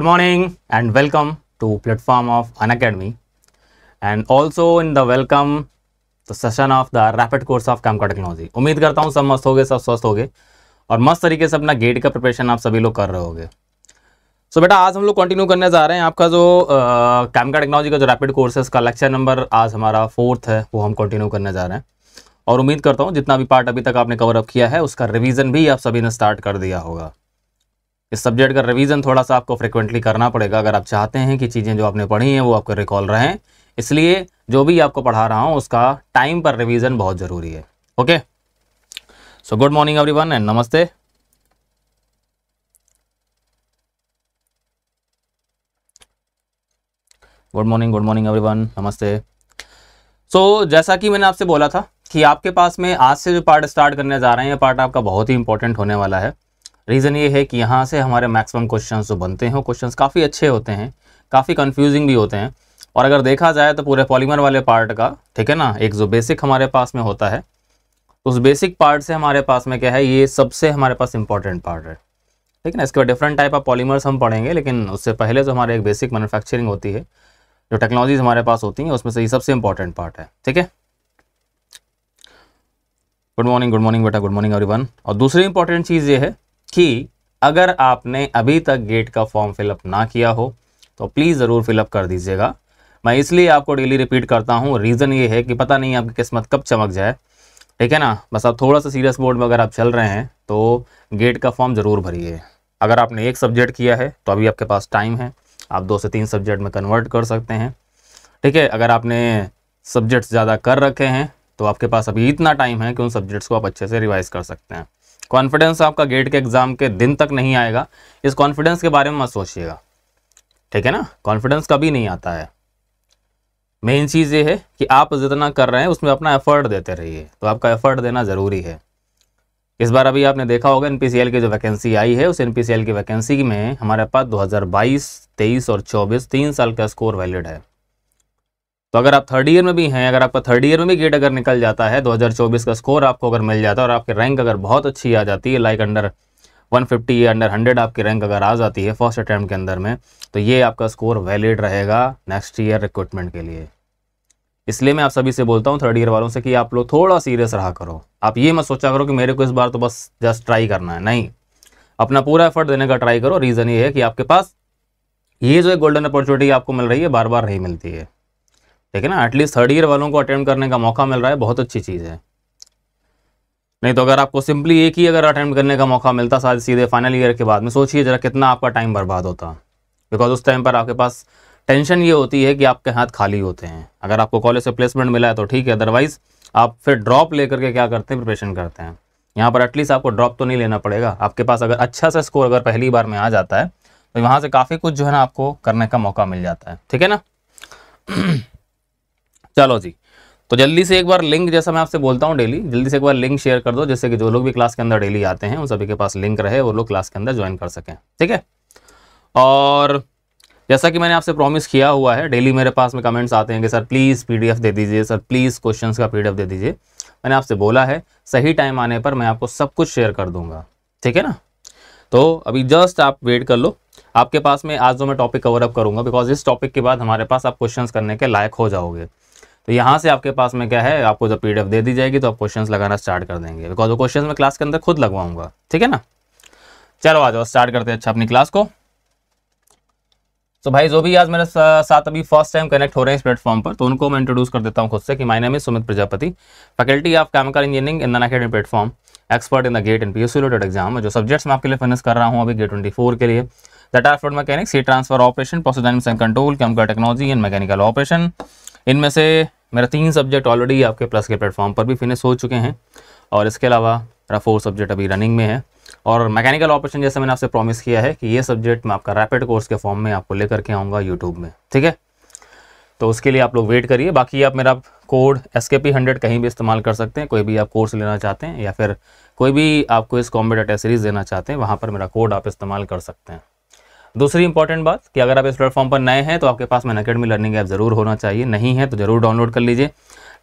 Good morning and welcome to platform of Unacademy and also in the welcome the session of the rapid course of chemical technology उम्मीद करता हूँ सब मस्त हो गए सब स्वस्थ हो गए और मस्त तरीके से अपना गेट का प्रिपरेशन आप सभी लोग कर रहे हो गए सो so, बेटा आज हम लोग कंटिन्यू करने जा रहे हैं आपका जो कामका टेक्नोलॉजी का जो रैपिड कोर्स है उसका लेक्चर नंबर आज हमारा फोर्थ है वो हम कंटिन्यू करने जा रहे हैं और उम्मीद करता हूँ जितना भी पार्ट अभी तक आपने कवरअप किया है उसका रिविजन भी आप सभी ने स्टार्ट कर दिया होगा इस सब्जेक्ट का रिवीजन थोड़ा सा आपको फ्रिक्वेंटली करना पड़ेगा अगर आप चाहते हैं कि चीज़ें जो आपने पढ़ी हैं वो आपको रिकॉल रहें इसलिए जो भी आपको पढ़ा रहा हूँ उसका टाइम पर रिवीजन बहुत ज़रूरी है okay so good morning everyone and नमस्ते good morning good morning every नमस्ते सो so, जैसा कि मैंने आपसे बोला था कि आपके पास में आज से जो पार्ट स्टार्ट करने जा रहे हैं ये पार्ट आपका बहुत ही इंपॉर्टेंट होने वाला है रीज़न ये है कि यहाँ से हमारे मैक्सिमम क्वेश्चन जो बनते हैं क्वेश्चन काफ़ी अच्छे होते हैं काफ़ी कन्फ्यूजिंग भी होते हैं और अगर देखा जाए तो पूरे पॉलीमर वाले पार्ट का ठीक है ना एक जो बेसिक हमारे पास में होता है उस बेसिक पार्ट से हमारे पास में क्या है ये सबसे हमारे पास इंपॉर्टेंट पार्ट है ठीक है ना इसके बाद डिफरेंट टाइप ऑफ पॉलीमर्स हम पढ़ेंगे लेकिन उससे पहले जो हमारे एक बेसिक मैनुफैक्चरिंग होती है जो टेक्नोलॉजीज हमारे पास होती हैं उसमें से ये सबसे इंपॉर्टेंट पार्ट है ठीक है गुड मॉर्निंग गुड मॉर्निंग बेटा गुड मॉर्निंग एवरीवन और दूसरी इंपॉर्टेंट चीज़ ये है कि अगर आपने अभी तक गेट का फॉर्म फिलअप ना किया हो तो प्लीज़ ज़रूर फिलअप कर दीजिएगा मैं इसलिए आपको डेली रिपीट करता हूँ रीज़न ये है कि पता नहीं आपकी किस्मत कब चमक जाए ठीक है ना बस आप थोड़ा सा सीरियस बोर्ड में अगर आप चल रहे हैं तो गेट का फॉर्म ज़रूर भरिए अगर आपने एक सब्जेक्ट किया है तो अभी आपके पास टाइम है आप दो से तीन सब्जेक्ट में कन्वर्ट कर सकते हैं ठीक है अगर आपने सब्जेक्ट्स ज़्यादा कर रखे हैं तो आपके पास अभी इतना टाइम है कि उन सब्जेक्ट्स को आप अच्छे से रिवाइज़ कर सकते हैं कॉन्फिडेंस आपका गेट के एग्जाम के दिन तक नहीं आएगा इस कॉन्फिडेंस के बारे में मत सोचिएगा ठीक है ना कॉन्फिडेंस कभी नहीं आता है मेन चीज़ ये है कि आप जितना कर रहे हैं उसमें अपना एफर्ट देते रहिए तो आपका एफर्ट देना ज़रूरी है इस बार अभी आपने देखा होगा एन की जो वैकेंसी आई है उस एन की वैकेंसी में हमारे पास 2022, 23 और 24 तीन साल का स्कोर वैलिड है तो अगर आप थर्ड ईयर में भी हैं अगर आपका थर्ड ईयर में भी गेट अगर निकल जाता है 2024 का स्कोर आपको अगर मिल जाता है और आपकी रैंक अगर बहुत अच्छी आ जाती है लाइक अंडर 150 या अंडर हंड्रेड आपकी रैंक अगर आ जाती है फर्स्ट अटैम्प्ट के अंदर में तो ये आपका स्कोर वैलिड रहेगा नेक्स्ट ईयर रिक्रूटमेंट के लिए इसलिए मैं आप सभी से बोलता हूँ थर्ड ईयर वालों से कि आप लोग थोड़ा सीरियस रहा करो आप ये मत सोचा करो कि मेरे को इस बार तो बस जस्ट ट्राई करना है नहीं अपना पूरा एफर्ट देने का ट्राई करो रीज़न ये है कि आपके पास ये जो एक गोल्डन अपॉर्चुनिटी आपको मिल रही है बार बार नहीं मिलती है ठीक है ना एटलीस्ट थर्ड ईयर वालों को अटेम्प्ट करने का मौका मिल रहा है बहुत अच्छी चीज़ है नहीं तो अगर आपको सिंपली एक ही अगर अटेम्प्ट करने का मौका मिलता शायद सीधे फाइनल ईयर के बाद में सोचिए ज़रा कितना आपका टाइम बर्बाद होता बिकॉज उस टाइम पर आपके पास टेंशन ये होती है कि आपके हाथ खाली होते हैं अगर आपको कॉलेज से प्लेसमेंट मिला है तो ठीक है अदरवाइज़ आप फिर ड्रॉप लेकर के क्या करते हैं प्रिपरेशन करते हैं यहाँ पर एटलीस्ट आपको ड्रॉप तो नहीं लेना पड़ेगा आपके पास अगर अच्छा सा स्कोर अगर पहली बार में आ जाता है तो यहाँ से काफ़ी कुछ जो है ना आपको करने का मौका मिल जाता है ठीक है ना चलो जी तो जल्दी से एक बार लिंक जैसा मैं आपसे बोलता हूँ डेली जल्दी से एक बार लिंक शेयर कर दो जैसे कि जो लोग भी क्लास के अंदर डेली आते हैं उन सभी के पास लिंक रहे वो लोग क्लास के अंदर ज्वाइन कर सकें ठीक है और जैसा कि मैंने आपसे प्रॉमिस किया हुआ है डेली मेरे पास में कमेंट्स आते हैं कि सर प्लीज़ पी दे दीजिए सर प्लीज़ क्वेश्चन का पी दे दीजिए मैंने आपसे बोला है सही टाइम आने पर मैं आपको सब कुछ शेयर कर दूंगा ठीक है ना तो अभी जस्ट आप वेट कर लो आपके पास में आज जो मैं टॉपिक कवर अप करूंगा बिकॉज इस टॉपिक के बाद हमारे पास आप क्वेश्चंस करने के लायक हो जाओगे तो यहाँ से आपके पास में क्या है आपको जब पी दे दी जाएगी तो आप क्वेश्चन लगाना स्टार्ट कर देंगे बिकॉज वो क्वेश्चन में क्लास के अंदर खुद लगवाऊंगा ठीक है ना चलो आ जाओ स्टार्ट करते हैं अच्छा अपनी क्लास को तो भाई जो भी आज मेरे साथ अभी फर्स्ट टाइम कनेक्ट हो रहे हैं इस प्लेटफॉर्म पर तो उनको मैं इंट्रोड्यूस कर देता हूं खुद से कि my name is Sumit Prajapati faculty of chemical engineering in the academy platform expert in the GATE and P S related exam जो सब्जेक्ट्स मैं आपके लिए फिनिश कर रहा हूँ अभी गेट ट्वेंटी फोर के लिए that are fluid mechanics transfer operation process and control chemical technology and mechanical operation इनमें से मेरा तीन सब्जेक्ट ऑलरेडी आपके प्लस के प्लेटफॉर्म पर भी फिनिश हो चुके हैं और इसके अलावा मेरा फोर सब्जेक्ट अभी रनिंग में है और मैकेनिकल ऑपरेशन जैसे मैंने आपसे प्रॉमिस किया है कि ये सब्जेक्ट मैं आपका रैपिड कोर्स के फॉर्म में आपको लेकर के आऊँगा यूट्यूब में ठीक है तो उसके लिए आप लोग वेट करिए बाकी आप मेरा code S K P hundred कहीं भी इस्तेमाल कर सकते हैं कोई भी आप कोर्स लेना चाहते हैं या फिर कोई भी आपको इस कॉम्बेट अटैच सीरीज़ देना चाहते हैं वहाँ पर मेरा कोड आप इस्तेमाल कर सकते हैं दूसरी इंपॉर्टेंट बात कि अगर आप इस प्लेटफॉर्म पर नए हैं तो आपके पास मैन अकेडमी लर्निंग ऐप ज़रूर होना चाहिए नहीं है तो ज़रूर डाउनलोड कर लीजिए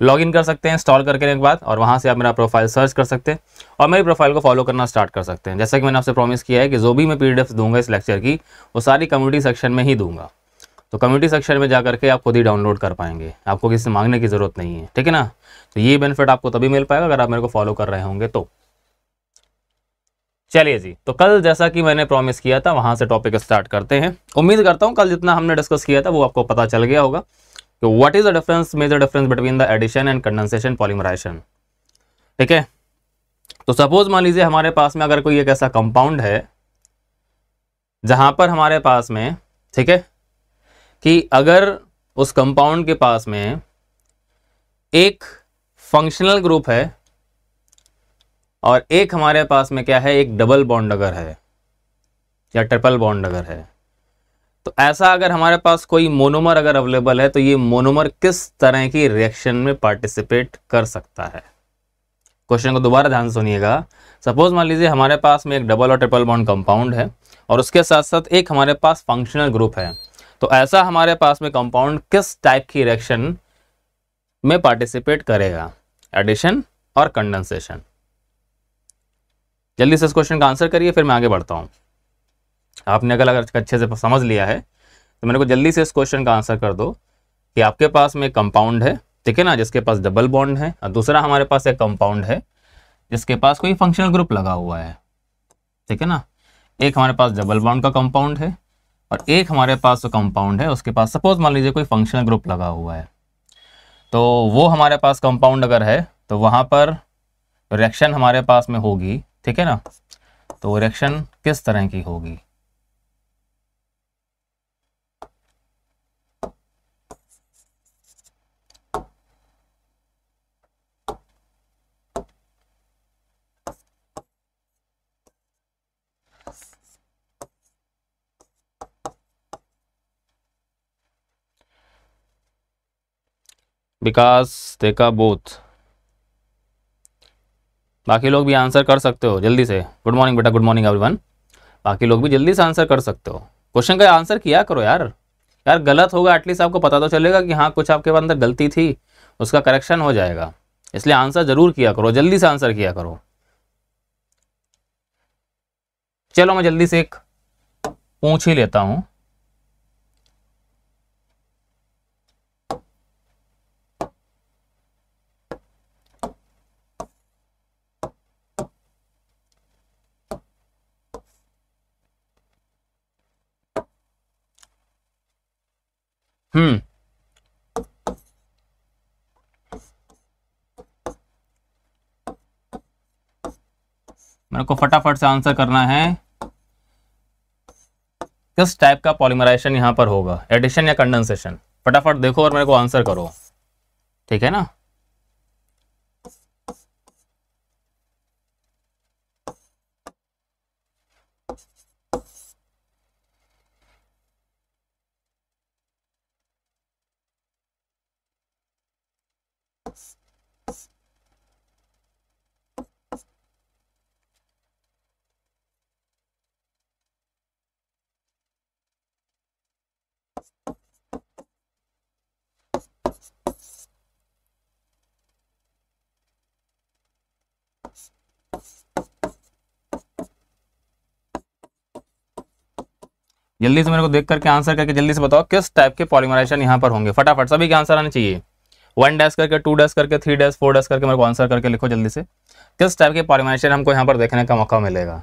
लॉग इन कर सकते हैं इंस्टॉल करके एक बात और वहाँ से आप मेरा प्रोफाइल सर्च कर सकते हैं और मेरी प्रोफाइल को फॉलो करना स्टार्ट कर सकते हैं जैसा कि मैंने आपसे प्रॉमिस किया है कि जो भी मैं पी दूंगा इस लेक्चर की वो सारी कम्युनिटी सेक्शन में ही दूंगा तो कम्युनिटी सेक्शन में जा करके आप खुद ही डाउनलोड कर पाएंगे आपको किसी से मांगने की ज़रूरत नहीं है ठीक है ना तो ये बेनिफिट आपको तभी मिल पाएगा अगर आप मेरे को फॉलो कर रहे होंगे तो चलिए जी तो कल जैसा कि मैंने प्रॉमिस किया था वहां से टॉपिक स्टार्ट करते हैं उम्मीद करता हूँ कल जितना हमने डिस्कस किया था वो आपको पता चल गया होगा कि what is the difference major difference between the addition and condensation polymerization ठीक है तो सपोज मान लीजिए हमारे पास में अगर कोई एक ऐसा कंपाउंड है जहां पर हमारे पास में ठीक है कि अगर उस कंपाउंड के पास में एक फंक्शनल ग्रुप है और एक हमारे पास में क्या है एक डबल बॉन्ड अगर है या ट्रिपल बॉन्ड अगर है तो ऐसा अगर हमारे पास कोई मोनोमर अगर अवेलेबल है तो ये मोनोमर किस तरह की रिएक्शन में पार्टिसिपेट कर सकता है क्वेश्चन को दोबारा ध्यान सुनिएगा सपोज मान लीजिए हमारे पास में एक डबल और ट्रिपल बॉन्ड कंपाउंड है और उसके साथ साथ एक हमारे पास फंक्शनल ग्रुप है तो ऐसा हमारे पास में कंपाउंड किस टाइप की रिएक्शन में पार्टिसिपेट करेगा एडिशन और कंडेंसेशन जल्दी से इस क्वेश्चन का आंसर करिए फिर मैं आगे बढ़ता हूँ आपने अगर अगर अच्छे से समझ लिया है तो मेरे को जल्दी से इस क्वेश्चन का आंसर कर दो कि आपके पास में कंपाउंड है ठीक है ना जिसके पास डबल बॉन्ड है और दूसरा हमारे पास एक कंपाउंड है जिसके पास कोई फंक्शनल ग्रुप लगा हुआ है ठीक है ना एक हमारे पास डबल बॉन्ड का कंपाउंड है और एक हमारे पास जो कंपाउंड है उसके पास सपोज मान लीजिए कोई फंक्शनल ग्रुप लगा हुआ है तो वो हमारे पास कंपाउंड अगर है तो वहाँ पर रिएक्शन हमारे पास में होगी ठीक है ना तो रिएक्शन किस तरह की होगी विकास देखा बोथ बाकी लोग भी आंसर कर सकते हो जल्दी से गुड मॉर्निंग बेटा गुड मॉर्निंग एवरीवन बाकी लोग भी जल्दी से आंसर कर सकते हो क्वेश्चन का आंसर किया करो यार यार गलत होगा एटलीस्ट आपको पता तो चलेगा कि हाँ कुछ आपके अंदर गलती थी उसका करेक्शन हो जाएगा इसलिए आंसर ज़रूर किया करो जल्दी से आंसर किया करो चलो मैं जल्दी से एक पूछ ही लेता हूँ Hmm. मेरे को फटाफट से आंसर करना है किस टाइप का पॉलीमराइजेशन यहां पर होगा एडिशन या कंडेंसेशन फटाफट देखो और मेरे को आंसर करो ठीक है ना जल्दी से मेरे को देख करके आंसर करके जल्दी से बताओ किस टाइप के पॉलीमराइजेशन यहाँ पर होंगे फटाफट सभी के आंसर आने चाहिए वन डैश करके टू डैश करके थ्री डैश फोर डैश करके मेरे को आंसर करके लिखो जल्दी से किस टाइप के पॉलीमराइजेशन हमको यहाँ पर देखने का मौका मिलेगा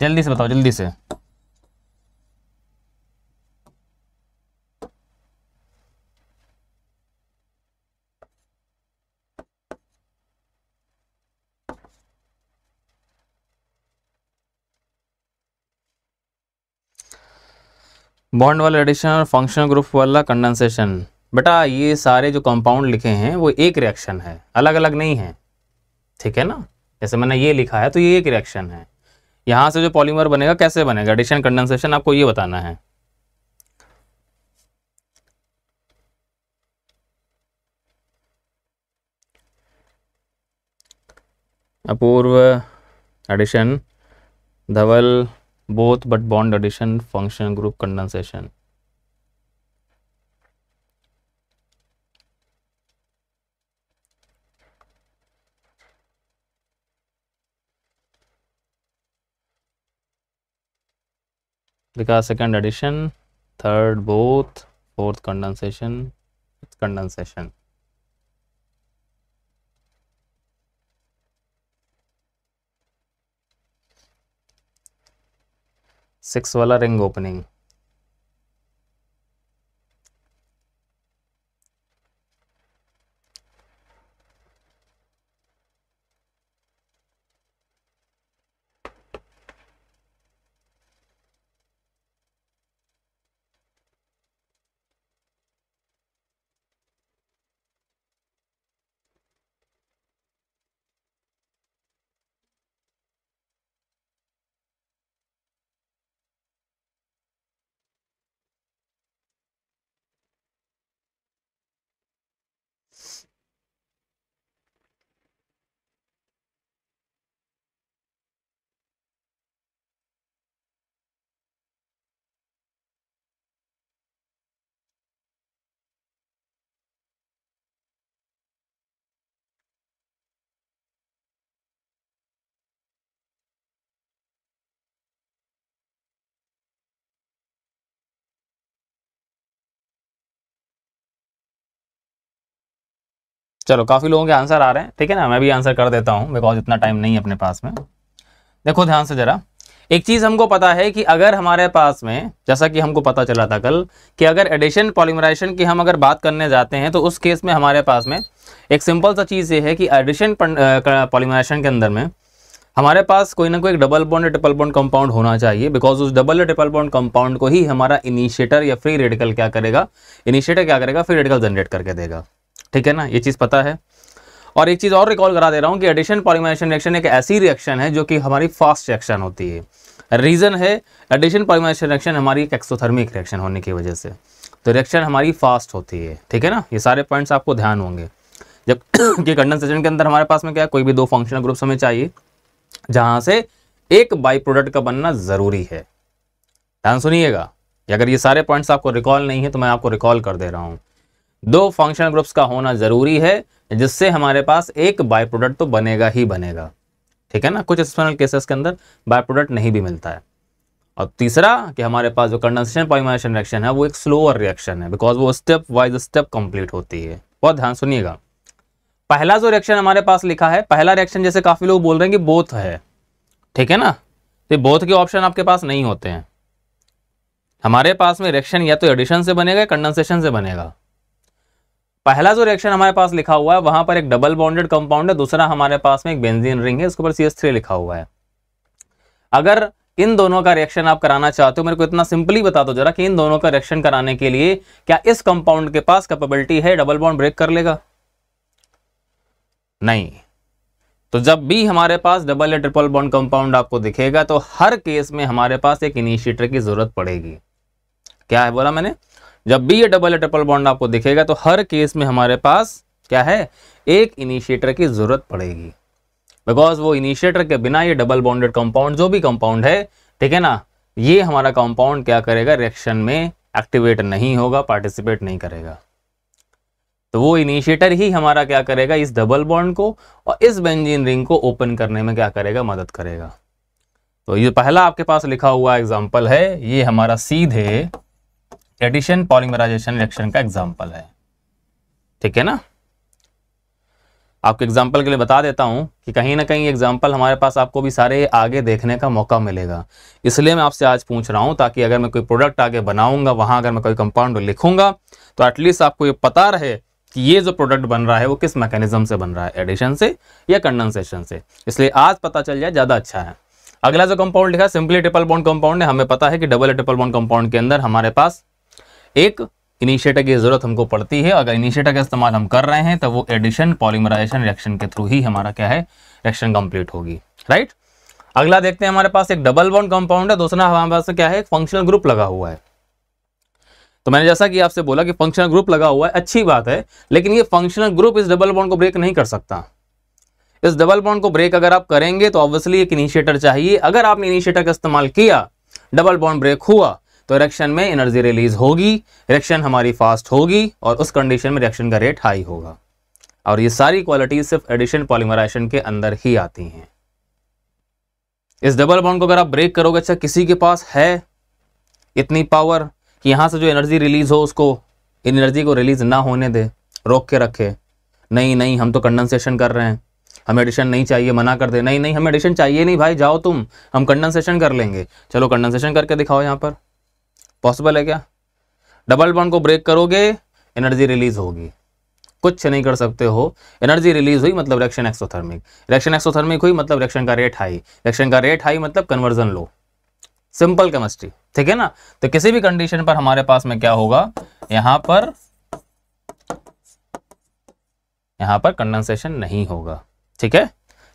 जल्दी से बताओ जल्दी से बॉन्ड वाला एडिशन और फंक्शनल ग्रुप वाला कंडेंसेशन बेटा ये सारे जो कंपाउंड लिखे हैं वो एक रिएक्शन है अलग अलग नहीं है ठीक है ना जैसे मैंने ये लिखा है तो ये एक रिएक्शन है यहाँ से जो पॉलीमर बनेगा कैसे बनेगा एडिशन कंडेंसेशन आपको ये बताना है Apoorv addition Dhawal both but bond addition function group condensation because second addition third both fourth condensation fifth condensation six वाला रिंग ओपनिंग चलो काफ़ी लोगों के आंसर आ रहे हैं ठीक है ना मैं भी आंसर कर देता हूँ बिकॉज इतना टाइम नहीं है अपने पास में देखो ध्यान से ज़रा एक चीज़ हमको पता है कि अगर हमारे पास में जैसा कि हमको पता चला था कल कि अगर एडिशन पॉलीमराइजेशन की हम अगर बात करने जाते हैं तो उस केस में हमारे पास में एक सिंपल सा चीज़ ये है कि एडिशन पॉलीमराइजेशन के अंदर में हमारे पास कोई ना कोई एक डबल बॉन्ड या ट्रिपल बॉन्ड कंपाउंड होना चाहिए बिकॉज उस डबल या ट्रिपल बॉन्ड कंपाउंड को ही हमारा इनिशिएटर या फ्री रेडिकल क्या करेगा इनिशिएटर क्या करेगा फ्री रेडिकल जनरेट करके देगा ठीक है ना ये चीज़ पता है और एक चीज़ और रिकॉल करा दे रहा हूँ कि एडिशन पॉलीमाइजेशन रिएक्शन एक ऐसी रिएक्शन है जो कि हमारी फास्ट रिएक्शन होती है रीज़न है एडिशन पॉलीमाइजेशन रिएक्शन हमारी एक एक्सोथर्मिक रिएक्शन होने की वजह से तो रिएक्शन हमारी फास्ट होती है ठीक है ना ये सारे पॉइंट्स आपको ध्यान होंगे जब कि कंडेंसेशन के अंदर हमारे पास में क्या है कोई भी दो फंक्शनल ग्रुप्स हमें चाहिए जहाँ से एक बाई प्रोडक्ट का बनना ज़रूरी है ध्यान सुनिएगा अगर ये सारे पॉइंट्स आपको रिकॉल नहीं है तो मैं आपको रिकॉल कर दे रहा हूँ दो फंक्शनल ग्रुप्स का होना ज़रूरी है जिससे हमारे पास एक बाय प्रोडक्ट तो बनेगा ही बनेगा ठीक है ना कुछ एक्सपर्नल केसेस के अंदर बाय प्रोडक्ट नहीं भी मिलता है और तीसरा कि हमारे पास जो कंडेंसेशन पॉइमाइशन रिएक्शन है वो एक स्लोअर रिएक्शन है बिकॉज वो स्टेप वाइज स्टेप कंप्लीट होती है बहुत ध्यान सुनिएगा पहला जो रिएक्शन हमारे पास लिखा है पहला रिएक्शन जैसे काफ़ी लोग बोल रहे हैं कि बोथ है ठीक है ना तो बोथ के ऑप्शन आपके पास नहीं होते हैं हमारे पास में रिएक्शन या तो एडिशन से बनेगा या कंडेंसेशन से बनेगा पहला जो रिएक्शन हमारे पास लिखा हुआ है वहां पर एक डबल बॉन्डेड कंपाउंड है दूसरा हमारे पास में एक बेंजीन रिंग है उसके ऊपर सी लिखा हुआ है अगर इन दोनों का रिएक्शन आप कराना चाहते हो मेरे को इतना सिंपली बता दो जरा कि इन दोनों का रिएक्शन कराने के लिए क्या इस कंपाउंड के पास कैपेबिलिटी है डबल बॉन्ड ब्रेक कर लेगा नहीं तो जब भी हमारे पास डबल या ट्रिपल बॉन्ड कंपाउंड आपको दिखेगा तो हर केस में हमारे पास एक इनिशिएटर की जरूरत पड़ेगी क्या है बोला मैंने जब भी ये डबल या ट्रिपल बॉन्ड आपको दिखेगा तो हर केस में हमारे पास क्या है एक इनिशिएटर की जरूरत पड़ेगी बिकॉज वो इनिशिएटर के बिना ये डबल बॉन्डेड कंपाउंड जो भी कंपाउंड है ठीक है ना ये हमारा कंपाउंड क्या करेगा रिएक्शन में एक्टिवेट नहीं होगा पार्टिसिपेट नहीं करेगा तो वो इनिशिएटर ही हमारा क्या करेगा इस डबल बॉन्ड को और इस बेंजीन रिंग को ओपन करने में क्या करेगा मदद करेगा तो ये पहला आपके पास लिखा हुआ एग्जाम्पल है ये हमारा सीधे एडिशन पॉलिमराइजेशन रिएक्शन का एग्जाम्पल है ठीक है ना आपको एग्जाम्पल के लिए बता देता हूं कि कहीं ना कहीं एग्जाम्पल हमारे पास आपको भी सारे आगे देखने का मौका मिलेगा इसलिए मैं आपसे आज पूछ रहा हूं ताकि अगर मैं कोई प्रोडक्ट आगे बनाऊंगा वहां अगर मैं कोई कंपाउंड लिखूंगा तो एटलीस्ट आपको ये पता रहे कि ये जो प्रोडक्ट बन रहा है वो किस मैकेनिज्म से बन रहा है एडिशन से या कंडेंसेशन से इसलिए आज पता चल जाए ज़्यादा अच्छा है अगला जो कंपाउंड लिखा सिंपली ट्रिपल बॉन्ड कंपाउंड है हमें पता है कि डबल ट्रिपल बॉन्ड कंपाउंड के अंदर हमारे पास एक इनिशिएटर की ज़रूरत हमको पड़ती है अगर इनिशिएटर का इस्तेमाल हम कर रहे हैं तो वो एडिशन पॉलीमराइजेशन रिएक्शन के थ्रू ही हमारा क्या है रिएक्शन कंप्लीट होगी राइट अगला देखते हैं हमारे पास एक डबल बॉन्ड कंपाउंड है दूसरा हमारे पास क्या है फंक्शनल ग्रुप लगा हुआ है तो मैंने जैसा कि आपसे बोला कि फंक्शनल ग्रुप लगा हुआ है अच्छी बात है लेकिन ये फंक्शनल ग्रुप इस डबल बॉन्ड को ब्रेक नहीं कर सकता इस डबल बॉन्ड को ब्रेक अगर आप करेंगे तो ऑब्वियसली एक इनिशिएटर चाहिए अगर आपने इनिशिएटर का इस्तेमाल किया डबल बॉन्ड ब्रेक हुआ तो रिएक्शन में एनर्जी रिलीज होगी रिएक्शन हमारी फास्ट होगी और उस कंडीशन में रिएक्शन का रेट हाई होगा और ये सारी क्वालिटी सिर्फ एडिशन पॉलीमराइजेशन के अंदर ही आती हैं इस डबल बॉन्ड को अगर आप ब्रेक करोगे अच्छा किसी के पास है इतनी पावर कि यहाँ से जो एनर्जी रिलीज हो उसको इन एनर्जी को रिलीज ना होने दे रोक के रखे नहीं नहीं हम तो कंडेंसेशन कर रहे हैं हमें एडिशन नहीं चाहिए मना कर दे नहीं नहीं हमें एडिशन चाहिए नहीं भाई जाओ तुम हम कंडेंसेशन कर लेंगे चलो कंडेंसेशन करके दिखाओ यहाँ पर पॉसिबल है क्या डबल बॉन्ड को ब्रेक करोगे एनर्जी रिलीज होगी कुछ नहीं कर सकते हो एनर्जी रिलीज हुई मतलब रिएक्शन एक्सोथर्मिक रिएक्शन एक्सोथर्मिक हुई मतलब रिएक्शन का रेट हाई रिएक्शन का रेट हाई मतलब कन्वर्जन लो सिंपल केमिस्ट्री ठीक है ना तो किसी भी कंडीशन पर हमारे पास में क्या होगा यहां पर यहां पर कंडेंसेशन नहीं होगा ठीक है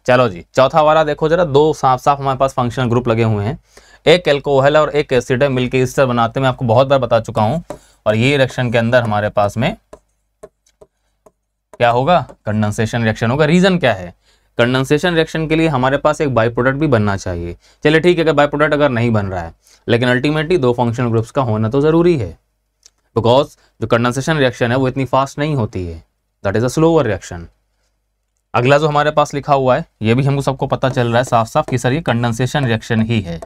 चलो जी चौथा वाला देखो जरा दो साफ साफ हमारे पास फंक्शनल ग्रुप लगे हुए हैं एक एल्कोहल और एक एसिड है मिलकर ईस्टर बनाते हैं मैं आपको बहुत बार बता चुका हूँ और ये रिएक्शन के अंदर हमारे पास में क्या होगा कंडेंसेशन रिएक्शन होगा रीज़न क्या है कंडेंसेशन रिएक्शन के लिए हमारे पास एक बाई प्रोडक्ट भी बनना चाहिए चलिए ठीक है अगर बाई प्रोडक्ट अगर नहीं बन रहा है लेकिन अल्टीमेटली दो फंक्शनल ग्रुप्स का होना तो ज़रूरी है बिकॉज जो कंडेंसेशन रिएक्शन है वो इतनी फास्ट नहीं होती है that is a slower reaction अगला जो हमारे पास लिखा हुआ है ये भी हमको सबको पता चल रहा है साफ साफ कि सर ये कंडेंसेशन रिएक्शन ही है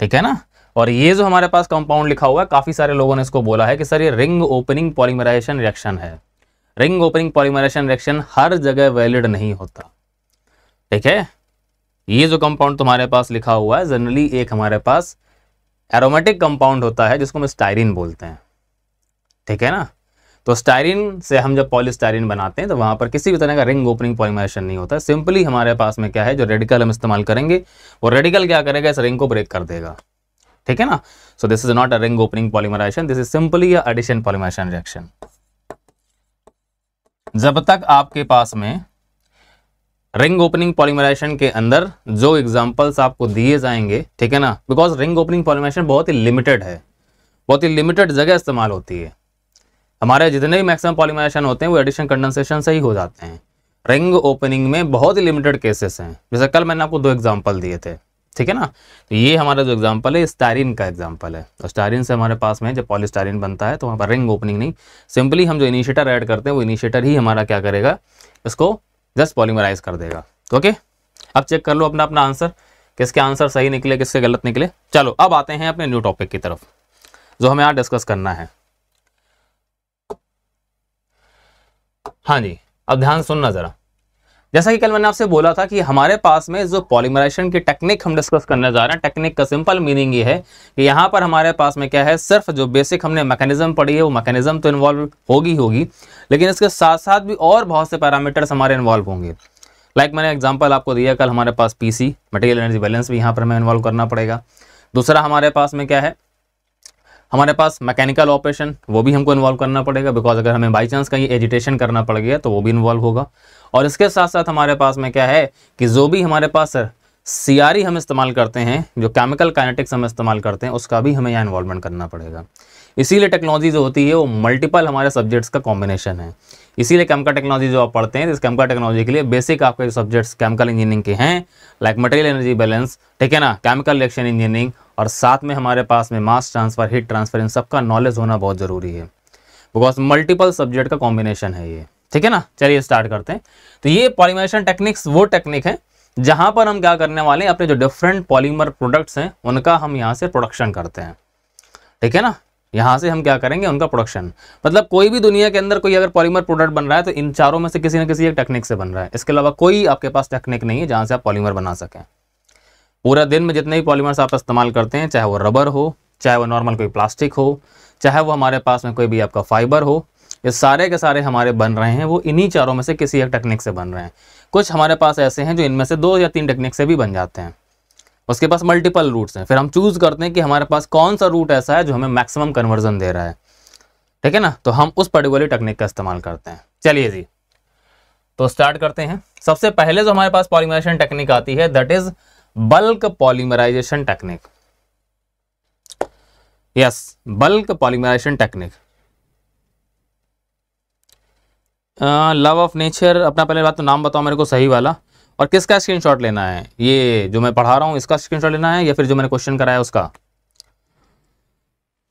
ठीक है ना और ये जो हमारे पास कंपाउंड लिखा हुआ है काफ़ी सारे लोगों ने इसको बोला है कि सर ये रिंग ओपनिंग पॉलीमराइजेशन रिएक्शन है रिंग ओपनिंग पॉलीमराइजेशन रिएक्शन हर जगह वैलिड नहीं होता ठीक है ये जो कंपाउंड तुम्हारे पास लिखा हुआ है जनरली एक हमारे पास एरोमेटिक कंपाउंड होता है जिसको हम स्टायरिन बोलते हैं ठीक है ना तो स्टायरिन से हम जब पॉलीस्टायरिन बनाते हैं तो वहाँ पर किसी भी तरह का रिंग ओपनिंग पॉलीमराइजेशन नहीं होता सिंपली हमारे पास में क्या है जो रेडिकल हम इस्तेमाल करेंगे वो रेडिकल क्या करेगा इस रिंग को ब्रेक कर देगा ठीक है ना so this is not a ring opening polymerisation this is simply a addition polymerisation reaction जब तक आपके पास में रिंग ओपनिंग पॉलिमराइजेशन के अंदर जो एग्जांपल्स आपको दिए जाएंगे ठीक है ना बिकॉज रिंग ओपनिंग पॉलिमराइजेशन बहुत ही लिमिटेड है बहुत ही लिमिटेड जगह इस्तेमाल होती है हमारे जितने भी मैक्सिमम पॉलीमराइजेशन होते हैं वो एडिशन कंडेंसेशन से ही हो जाते हैं रिंग ओपनिंग में बहुत ही लिमिटेड केसेस हैं जैसे कल मैंने आपको दो एग्जाम्पल दिए थे ठीक है ना तो ये हमारा जो एग्जाम्पल है स्टारिन का एग्जाम्पल है और स्टारिन से हमारे पास में जब पॉलिस्टारिन बनता है तो वहाँ पर रिंग ओपनिंग नहीं सिंपली हम जो इनिशिएटर ऐड करते हैं वो इनिशिएटर ही हमारा क्या करेगा इसको जस्ट पॉलीमराइज कर देगा ओके अब चेक कर लो अपना अपना आंसर किसके आंसर सही निकले किसके गलत निकले चलो अब आते हैं अपने न्यू टॉपिक की तरफ जो हमें यहाँ डिस्कस करना है हाँ जी अब ध्यान सुनना ज़रा जैसा कि कल मैंने आपसे बोला था कि हमारे पास में जो पॉलीमराइजेशन की टेक्निक हम डिस्कस करने जा रहे हैं टेक्निक का सिंपल मीनिंग ये है कि यहाँ पर हमारे पास में क्या है सिर्फ जो बेसिक हमने मैकेनिज्म पढ़ी है वो मैकेनिज्म तो इन्वॉल्व होगी होगी लेकिन इसके साथ साथ भी और बहुत से पैरामीटर्स हमारे इन्वॉल्व होंगे लाइक मैंने एग्जाम्पल आपको दिया कल हमारे पास P C material energy balance भी यहाँ पर हमें इन्वॉल्व करना पड़ेगा दूसरा हमारे पास में क्या है हमारे पास मैकेनिकल ऑपरेशन वो भी हमको इन्वॉल्व करना पड़ेगा बिकॉज अगर हमें बाई चांस कहीं एजिटेशन करना पड़ गया तो वो भी इन्वॉल्व होगा और इसके साथ साथ हमारे पास में क्या है कि जो भी हमारे पास सीआरई हम इस्तेमाल करते हैं जो केमिकल काइनेटिक्स हम इस्तेमाल करते हैं उसका भी हमें यहाँ इन्वॉल्वमेंट करना पड़ेगा इसीलिए टेक्नोलॉजी जो होती है वो मल्टीपल हमारे सब्जेक्ट्स का कॉम्बिनेशन है इसीलिए केमिकल टेक्नोलॉजी जो आप पढ़ते हैं इस केमिकल टेक्नोलॉजी के लिए बेसिक आपके सब्जेक्ट्स केमिकल इंजीनियरिंग के हैं लाइक मटेरियल एनर्जी बैलेंस ठीक है ना केमिकल रिएक्शन इंजीनियरिंग और साथ में हमारे पास में मास ट्रांसफ़र हीट ट्रांसफ़र इन सब का नॉलेज होना बहुत ज़रूरी है बिकॉज मल्टीपल सब्जेक्ट का कॉम्बिनेशन है ये ठीक है ना चलिए स्टार्ट करते हैं तो ये पॉलीमेशन टेक्निक्स वो टेक्निक है जहाँ पर हम क्या करने वाले हैं अपने जो डिफरेंट पॉलीमर प्रोडक्ट्स हैं उनका हम यहाँ से प्रोडक्शन करते हैं ठीक है ना यहाँ से हम क्या करेंगे उनका प्रोडक्शन मतलब कोई भी दुनिया के अंदर कोई अगर पॉलीमर प्रोडक्ट बन रहा है तो इन चारों में से किसी न किसी एक टेक्निक से बन रहा है इसके अलावा कोई आपके पास टेक्निक नहीं है जहाँ से आप पॉलीमर बना सकें पूरा दिन में जितने भी पॉलीमर्स आप इस्तेमाल करते हैं चाहे वो रबर हो चाहे वो नॉर्मल कोई प्लास्टिक हो चाहे वो हमारे पास में कोई भी आपका फाइबर हो ये सारे के सारे हमारे बन रहे हैं वो इन्हीं चारों में से किसी एक टेक्निक से बन रहे हैं कुछ हमारे पास ऐसे हैं जो इनमें से दो या तीन टेक्निक से भी बन जाते हैं उसके पास मल्टीपल रूट्स हैं फिर हम चूज़ करते हैं कि हमारे पास कौन सा रूट ऐसा है जो हमें मैक्सिमम कन्वर्जन दे रहा है ठीक है ना तो हम उस पर्टिकुलर टेक्निक का इस्तेमाल करते हैं चलिए जी तो स्टार्ट करते हैं सबसे पहले जो हमारे पास पॉलीमराइजेशन टेक्निक आती है that is bulk polymerisation technique yes bulk polymerisation technique love of nature अपना पहले बात तो नाम बताओ मेरे को सही वाला और किसका स्क्रीनशॉट लेना है ये जो मैं पढ़ा रहा हूँ इसका स्क्रीनशॉट लेना है या फिर जो मैंने क्वेश्चन कराया उसका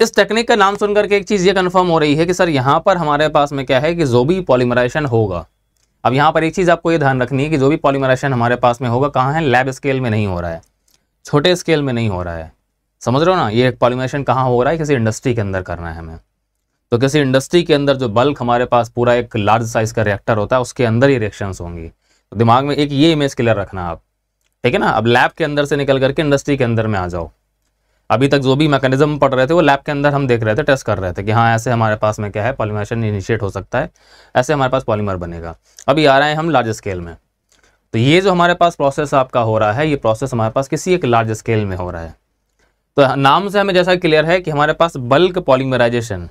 इस टेक्निक का नाम सुनकर के एक चीज़ ये कंफर्म हो रही है कि सर यहाँ पर हमारे पास में क्या है कि जो भी पॉलीमराइजेशन होगा अब यहाँ पर एक चीज़ आपको ये ध्यान रखनी है कि जो भी पॉलीमराइजेशन हमारे पास में होगा कहाँ है लैब स्केल में नहीं हो रहा है छोटे स्केल में नहीं हो रहा है समझ रहे हो ना ये पॉलीमराइजेशन कहाँ हो रहा है किसी इंडस्ट्री के अंदर करना है हमें तो किसी इंडस्ट्री के अंदर जो बल्क हमारे पास पूरा एक लार्ज साइज का रिएक्टर होता है उसके अंदर ही रिएक्शंस होंगी तो दिमाग में एक ये इमेज क्लियर रखना आप ठीक है ना अब लैब के अंदर से निकल करके इंडस्ट्री के अंदर में आ जाओ अभी तक जो भी मैकेनिज्म पढ़ रहे थे वो लैब के अंदर हम देख रहे थे टेस्ट कर रहे थे कि हाँ ऐसे हमारे पास में क्या है पॉलीमेशन इनिशिएट हो सकता है ऐसे हमारे पास पॉलीमर बनेगा अभी आ रहे हैं हम लार्ज स्केल में तो ये जो हमारे पास प्रोसेस आपका हो रहा है ये प्रोसेस हमारे पास किसी एक लार्ज स्केल में हो रहा है तो नाम से हमें जैसा क्लियर है कि हमारे पास बल्क पॉलीमराइजेशन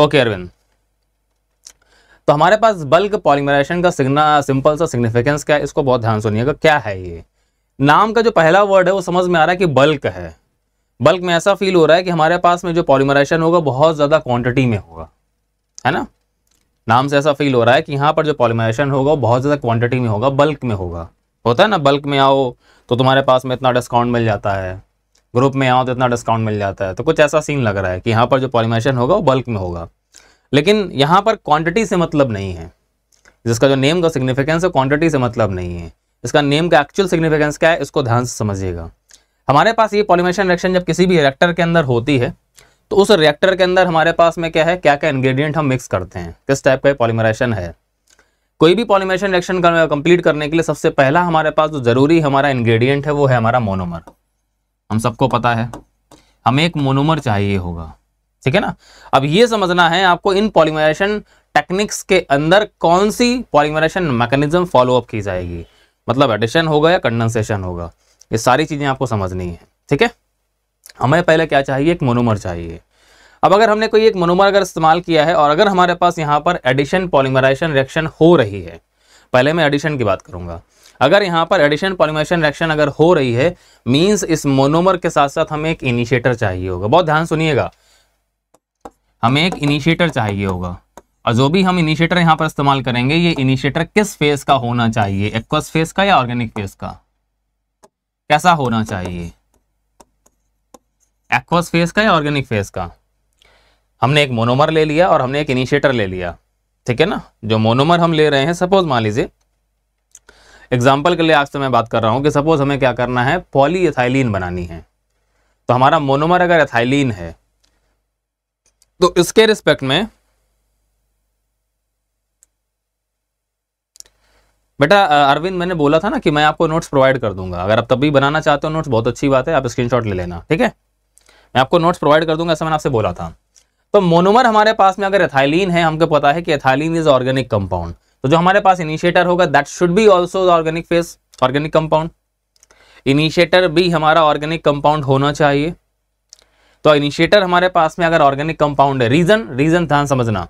ओके अरविंद तो हमारे पास बल्क पॉलीमराइजेशन का सिग्ना सिंपल सा सिग्निफिकेंस क्या है इसको बहुत ध्यान सुनिएगा क्या है ये नाम का जो पहला वर्ड है वो समझ में आ रहा है कि बल्क है बल्क में ऐसा फील हो रहा है कि हमारे पास में जो पॉलीमराइजेशन होगा बहुत ज़्यादा क्वांटिटी में होगा है ना नाम से ऐसा फील हो रहा है कि यहाँ पर जो पॉलीमराइजेशन होगा वो बहुत ज़्यादा क्वांटिटी में होगा बल्क में होगा होता है ना बल्क में आओ तो तुम्हारे पास में इतना डिस्काउंट मिल जाता है ग्रुप में आओ तो इतना डिस्काउंट मिल जाता है तो कुछ ऐसा सीन लग रहा है कि यहाँ पर जो पॉलीमराइजेशन होगा वो बल्क में होगा लेकिन यहाँ पर क्वांटिटी से मतलब नहीं है जिसका जो नेम का सिग्निफिकेंस है क्वांटिटी से मतलब नहीं है इसका नेम का एक्चुअल सिग्निफिकेंस क्या है इसको ध्यान से समझिएगा हमारे पास ये पॉलीमेशन रिएक्शन जब किसी भी रिएक्टर के अंदर होती है तो उस रिएक्टर के अंदर हमारे पास में क्या है क्या क्या इंग्रेडिएंट हम मिक्स करते हैं किस टाइप का पॉलीमराइशन है कोई भी पॉलीमेशन रिएक्शन कंप्लीट करने के लिए सबसे पहला हमारे पास जो ज़रूरी हमारा इंग्रेडिएंट है वो है हमारा मोनोमर हम सबको पता है हमें एक मोनोमर चाहिए होगा ठीक है ना अब ये समझना है आपको इन पॉलीमराइजेशन टेक्निक्स के अंदर कौन सी पॉलीमराइजेशन मैकेनिज्म फॉलोअप की जाएगी मतलब एडिशन होगा या कंडेंसेशन होगा ये सारी चीज़ें आपको समझनी है ठीक है हमें पहले क्या चाहिए एक मोनोमर चाहिए अब अगर हमने कोई एक मोनोमर अगर इस्तेमाल किया है और अगर हमारे पास यहाँ पर एडिशन पॉलीमराइजेशन रिएक्शन हो रही है पहले मैं एडिशन की बात करूंगा अगर यहाँ पर एडिशन पॉलीमराइजेशन रिएक्शन अगर हो रही है मीन्स इस मोनोमर के साथ साथ हमें एक इनिशिएटर चाहिए होगा बहुत ध्यान सुनिएगा हमें एक इनिशिएटर चाहिए होगा और जो भी हम इनिशिएटर यहाँ पर इस्तेमाल करेंगे ये इनिशिएटर किस फेज का होना चाहिए एक्वस फेज का या ऑर्गेनिक फेज का कैसा होना चाहिए एक्वस फेज का या ऑर्गेनिक फेज का हमने एक मोनोमर ले लिया और हमने एक इनिशिएटर ले लिया ठीक है ना जो मोनोमर हम ले रहे हैं सपोज मान लीजिए एग्जाम्पल के लिए आज से मैं बात कर रहा हूँ कि सपोज हमें क्या करना है पॉली एथाइलिन बनानी है तो हमारा मोनोमर अगर एथाइलिन है तो इसके रिस्पेक्ट में बेटा अरविंद मैंने बोला था ना कि मैं आपको नोट्स प्रोवाइड कर दूंगा अगर आप तभी बनाना चाहते हो नोट्स बहुत अच्छी बात है आप स्क्रीनशॉट ले लेना ठीक है मैं आपको नोट्स प्रोवाइड कर दूंगा ऐसा मैंने आपसे बोला था तो मोनोमर हमारे पास में अगर एथाइलिन है हमको पता है कि एथाइलिन इज ऑर्गेनिक कंपाउंड तो जो हमारे पास इनिशिएटर होगा that should be also organic phase organic compound initiator भी हमारा ऑर्गेनिक कंपाउंड होना चाहिए तो इनिशिएटर हमारे पास में अगर ऑर्गेनिक कंपाउंड है रीजन रीजन ध्यान समझना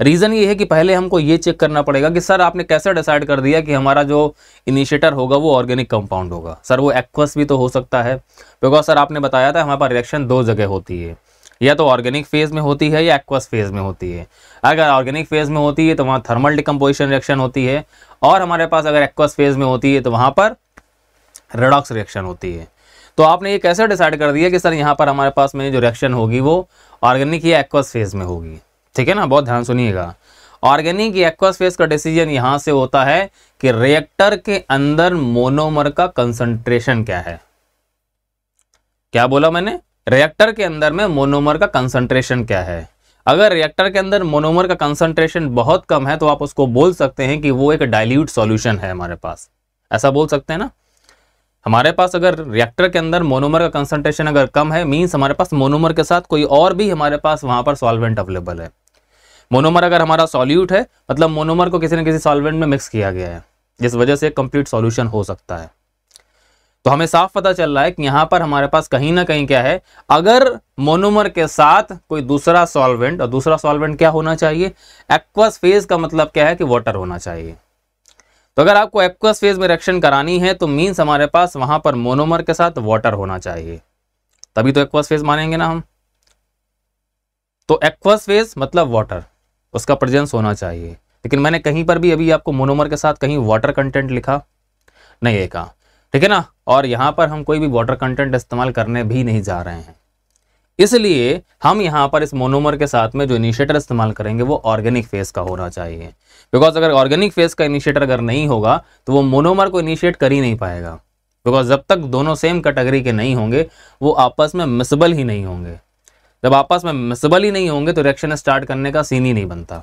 रीज़न ये है कि पहले हमको ये चेक करना पड़ेगा कि सर आपने कैसे डिसाइड कर दिया कि हमारा जो इनिशिएटर होगा वो ऑर्गेनिक कंपाउंड होगा सर वो एक्वस भी तो हो सकता है बिकॉज सर आपने बताया था हमारे पास रिएक्शन दो जगह होती है या तो ऑर्गेनिक फेज में होती है या एक्वस फेज में होती है अगर ऑर्गेनिक फेज में होती है तो वहाँ थर्मल डिकम्पोजिशन रिएक्शन होती है और हमारे पास अगर एक्वस फेज में होती है तो वहाँ पर रेडॉक्स रिएक्शन होती है तो आपने ये कैसे डिसाइड कर दिया कि सर यहाँ पर हमारे पास में जो रिएक्शन होगी वो ऑर्गेनिक या एक्वस फेज में होगी ठीक है ना बहुत ध्यान सुनिएगा ऑर्गेनिक या एक्वस फेज का डिसीजन यहाँ से होता है कि रिएक्टर के अंदर मोनोमर का कंसंट्रेशन क्या है क्या बोला मैंने रिएक्टर के अंदर में मोनोमर का कंसंट्रेशन क्या है अगर रिएक्टर के अंदर मोनोमर का कंसंट्रेशन बहुत कम है तो आप उसको बोल सकते हैं कि वो एक डाइल्यूट सॉल्यूशन है हमारे पास ऐसा बोल सकते हैं ना हमारे पास अगर रिएक्टर के अंदर मोनोमर का कंसंट्रेशन अगर कम है मीन्स हमारे पास मोनोमर के साथ कोई और भी हमारे पास वहाँ पर सॉल्वेंट अवेलेबल है मोनोमर अगर हमारा सॉल्यूट है मतलब मोनोमर को किसी न किसी सॉल्वेंट में मिक्स किया गया है जिस वजह से कंप्लीट सॉल्यूशन हो सकता है तो हमें साफ पता चल रहा है कि यहाँ पर हमारे पास कहीं ना कहीं क्या है अगर मोनोमर के साथ कोई दूसरा सॉल्वेंट और दूसरा सॉल्वेंट क्या होना चाहिए एक्वस फेज का मतलब क्या है कि वाटर होना चाहिए तो अगर आपको एक्वस फेज में रिएक्शन करानी है तो मीन्स हमारे पास वहां पर मोनोमर के साथ वाटर होना चाहिए तभी तो एक्वस फेज मानेंगे ना हम तो एक्वस फेज मतलब वाटर उसका प्रेजेंस होना चाहिए लेकिन मैंने कहीं पर भी अभी आपको मोनोमर के साथ कहीं वाटर कंटेंट लिखा नहीं एक ठीक है ना और यहां पर हम कोई भी वाटर कंटेंट इस्तेमाल करने भी नहीं जा रहे हैं इसलिए हम यहाँ पर इस मोनोमर के साथ में जो इनिशिएटर इस्तेमाल करेंगे वो ऑर्गेनिक फेस का होना चाहिए बिकॉज अगर ऑर्गेनिक फेस का इनिशिएटर अगर नहीं होगा तो वो मोनोमर को इनिशिएट कर ही नहीं पाएगा बिकॉज जब तक दोनों सेम कैटेगरी के नहीं होंगे वो आपस में मिसबल ही नहीं होंगे जब आपस में मिसबल ही नहीं होंगे तो रिएक्शन स्टार्ट करने का सीन ही नहीं बनता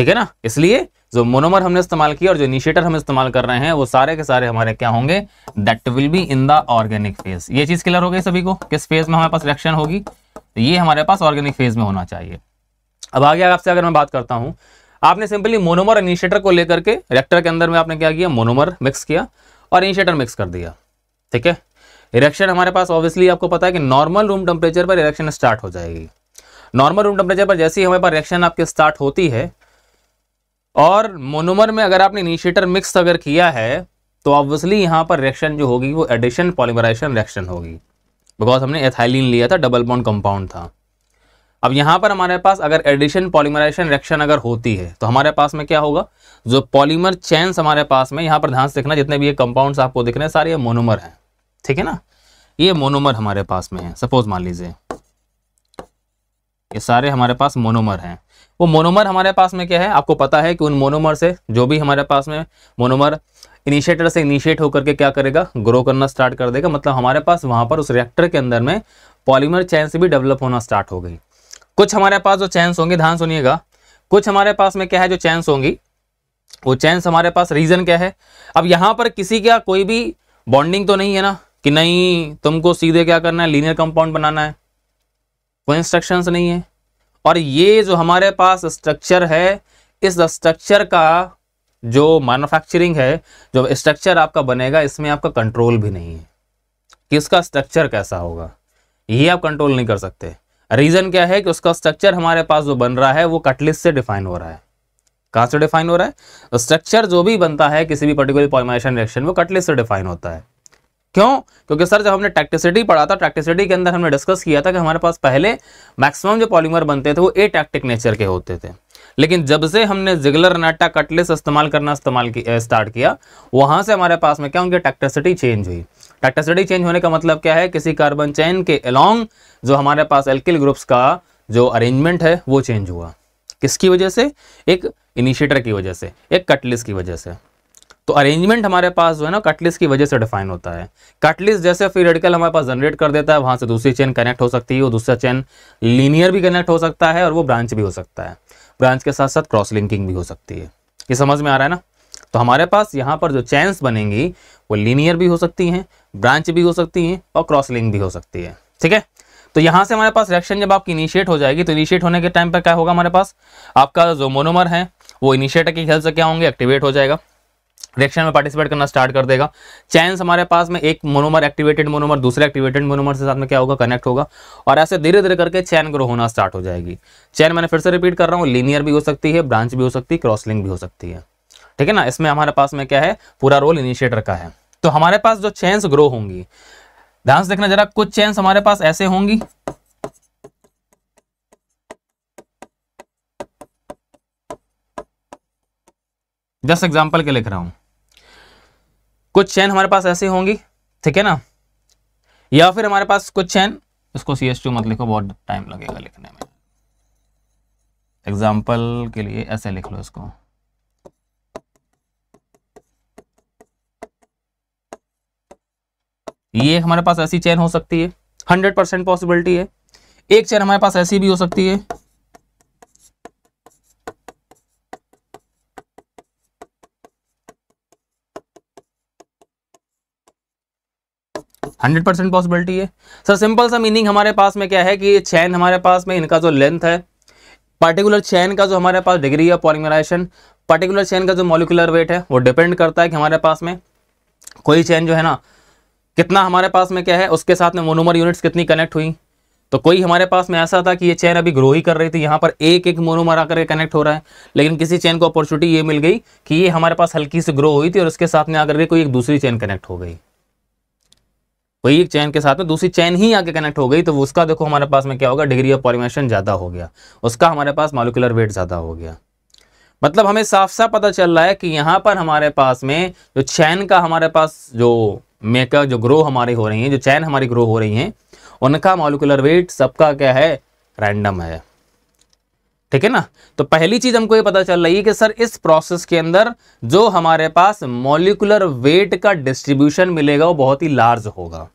ठीक है ना इसलिए जो मोनोमर हमने इस्तेमाल किया और जो इनिशिएटर हम इस्तेमाल कर रहे हैं वो सारे के सारे हमारे क्या होंगे that will be in the organic phase ये चीज क्लियर हो गई सभी को किस फेज में हमारे पास रिएक्शन होगी तो ये हमारे पास ऑर्गेनिक फेज में होना चाहिए अब आगे आपसे अगर मैं बात करता हूं आपने सिंपली मोनोमर इनिशिएटर को लेकर के रिएक्टर के अंदर में आपने क्या किया मोनोमर मिक्स किया और इनिशिएटर मिक्स कर दिया ठीक है रिएक्शन हमारे पास ऑब्वियसली आपको पता है कि नॉर्मल रूम टेम्परेचर पर रिएक्शन स्टार्ट हो जाएगी नॉर्मल रूम टेम्परेचर पर जैसे ही हमारे पास रिएक्शन आपके स्टार्ट होती है और मोनोमर में अगर आपने इनिशिएटर मिक्स अगर किया है तो ऑब्वियसली यहाँ पर रिएक्शन जो होगी वो एडिशन पॉलीमराइजेशन रिएक्शन होगी बिकॉज हमने एथाइलिन लिया था डबल बॉन्ड कंपाउंड था अब यहाँ पर हमारे पास अगर एडिशन पॉलीमराइजेशन रिएक्शन अगर होती है तो हमारे पास में क्या होगा जो पॉलीमर चैंस हमारे पास में यहाँ पर ध्यान से देखना जितने भी ये कंपाउंड आपको दिख रहे हैं सारे ये मोनोमर हैं ठीक है ना ये मोनोमर हमारे पास में है सपोज मान लीजिए ये सारे हमारे पास मोनोमर हैं वो मोनोमर हमारे पास में क्या है आपको पता है कि उन मोनोमर से जो भी हमारे पास में मोनोमर इनिशिएटर से इनिशिएट होकर के क्या करेगा ग्रो करना स्टार्ट कर देगा मतलब हमारे पास वहाँ पर उस रिएक्टर के अंदर में पॉलीमर चैन से भी डेवलप होना स्टार्ट हो गई कुछ हमारे पास जो चैंस होंगे ध्यान सुनिएगा कुछ हमारे पास में क्या है जो चैंस होंगी वो चैंस हमारे पास रीज़न क्या है अब यहाँ पर किसी का कोई भी बॉन्डिंग तो नहीं है ना कि नहीं तुमको सीधे क्या करना है लीनियर कंपाउंड बनाना है कोई इंस्ट्रक्शंस नहीं है और ये जो हमारे पास स्ट्रक्चर है इस स्ट्रक्चर का जो मैन्युफैक्चरिंग है जो स्ट्रक्चर आपका बनेगा इसमें आपका कंट्रोल भी नहीं है कि इसका स्ट्रक्चर कैसा होगा ये आप कंट्रोल नहीं कर सकते रीज़न क्या है कि उसका स्ट्रक्चर हमारे पास जो बन रहा है वो कटलिस से डिफाइन हो रहा है कहाँ से डिफाइन हो रहा है स्ट्रक्चर तो जो भी बनता है किसी भी पर्टिकुलर पॉलिमाइजेशन रिएक्शन वो कटलिस से डिफाइन होता है क्यों क्योंकि सर जब हमने टैक्टिसिटी पढ़ा था टैक्टिसिटी के अंदर हमने डिस्कस किया था कि हमारे पास पहले मैक्सिमम जो पॉलीमर बनते थे वो ए टैक्टिक नेचर के होते थे लेकिन जब से हमने जिगलर नाटा कटलेस इस्तेमाल करना इस्तेमाल स्टार्ट किया वहाँ से हमारे पास में क्या उनकी टैक्टिसिटी चेंज हुई टैक्टिसिटी चेंज होने का मतलब क्या है किसी कार्बन चैन के अलॉन्ग जो हमारे पास एल्किल ग्रुप्स का जो अरेंजमेंट है वो चेंज हुआ किसकी वजह से एक इनिशिएटर की वजह से एक कटलिस की वजह से तो अरेंजमेंट हमारे पास जो है ना कटलिस की वजह से डिफाइन होता है कटलिस जैसे फ्री रेडिकल हमारे पास जनरेट कर देता है वहाँ से दूसरी चेन कनेक्ट हो सकती है और दूसरा चेन लीनियर भी कनेक्ट हो सकता है और वो ब्रांच भी हो सकता है ब्रांच के साथ साथ क्रॉस लिंकिंग भी हो सकती है ये समझ में आ रहा है ना तो हमारे पास यहाँ पर जो चैंस बनेंगी वो लीनियर भी हो सकती हैं ब्रांच भी हो सकती हैं और क्रॉस लिंक भी हो सकती है ठीक है तो यहाँ से हमारे पास रिएक्शन जब आपकी इनिशिएट हो जाएगी तो इनिशिएट होने के टाइम पर क्या होगा हमारे पास आपका जो मोनोमर है वो इनिशिएटर की हेल्प से क्या होंगे एक्टिवेट हो जाएगा रिएक्शन में पार्टिसिपेट करना स्टार्ट कर देगा चैंस हमारे पास में एक मोनोमर एक्टिवेटेड मोनोमर दूसरे एक्टिवेटेड मोनोमर से साथ में क्या होगा कनेक्ट होगा और ऐसे धीरे धीरे करके चैन ग्रो होना स्टार्ट हो जाएगी चैन मैंने फिर से रिपीट कर रहा हूँ लीनियर भी हो सकती है ब्रांच भी हो सकती है क्रॉसलिंग भी हो सकती है ठीक है ना इसमें हमारे पास में क्या है पूरा रोल इनिशिएटर का है तो हमारे पास जो चैंस ग्रो होंगी ध्यान से देखना जरा कुछ चैंस हमारे पास ऐसे होंगी जस्ट एग्जाम्पल के लिख रहा हूँ कुछ चैन हमारे पास ऐसे होंगी ठीक है ना या फिर हमारे पास कुछ चैन इसको सी एस टू मत लिखो बहुत टाइम लगेगा लिखने में एग्जाम्पल के लिए ऐसे लिख लो इसको ये हमारे पास ऐसी चैन हो सकती है हंड्रेड परसेंट पॉसिबिलिटी है एक चैन हमारे पास ऐसी भी हो सकती है हंड्रेड परसेंट पॉसिबिलिटी है सर सिंपल सा मीनिंग हमारे पास में क्या है कि चैन हमारे पास में इनका जो लेंथ है पर्टिकुलर चैन का जो हमारे पास degree of polymerisation particular chain का जो मोलिकुलर वेट है वो डिपेंड करता है कि हमारे पास में कोई चैन जो है ना कितना हमारे पास में क्या है उसके साथ में मोनोमर यूनिट्स कितनी कनेक्ट हुई तो कोई हमारे पास में ऐसा था कि ये चैन अभी ग्रो ही कर रही थी यहाँ पर एक एक मोनोमर आकर के कनेक्ट हो रहा है लेकिन किसी चैन को अपॉर्चुनिटी ये मिल गई कि ये हमारे पास हल्की से ग्रो हुई थी और उसके साथ में आकर के कोई एक दूसरी चैन कनेक्ट हो गई वही एक चैन के साथ में दूसरी चैन ही आगे कनेक्ट हो गई तो उसका देखो हमारे पास में क्या होगा डिग्री ऑफ पॉलिमेशन ज़्यादा हो गया उसका हमारे पास मालिकुलर वेट ज़्यादा हो गया मतलब हमें साफ साफ पता चल रहा है कि यहाँ पर हमारे पास में जो चैन का हमारे पास जो मेकअप जो ग्रो हमारी हो रही है जो चैन हमारी ग्रो हो रही हैं उनका मॉलिकुलर वेट सबका क्या है रैंडम है ठीक है ना तो पहली चीज हमको ये पता चल रही है कि सर इस प्रोसेस के अंदर जो हमारे पास मॉलिकुलर वेट का डिस्ट्रीब्यूशन मिलेगा वो बहुत ही लार्ज होगा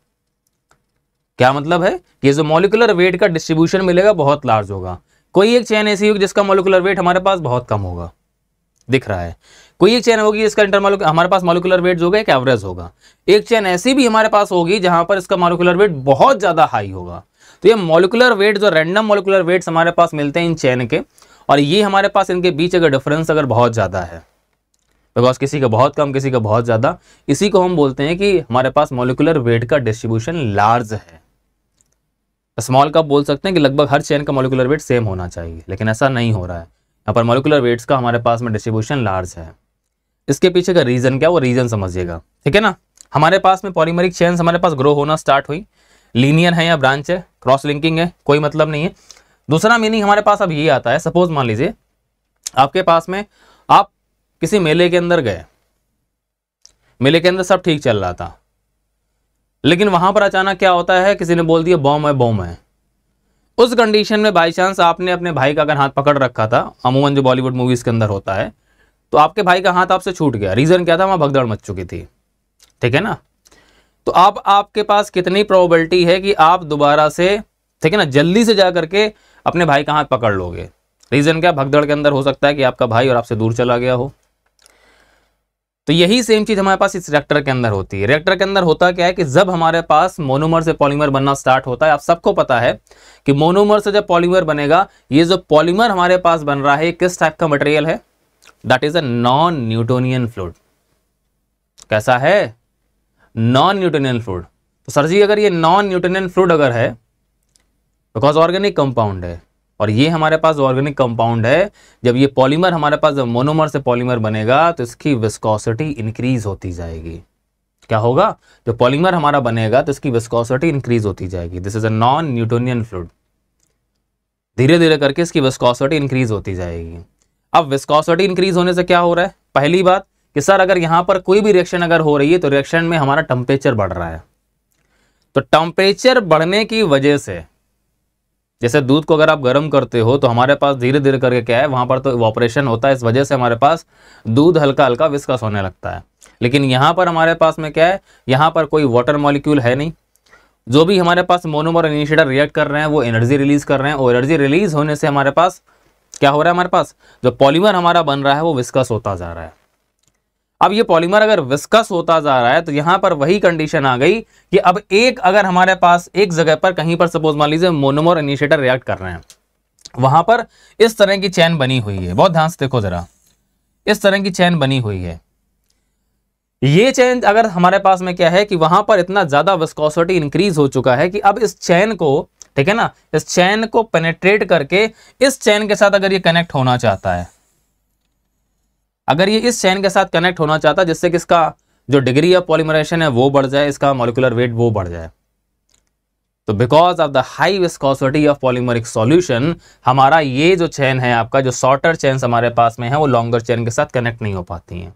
क्या मतलब है ये जो मॉलिकुलर वेट का डिस्ट्रीब्यूशन मिलेगा बहुत लार्ज होगा कोई एक चैन ऐसी होगी जिसका मॉलिकुलर वेट हमारे पास बहुत कम होगा दिख रहा है कोई एक चैन होगी इसका इंटरमोल हमारे पास मॉलिकुलर वेट जो होगा एक एवरेज होगा एक चैन ऐसी भी हमारे पास होगी जहां पर इसका मॉलिकुलर वेट बहुत ज़्यादा हाई होगा तो ये मोलिकुलर वेट जो रैंडम मोलिकुलर वेट्स हमारे पास मिलते हैं इन चैन के और ये हमारे पास इनके बीच अगर डिफरेंस अगर बहुत ज़्यादा है बिकॉज किसी का बहुत कम किसी का बहुत ज़्यादा इसी को हम बोलते हैं कि हमारे पास मोलिकुलर वेट का डिस्ट्रीब्यूशन लार्ज है स्मॉल का बोल सकते हैं कि लगभग हर चैन का मोलिकुलर वेट सेम होना चाहिए लेकिन ऐसा नहीं हो रहा है यहाँ पर मोलिकुलर वेट्स का हमारे पास में डिस्ट्रीब्यूशन लार्ज है इसके पीछे का रीज़न क्या वो रीज़न समझिएगा ठीक है ना हमारे पास में पॉलीमरिक चेन्स हमारे पास ग्रो होना स्टार्ट हुई लीनियर है या ब्रांच है क्रॉस लिंकिंग है कोई मतलब नहीं है दूसरा मीनिंग हमारे पास अब ये आता है सपोज मान लीजिए आपके पास में आप किसी मेले के अंदर गए मेले के अंदर सब ठीक चल रहा था लेकिन वहां पर अचानक क्या होता है किसी ने बोल दिया बॉम है बॉम है उस कंडीशन में बाई चांस आपने अपने भाई का अगर हाथ पकड़ रखा था अमूमन जो बॉलीवुड मूवीज के अंदर होता है तो आपके भाई का हाथ आपसे छूट गया रीजन क्या था वहां भगदड़ मच चुकी थी ठीक है ना तो आप आपके पास कितनी प्रोबेबिलिटी है कि आप दोबारा से ठीक है ना जल्दी से जा करके अपने भाई का हाथ पकड़ लोगे रीज़न क्या भगदड़ के अंदर हो सकता है कि आपका भाई और आपसे दूर चला गया हो तो यही सेम चीज़ हमारे पास इस रिएक्टर के अंदर होती है रिएक्टर के अंदर होता क्या है कि जब हमारे पास मोनोमर से पॉलीमर बनना स्टार्ट होता है आप सबको पता है कि मोनोमर से जब पॉलीमर बनेगा ये जो पॉलीमर हमारे पास बन रहा है किस टाइप का मटेरियल है that is a non Newtonian fluid कैसा है नॉन न्यूटनियन फ्लूड तो सर जी अगर ये नॉन न्यूटनियन फ्लूड अगर है बिकॉज ऑर्गेनिक कंपाउंड है और ये हमारे पास ऑर्गेनिक कंपाउंड है जब ये पॉलीमर हमारे पास जब मोनोमर से पॉलीमर बनेगा तो इसकी विस्कोसिटी इंक्रीज होती जाएगी क्या होगा जो पॉलीमर हमारा बनेगा तो इसकी विस्कोसिटी इंक्रीज होती जाएगी this is a non Newtonian fluid धीरे धीरे करके इसकी विस्कोसिटी इंक्रीज होती जाएगी अब विस्कोसिटी इंक्रीज होने से क्या हो रहा है पहली बात कि सर अगर यहाँ पर कोई भी रिएक्शन अगर हो रही है तो रिएक्शन में हमारा टेम्परेचर बढ़ रहा है तो टेम्परेचर बढ़ने की वजह से जैसे दूध को अगर आप गर्म करते हो तो हमारे पास धीरे धीरे करके क्या है वहाँ पर तो ऑपरेशन होता है इस वजह से हमारे पास दूध हल्का हल्का विस्कस होने लगता है लेकिन यहाँ पर हमारे पास में क्या है यहाँ पर कोई वाटर मॉलिक्यूल है नहीं जो भी हमारे पास मोनोमर इनिशिएटर रिएक्ट कर रहे हैं वो एनर्जी रिलीज कर रहे हैं और एनर्जी रिलीज होने से हमारे पास क्या हो रहा है हमारे पास जो पॉलीमर हमारा बन रहा है वो विस्कस होता जा रहा है अब ये पॉलीमर अगर विस्कस होता जा रहा है तो यहां पर वही कंडीशन आ गई कि अब एक अगर हमारे पास एक जगह पर कहीं पर सपोज मान लीजिए मोनोमोर इनिशिएटर रिएक्ट कर रहे हैं वहां पर इस तरह की चैन बनी हुई है बहुत ध्यान से देखो जरा इस तरह की चैन बनी हुई है ये चैन अगर हमारे पास में क्या है कि वहां पर इतना ज्यादा विस्कोसिटी इंक्रीज हो चुका है कि अब इस चैन को ठीक है ना इस चैन को पेनेट्रेट करके इस चैन के साथ अगर ये कनेक्ट होना चाहता है अगर ये इस चैन के साथ कनेक्ट होना चाहता जिससे कि इसका जो डिग्री ऑफ पॉलीमराइजेशन है वो बढ़ जाए इसका मोलिकुलर वेट वो बढ़ जाए तो because of the high viscosity of polymeric solution हमारा ये जो चैन है आपका जो शॉर्टर चैन हमारे पास में है वो लॉन्गर चैन के साथ कनेक्ट नहीं हो पाती हैं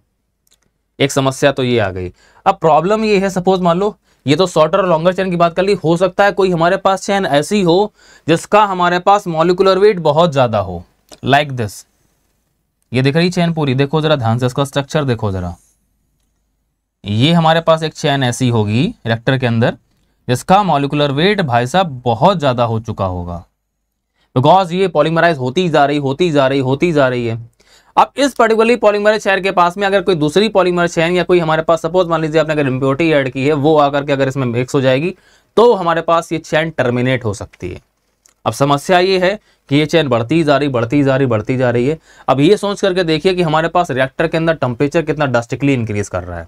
एक समस्या तो ये आ गई अब प्रॉब्लम ये है सपोज मान लो ये तो शॉर्टर और लॉन्गर चैन की बात कर ली हो सकता है कोई हमारे पास चैन ऐसी हो जिसका हमारे पास मॉलिकुलर वेट बहुत ज़्यादा हो लाइक like दिस ये दिख रही चैन पूरी देखो ज़रा ध्यान से इसका स्ट्रक्चर देखो ज़रा ये हमारे पास एक चैन ऐसी होगी रेक्टर के अंदर जिसका मॉलिकुलर वेट भाई साहब बहुत ज़्यादा हो चुका होगा बिकॉज ये पॉलीमराइज होती जा रही होती जा रही होती जा रही है अब इस पर्टिकुलरली पॉलीमराइज चैन के पास में अगर कोई दूसरी पॉलीमर चैन या कोई हमारे पास सपोज मान लीजिए आपने अगर इम्प्योरिटी एड की है वो आकर के अगर इसमें मिक्स हो जाएगी तो हमारे पास ये चैन टर्मिनेट हो सकती है अब समस्या ये है कि ये चैन बढ़ती जा रही बढ़ती जा रही बढ़ती जा रही है अब ये सोच करके देखिए कि हमारे पास रिएक्टर के अंदर टेम्परेचर कितना डस्टिकली इंक्रीज कर रहा है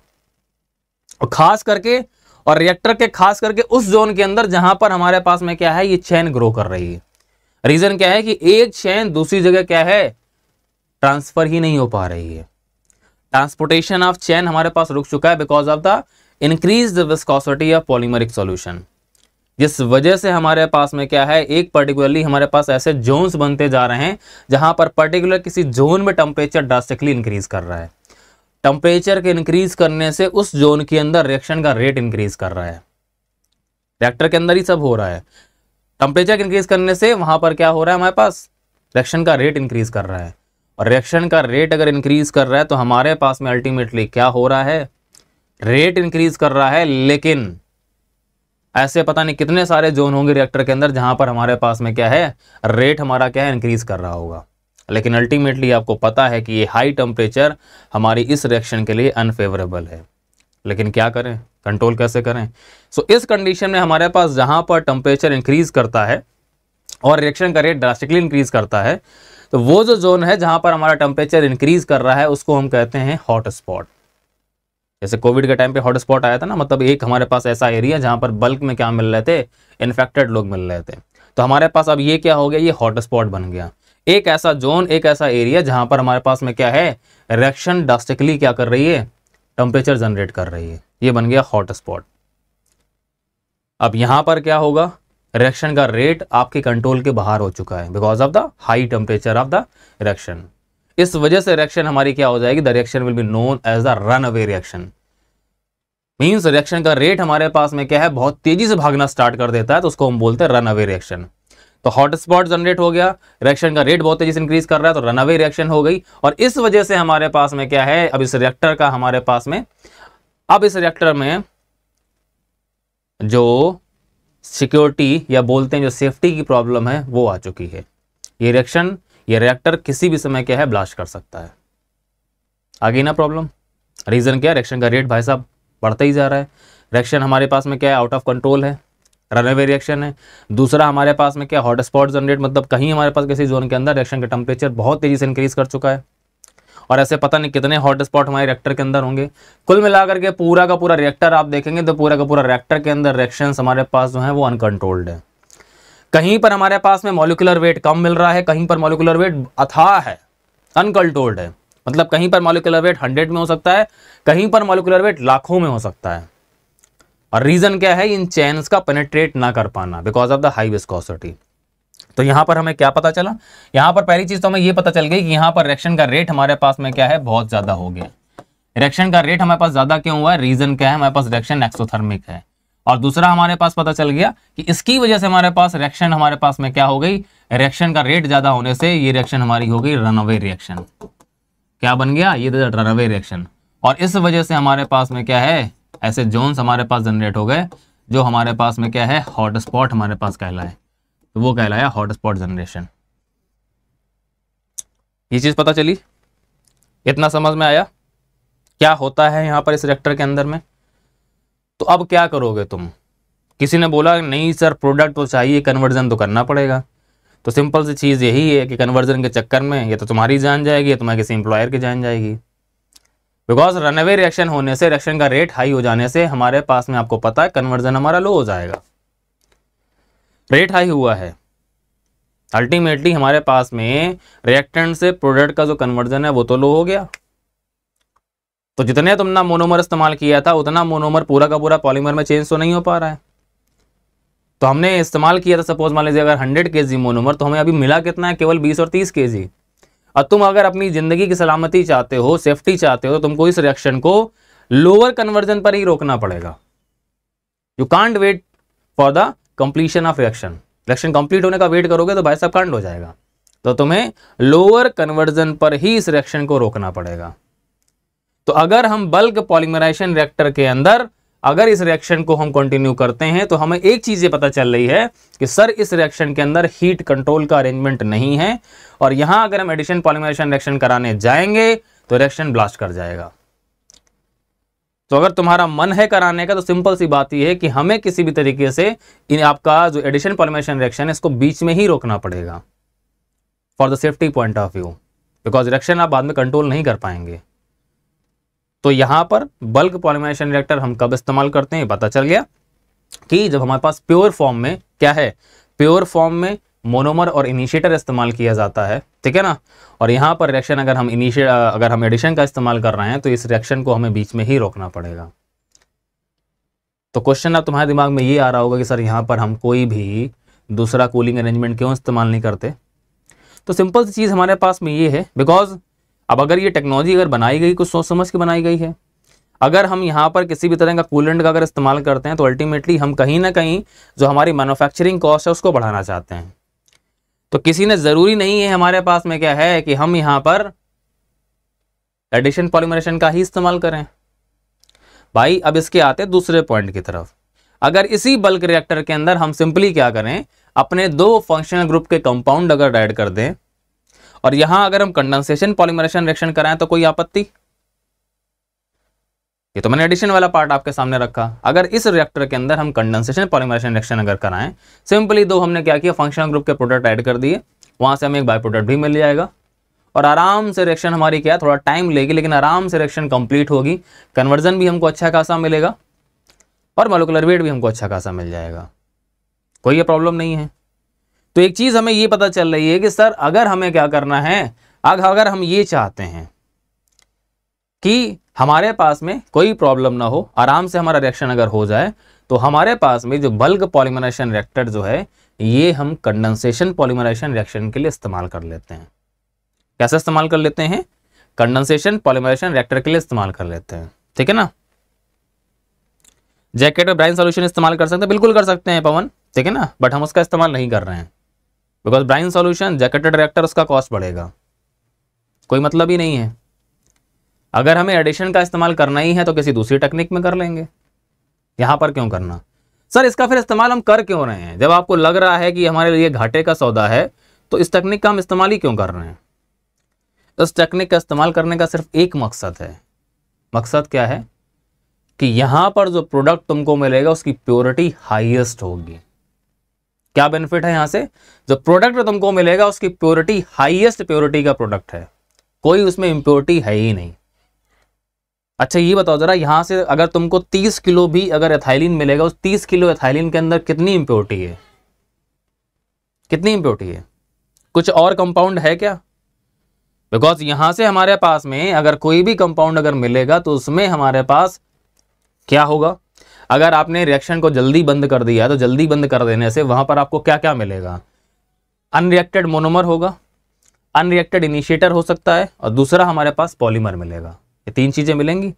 और खास करके और रिएक्टर के खास करके उस जोन के अंदर जहां पर हमारे पास में क्या है ये चैन ग्रो कर रही है रीजन क्या है कि एक चैन दूसरी जगह क्या है ट्रांसफर ही नहीं हो पा रही है ट्रांसपोर्टेशन ऑफ चैन हमारे पास रुक चुका है because of the increase viscosity of polymeric solution जिस वजह से हमारे पास में क्या है एक पर्टिकुलरली हमारे पास ऐसे जोन्स बनते जा रहे हैं जहां पर पर्टिकुलर किसी जोन में टेम्परेचर ड्रास्टिकली इंक्रीज कर रहा है टेम्परेचर के इंक्रीज करने से उस जोन के अंदर रिएक्शन का रेट इंक्रीज कर रहा है रिएक्टर के अंदर ही सब हो रहा है टेम्परेचर इंक्रीज करने से वहां पर क्या हो रहा है हमारे पास रिएक्शन का रेट इंक्रीज कर रहा है और रिएक्शन का रेट अगर इंक्रीज कर रहा है तो हमारे पास में अल्टीमेटली क्या हो रहा है रेट इंक्रीज कर रहा है लेकिन ऐसे पता नहीं कितने सारे जोन होंगे रिएक्टर के अंदर जहां पर हमारे पास में क्या है रेट हमारा क्या है इंक्रीज कर रहा होगा लेकिन अल्टीमेटली आपको पता है कि ये हाई टेम्परेचर हमारी इस रिएक्शन के लिए अनफेवरेबल है लेकिन क्या करें कंट्रोल कैसे करें सो so, इस कंडीशन में हमारे पास जहां पर टेम्परेचर इंक्रीज करता है और रिएक्शन का रेट ड्रास्टिकली इंक्रीज करता है तो वो जो जोन है जहां पर हमारा टेम्परेचर इंक्रीज कर रहा है उसको हम कहते हैं हॉट स्पॉट जैसे कोविड के टाइम पे हॉटस्पॉट आया था ना मतलब एक हमारे पास ऐसा एरिया जहाँ पर बल्क में क्या मिल रहे थे इन्फेक्टेड लोग मिल रहे थे तो हमारे पास अब ये क्या हो गया ये हॉटस्पॉट बन गया एक ऐसा जोन एक ऐसा एरिया जहाँ पर हमारे पास में क्या है रिएक्शन डास्टिकली क्या कर रही है टेम्परेचर जनरेट कर रही है ये बन गया हॉटस्पॉट अब यहाँ पर क्या होगा रिएक्शन का रेट आपके कंट्रोल के बाहर हो चुका है because of the high temperature of the reaction इस वजह से रिएक्शन हमारी क्या हो जाएगी the reaction will be known as the runaway reaction means reaction का रेट हमारे पास में क्या है बहुत तेजी से भागना स्टार्ट कर देता है तो उसको हम बोलते हैं रन अवे रिएक्शन तो हॉटस्पॉट जनरेट हो गया रिएक्शन का रेट बहुत तेजी से इंक्रीज कर रहा है तो रन अवे रिएक्शन हो गई और इस वजह से हमारे पास में क्या है अब इस रिएक्टर का हमारे पास में अब इस रिएक्टर में जो सिक्योरिटी या बोलते हैं जो सेफ्टी की प्रॉब्लम है वो आ चुकी है ये रिएक्शन ये रिएक्टर किसी भी समय क्या है ब्लास्ट कर सकता है आगे ना प्रॉब्लम रीज़न क्या है रिएक्शन का रेट भाई साहब बढ़ता ही जा रहा है रिएक्शन हमारे पास में क्या है आउट ऑफ कंट्रोल है रन अवे रिएक्शन है दूसरा हमारे पास में क्या हॉट स्पॉट जनरेट मतलब कहीं हमारे पास किसी जोन के अंदर रिएक्शन का टेम्परेचर बहुत तेज़ी से इंक्रीज़ कर चुका है और ऐसे पता नहीं कितने हॉट स्पॉट हमारे रिएक्टर के अंदर होंगे कुल मिलाकर के पूरा का पूरा रिएक्टर आप देखेंगे तो पूरा का पूरा रिएक्टर के अंदर रिएक्शन हमारे पास जो है वो अनकंट्रोल्ड है कहीं पर हमारे पास में मोलिकुलर वेट कम मिल रहा है कहीं पर मोलिकुलर वेट अथाह है अनकंट्रोल्ड है मतलब कहीं पर मोलिकुलर वेट हंड्रेड में हो सकता है कहीं पर मोलिकुलर वेट लाखों में हो सकता है और रीज़न क्या है इन चैनस का पेनेट्रेट ना कर पाना because of the high viscosity तो यहाँ पर हमें क्या पता चला यहाँ पर पहली चीज़ तो हमें ये पता चल गई कि यहाँ पर रिएक्शन का रेट हमारे पास में क्या है बहुत ज़्यादा हो गया रिएक्शन का रेट हमारे पास ज़्यादा क्यों हुआ है रीज़न क्या है हमारे पास रिएक्शन एक्सोथर्मिक है और दूसरा हमारे पास पता चल गया कि इसकी वजह से हमारे पास रिएक्शन हमारे पास में क्या हो गई रिएक्शन का रेट ज़्यादा होने से ये रिएक्शन हमारी हो गई रनअवे रिएक्शन क्या बन गया ये तो रनअवे रिएक्शन और इस वजह से हमारे पास में क्या है ऐसे जोन्स हमारे पास जनरेट हो गए जो हमारे पास में क्या है हॉटस्पॉट हमारे पास कहलाए तो वो कहलाया हॉटस्पॉट जनरेशन ये चीज़ पता चली इतना समझ में आया क्या होता है यहां पर इस रेक्टर के अंदर में तो अब क्या करोगे तुम किसी ने बोला नहीं सर प्रोडक्ट तो चाहिए कन्वर्जन तो करना पड़ेगा तो सिंपल सी चीज़ यही है कि कन्वर्जन के चक्कर में या तो तुम्हारी जान जाएगी या तुम्हारे किसी एम्प्लॉयर की जान जाएगी बिकॉज अवे रिएक्शन होने से रिएक्शन का रेट हाई हो जाने से हमारे पास में आपको पता है कन्वर्जन हमारा लो हो जाएगा रेट हाई हुआ है अल्टीमेटली हमारे पास में रिएक्टेंट से प्रोडक्ट का जो कन्वर्जन है वो तो लो हो गया तो जितने तुमने मोनोमर इस्तेमाल किया था उतना मोनोमर पूरा का पूरा पॉलीमर में चेंज तो नहीं हो पा रहा है तो हमने इस्तेमाल किया था सपोज मान लीजिए अगर हंड्रेड के मोनोमर तो हमें अभी मिला कितना है केवल बीस और तीस के और तुम अगर अपनी ज़िंदगी की सलामती चाहते हो सेफ्टी चाहते हो तो तुमको इस रिएक्शन को लोअर कन्वर्जन पर ही रोकना पड़ेगा you can't wait for the completion of reaction reaction complete होने का वेट करोगे तो भाई साहब कांड हो जाएगा तो तुम्हें लोअर कन्वर्जन पर ही इस रिएक्शन को रोकना पड़ेगा तो अगर हम बल्क पॉलीमराइजेशन रिएक्टर के अंदर अगर इस रिएक्शन को हम कंटिन्यू करते हैं तो हमें एक चीज़ ये पता चल रही है कि सर इस रिएक्शन के अंदर हीट कंट्रोल का अरेंजमेंट नहीं है और यहां अगर हम एडिशन पॉलीमराइजेशन रिएक्शन कराने जाएंगे तो रिएक्शन ब्लास्ट कर जाएगा तो अगर तुम्हारा मन है कराने का तो सिंपल सी बात यह है कि हमें किसी भी तरीके से इन आपका जो एडिशन पॉलिमेशन रिएक्शन है इसको बीच में ही रोकना पड़ेगा for the safety point of view because reaction आप बाद में कंट्रोल नहीं कर पाएंगे तो यहाँ पर बल्क पॉलिमाइजेशन रिएक्टर हम कब इस्तेमाल करते हैं पता चल गया कि जब हमारे पास प्योर फॉर्म में क्या है प्योर फॉर्म में मोनोमर और इनिशिएटर इस्तेमाल किया जाता है ठीक है ना और यहाँ पर रिएक्शन अगर हम इनिशिए अगर हम एडिशन का इस्तेमाल कर रहे हैं तो इस रिएक्शन को हमें बीच में ही रोकना पड़ेगा तो क्वेश्चन अब तुम्हारे दिमाग में ये आ रहा होगा कि सर यहाँ पर हम कोई भी दूसरा कूलिंग अरेंजमेंट क्यों इस्तेमाल नहीं करते तो सिंपल सी चीज़ हमारे पास में ये है बिकॉज अब अगर ये टेक्नोलॉजी अगर बनाई गई कुछ सोच समझ के बनाई गई है अगर हम यहाँ पर किसी भी तरह का कूलेंट का अगर इस्तेमाल करते हैं तो अल्टीमेटली हम कहीं ना कहीं जो हमारी मैनुफैक्चरिंग कॉस्ट है उसको बढ़ाना चाहते हैं तो किसी ने ज़रूरी नहीं है हमारे पास में क्या है कि हम यहाँ पर एडिशन पॉलीमरेशन का ही इस्तेमाल करें भाई अब इसके आते दूसरे पॉइंट की तरफ अगर इसी बल्क रिएक्टर के अंदर हम सिंपली क्या करें अपने दो फंक्शनल ग्रुप के कंपाउंड अगर ऐड कर दें और यहां अगर हम कंडेंसेशन पॉलीमरेशन रिएक्शन कराएं तो कोई आपत्ति ये तो मैंने एडिशन वाला पार्ट आपके सामने रखा अगर इस रिएक्टर के अंदर हम कंडेंसेशन पॉलीमरेशन रिएक्शन अगर कराएं सिंपली दो हमने क्या किया फंक्शनल ग्रुप के प्रोडक्ट ऐड कर दिए वहां से हमें एक बाय प्रोडक्ट भी मिल जाएगा और आराम से रिएक्शन हमारी क्या थोड़ा टाइम लेगी लेकिन आराम से रिएक्शन कंप्लीट होगी कन्वर्जन भी हमको अच्छा खासा मिलेगा और मोलिकुलर वेट भी हमको अच्छा खासा मिल जाएगा कोई ये प्रॉब्लम नहीं है तो एक चीज़ हमें ये पता चल रही है कि सर अगर हमें क्या करना है अगर हम ये चाहते हैं कि हमारे पास में कोई प्रॉब्लम ना हो आराम से हमारा रिएक्शन अगर हो जाए तो हमारे पास में जो बल्क पॉलीमराइजेशन रिएक्टर जो है ये हम कंडेंसेशन पॉलीमराइजेशन रिएक्शन के लिए इस्तेमाल कर लेते हैं कैसे इस्तेमाल कर लेते हैं कंडेंसेशन पॉलीमराइजेशन रिएक्टर के लिए इस्तेमाल कर लेते हैं ठीक है ना जैकेट और ब्राइन सोल्यूशन इस्तेमाल कर सकते हैं बिल्कुल कर सकते हैं पवन ठीक है ना बट हम उसका इस्तेमाल नहीं कर रहे हैं because brine solution jacketed reactor उसका कॉस्ट बढ़ेगा कोई मतलब ही नहीं है अगर हमें एडिशन का इस्तेमाल करना ही है तो किसी दूसरी टेक्निक में कर लेंगे यहाँ पर क्यों करना सर इसका फिर इस्तेमाल हम कर क्यों रहे हैं जब आपको लग रहा है कि हमारे लिए घाटे का सौदा है तो इस टेक्निक का हम इस्तेमाल ही क्यों कर रहे हैं इस टेक्निक का इस्तेमाल करने का सिर्फ एक मकसद है मकसद क्या है कि यहाँ पर जो प्रोडक्ट तुमको मिलेगा उसकी प्योरिटी हाइएस्ट होगी क्या बेनिफिट है यहाँ से जो प्रोडक्ट तुमको मिलेगा उसकी प्योरिटी हाईएस्ट प्योरिटी का प्रोडक्ट है कोई उसमें इम्प्योरिटी है ही नहीं अच्छा ये बताओ जरा यहाँ से अगर तुमको 30 किलो भी अगर एथाइलिन मिलेगा उस 30 किलो एथाइलिन के अंदर कितनी इम्प्योरिटी है कितनी इम्प्योरिटी है कुछ और कंपाउंड है क्या बिकॉज यहाँ से हमारे पास में अगर कोई भी कंपाउंड अगर मिलेगा तो उसमें हमारे पास क्या होगा अगर आपने रिएक्शन को जल्दी बंद कर दिया तो जल्दी बंद कर देने से वहां पर आपको क्या क्या मिलेगा अनरिएक्टेड मोनोमर होगा अनरिएक्टेड इनिशिएटर हो सकता है और दूसरा हमारे पास पॉलीमर मिलेगा ये तीन चीज़ें मिलेंगी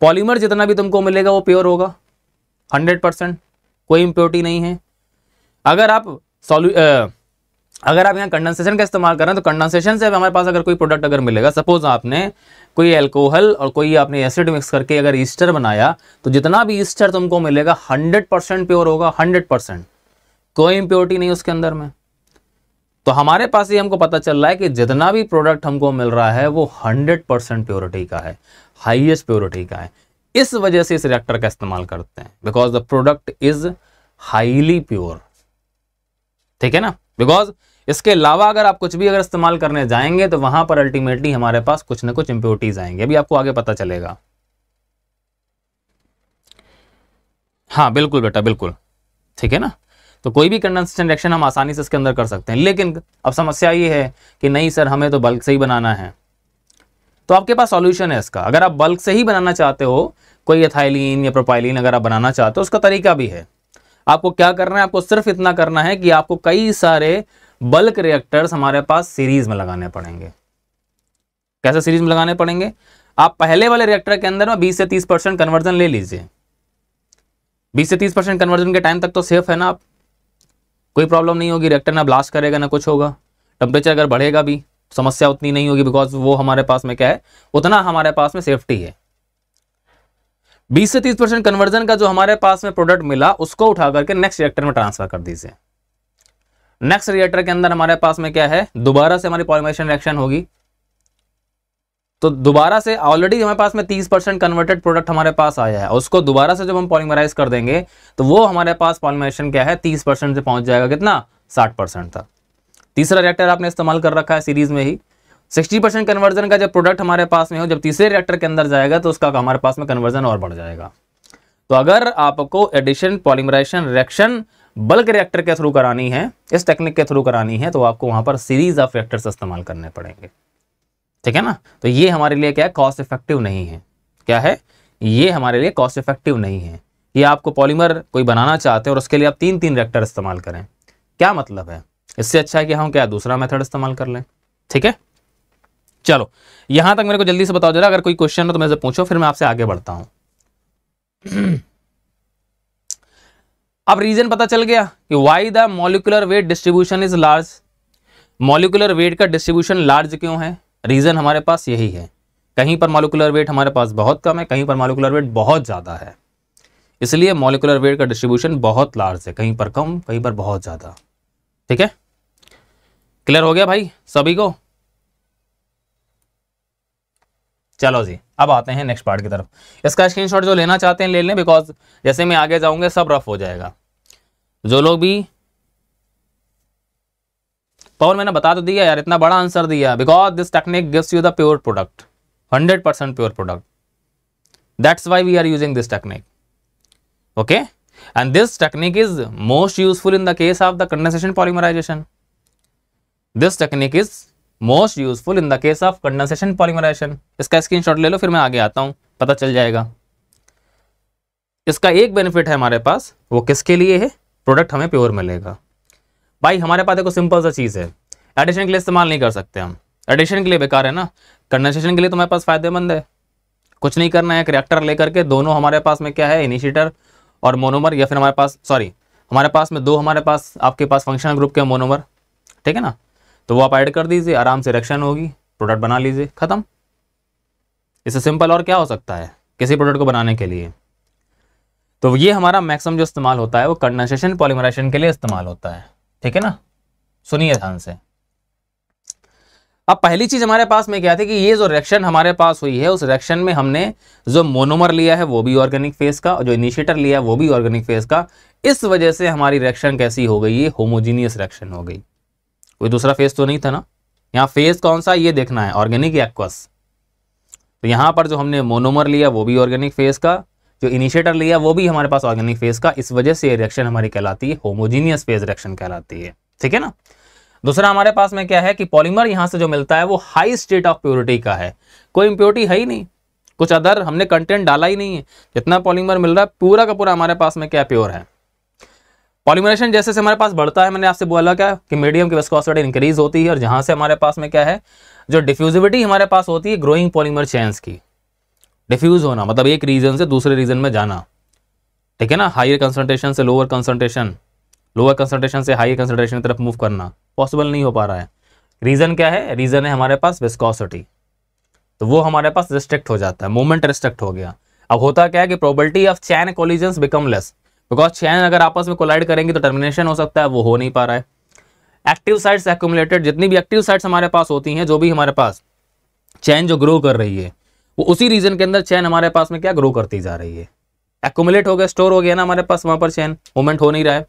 पॉलीमर जितना भी तुमको मिलेगा वो प्योर होगा हंड्रेड परसेंट कोई इम्प्योरिटी नहीं है अगर आप सॉल्यू अगर आप यहाँ कंडेंसेशन का इस्तेमाल करें तो कंडेंसेशन से हमारे पास अगर कोई प्रोडक्ट अगर मिलेगा सपोज आपने कोई अल्कोहल और कोई आपने एसिड मिक्स करके अगर ईस्टर बनाया तो जितना भी ईस्टर तुमको मिलेगा 100 परसेंट प्योर होगा 100 परसेंट कोई इम्प्योरिटी नहीं उसके अंदर में तो हमारे पास ये हमको पता चल रहा है कि जितना भी प्रोडक्ट हमको मिल रहा है वो हंड्रेड परसेंट प्योरिटी का है हाइएस्ट प्योरिटी का है इस वजह से इस रिएक्टर का इस्तेमाल करते हैं because the product is highly pure ठीक है ना बिकॉज इसके अलावा अगर आप कुछ भी अगर इस्तेमाल करने जाएंगे तो वहां पर अल्टीमेटली हमारे पास कुछ ना कुछ इंप्योरिटीज आएंगे अभी आपको आगे पता चलेगा हाँ बिल्कुल बेटा बिल्कुल ठीक है ना तो कोई भी कंडेंसेशन रिएक्शन हम आसानी से इसके अंदर कर सकते हैं लेकिन अब समस्या ये है कि नहीं सर हमें तो बल्क से ही बनाना है तो आपके पास सॉल्यूशन है इसका अगर आप बल्क से ही बनाना चाहते हो कोई एथाइलिन या प्रोपाइलिन अगर आप बनाना चाहते हो उसका तरीका भी है आपको क्या करना है आपको सिर्फ इतना करना है कि आपको कई सारे बल्क रिएक्टर्स हमारे पास सीरीज में लगाने पड़ेंगे कैसे सीरीज में लगाने पड़ेंगे आप पहले वाले रिएक्टर के अंदर में 20 से 30 परसेंट कन्वर्जन ले लीजिए 20 से 30 परसेंट कन्वर्जन के टाइम तक तो सेफ है ना आप कोई प्रॉब्लम नहीं होगी रिएक्टर ना ब्लास्ट करेगा ना कुछ होगा टेम्परेचर अगर बढ़ेगा भी समस्या उतनी नहीं होगी बिकॉज वो हमारे पास में क्या है उतना हमारे पास में सेफ्टी है 20 से 30 परसेंट कन्वर्जन का जो हमारे पास में प्रोडक्ट मिला उसको उठा करके नेक्स्ट रिएक्टर में ट्रांसफर कर दीजिए नेक्स्ट रिएक्टर के अंदर हमारे पास में क्या है दोबारा से हमारी पॉलिमेशन रिएक्शन होगी तो दोबारा से ऑलरेडी हमारे पास में 30 परसेंट कन्वर्टेड प्रोडक्ट हमारे पास आया है उसको दोबारा से जब हम पॉलीमराइज कर देंगे तो वो हमारे पास पॉलीमराइजेशन क्या है 30 परसेंट से पहुंच जाएगा कितना 60 परसेंट तक तीसरा रिएक्टर आपने इस्तेमाल कर रखा है सीरीज में ही 60 परसेंट कन्वर्जन का जब प्रोडक्ट हमारे पास में हो जब तीसरे रिएक्टर के अंदर जाएगा तो उसका हमारे पास में कन्वर्जन और बढ़ जाएगा तो अगर आपको addition polymerisation reaction bulk reactor के थ्रू करानी है इस टेक्निक के थ्रू करानी है तो आपको वहां पर सीरीज ऑफ रिएक्टर्स इस्तेमाल करने पड़ेंगे ठीक है ना तो ये हमारे लिए क्या है कॉस्ट इफेक्टिव नहीं है क्या है ये हमारे लिए कॉस्ट इफेक्टिव नहीं है ये आपको पॉलीमर कोई बनाना चाहते हैं और उसके लिए आप तीन तीन रिएक्टर इस्तेमाल करें क्या मतलब है इससे अच्छा है कि हम क्या दूसरा मेथड इस्तेमाल कर लें ठीक है चलो यहां तक मेरे को जल्दी से बताओ जरा अगर कोई क्वेश्चन हो तो मेरे से पूछो फिर मैं आपसे आगे बढ़ता हूं अब रीजन पता चल गया कि why the molecular weight distribution is large molecular weight का डिस्ट्रीब्यूशन लार्ज क्यों है रीजन हमारे पास यही है कहीं पर मोलिकुलर वेट हमारे पास बहुत कम है कहीं पर मोलिकुलर वेट बहुत ज़्यादा है इसलिए मोलिकुलर वेट का डिस्ट्रीब्यूशन बहुत लार्ज है कहीं पर कम कहीं पर बहुत ज़्यादा ठीक है क्लियर हो गया भाई सभी को चलो जी अब आते हैं नेक्स्ट पार्ट की तरफ इसका स्क्रीन जो लेना चाहते हैं ले लें बिकॉज जैसे मैं आगे जाऊंगा सब रफ हो जाएगा जो लोग भी पवन मैंने बता तो दिया यार इतना बड़ा आंसर दिया because this technique gives you the pure product hundred percent pure product that's why we are using this technique okay and this technique is most useful in the case of the condensation polymerisation this technique is most useful in the case of condensation polymerisation इसका shot ले लो फिर मैं आगे आता हूँ पता चल जाएगा इसका एक बेनिफिट है हमारे पास वो किसके लिए है प्रोडक्ट हमें प्योर मिलेगा भाई हमारे पास देखो सिंपल सा चीज़ है एडिशन के लिए इस्तेमाल नहीं कर सकते हम एडिशन के लिए बेकार है ना कंडेंसेशन के लिए तो हमारे पास फ़ायदेमंद है कुछ नहीं करना है एक रिएक्टर लेकर के दोनों हमारे पास में क्या है इनिशिएटर और मोनोमर या फिर हमारे पास सॉरी हमारे पास में दो हमारे पास आपके पास फंक्शनल ग्रुप के मोनोमर ठीक है ना तो वो आप ऐड कर दीजिए आराम से रिएक्शन होगी प्रोडक्ट बना लीजिए ख़त्म इससे सिंपल और क्या हो सकता है किसी प्रोडक्ट को बनाने के लिए तो ये हमारा मैक्सिमम जो इस्तेमाल होता है वो कंडेंसेशन पॉलीमराइजेशन के लिए इस्तेमाल होता है ठीक है ना सुनिए ध्यान से अब पहली चीज़ हमारे पास में क्या थी कि ये जो रिएक्शन हमारे पास हुई है उस रिएक्शन में हमने जो मोनोमर लिया है वो भी ऑर्गेनिक फेस का और जो इनिशिएटर लिया है वो भी ऑर्गेनिक फेस का इस वजह से हमारी रिएक्शन कैसी हो गई ये होमोजीनियस रिएक्शन हो गई कोई दूसरा फेज तो नहीं था ना यहाँ फेज कौन सा ये देखना है ऑर्गेनिक एक्वस तो यहाँ पर जो हमने मोनोमर लिया वो भी ऑर्गेनिक फेज का जो इनिशिएटर लिया वो भी हमारे पास ऑर्गेनिक फेज का इस वजह से रिएक्शन हमारी कहलाती है होमोजीनियस फेज रिएक्शन कहलाती है ठीक है ना दूसरा हमारे पास में क्या है कि पॉलीमर यहाँ से जो मिलता है वो हाई स्टेट ऑफ प्योरिटी का है कोई इम्प्योरिटी है ही नहीं कुछ अदर हमने कंटेंट डाला ही नहीं है जितना पॉलीमर मिल रहा है पूरा का पूरा हमारे पास में क्या प्योर है पॉलीमराइजेशन जैसे से हमारे पास बढ़ता है मैंने आपसे बोला क्या कि मीडियम की विस्कोसिटी इंक्रीज होती है और जहां से हमारे पास में क्या है जो डिफ्यूजिविटी हमारे पास होती है ग्रोइंग पॉलीमर चेन्स की डिफ्यूज होना मतलब एक रीजन से दूसरे रीजन में जाना ठीक है ना हायर कंसनट्रेशन से लोअर कंसनट्रेशन लोअर कंसनट्रेशन से हायर कंसनट्रेशन की तरफ मूव करना पॉसिबल नहीं हो पा रहा है रीज़न क्या है रीज़न है हमारे पास विस्कॉसिटी तो वो हमारे पास रिस्ट्रिक्ट हो जाता है मूवमेंट रिस्ट्रिक्ट हो गया अब होता क्या है कि probability of chain collision become less because chain अगर आपस में कोलाइड करेंगे तो टर्मिनेशन हो सकता है वो हो नहीं पा रहा है एक्टिव साइड्स एक्यूमुलेटेड जितनी भी एक्टिव साइड्स हमारे पास होती हैं जो भी हमारे पास चैन जो ग्रो कर रही है वो उसी रीजन के अंदर चैन हमारे पास में क्या ग्रो करती जा रही है एक्यूमुलेट हो गया स्टोर हो गया ना हमारे पास वहाँ पर चैन मूवमेंट हो नहीं रहा है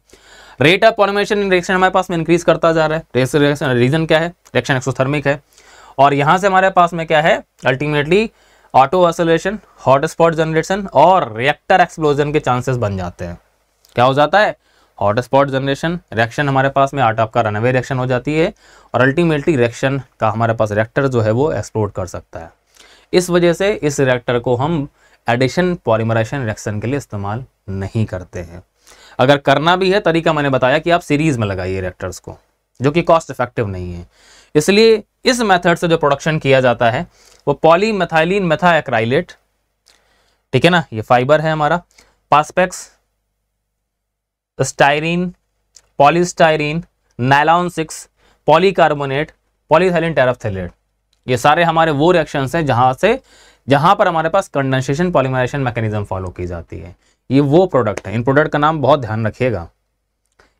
rate of formation in reaction हमारे पास में इंक्रीज करता जा रहा है रिएक्शन रीजन क्या है रिएक्शन एक्सोथर्मिक है और यहाँ से हमारे पास में क्या है ultimately auto acceleration hotspot generation और रिएक्टर एक्सप्लोजन के चांसेस बन जाते हैं क्या हो जाता है हॉट स्पॉट जनरेशन रिएक्शन हमारे पास में आट आपका रनवे रिएक्शन हो जाती है और अल्टीमेटली रिएक्शन का हमारे पास रिएक्टर जो है वो एक्सप्लोड कर सकता है इस वजह से इस रिएक्टर को हम एडिशन पॉलीमराइजेशन रिएक्शन के लिए इस्तेमाल नहीं करते हैं अगर करना भी है तरीका मैंने बताया कि आप सीरीज में लगाइए रिएक्टर्स को जो कि कॉस्ट इफेक्टिव नहीं है इसलिए इस मेथड से जो प्रोडक्शन किया जाता है वो पॉलीमेथाइलिन मेथा ठीक है ना ये फाइबर है हमारा perspex styrene polystyrene nylon six polycarbonate polyethylene terephthalate ये सारे हमारे वो रिएक्शंस हैं जहाँ से जहां पर हमारे पास कंडेंसेशन पॉलीमराइजेशन मैकेनिज्म फॉलो की जाती है ये वो प्रोडक्ट है इन प्रोडक्ट का नाम बहुत ध्यान रखिएगा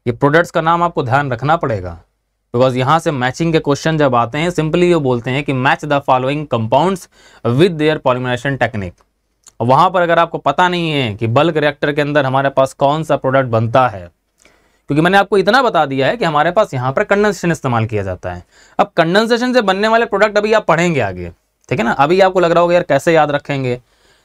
ये प्रोडक्ट्स का नाम आपको ध्यान रखना पड़ेगा बिकॉज यहाँ से मैचिंग के क्वेश्चन जब आते हैं सिंपली ये बोलते हैं कि match the following compounds with their polymerization technique और पर अगर आपको पता नहीं है कि बल्क रिएक्टर के अंदर हमारे पास कौन सा प्रोडक्ट बनता है क्योंकि मैंने आपको इतना बता दिया है कि हमारे पास यहाँ पर कंडेंसेशन इस्तेमाल किया जाता है अब कंडेंसेशन से बनने वाले प्रोडक्ट अभी आप पढ़ेंगे आगे ठीक है ना अभी आपको लग रहा होगा यार कैसे याद रखेंगे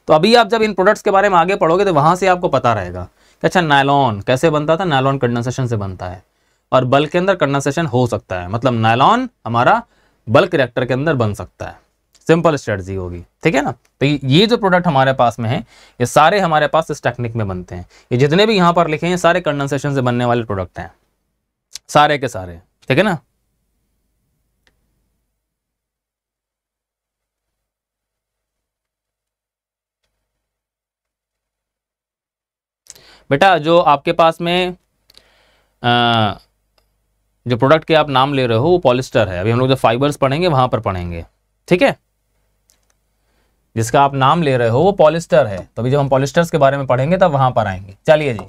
तो अभी आप जब इन प्रोडक्ट्स के बारे में आगे पढ़ोगे तो वहां से आपको पता रहेगा कि अच्छा नायलॉन कैसे बनता था नायलॉन कंडेंसेशन से बनता है और बल्क के अंदर कंडेंसेशन हो सकता है मतलब नायलॉन हमारा बल्क रिएक्टर के अंदर बन सकता है सिंपल स्ट्रेटजी होगी ठीक है ना तो ये जो प्रोडक्ट हमारे पास में है ये सारे हमारे पास इस टेक्निक में बनते हैं ये जितने भी यहां पर लिखे हैं सारे कंडेंसेशन से बनने वाले प्रोडक्ट हैं सारे के सारे ठीक है ना बेटा जो आपके पास में आ, जो प्रोडक्ट के आप नाम ले रहे हो वो पॉलिस्टर है अभी हम लोग जो फाइबर्स पढ़ेंगे वहां पर पढ़ेंगे ठीक है जिसका आप नाम ले रहे हो वो पॉलिस्टर है तो अभी जब हम पॉलिस्टर्स के बारे में पढ़ेंगे तब वहां पर आएंगे चलिए जी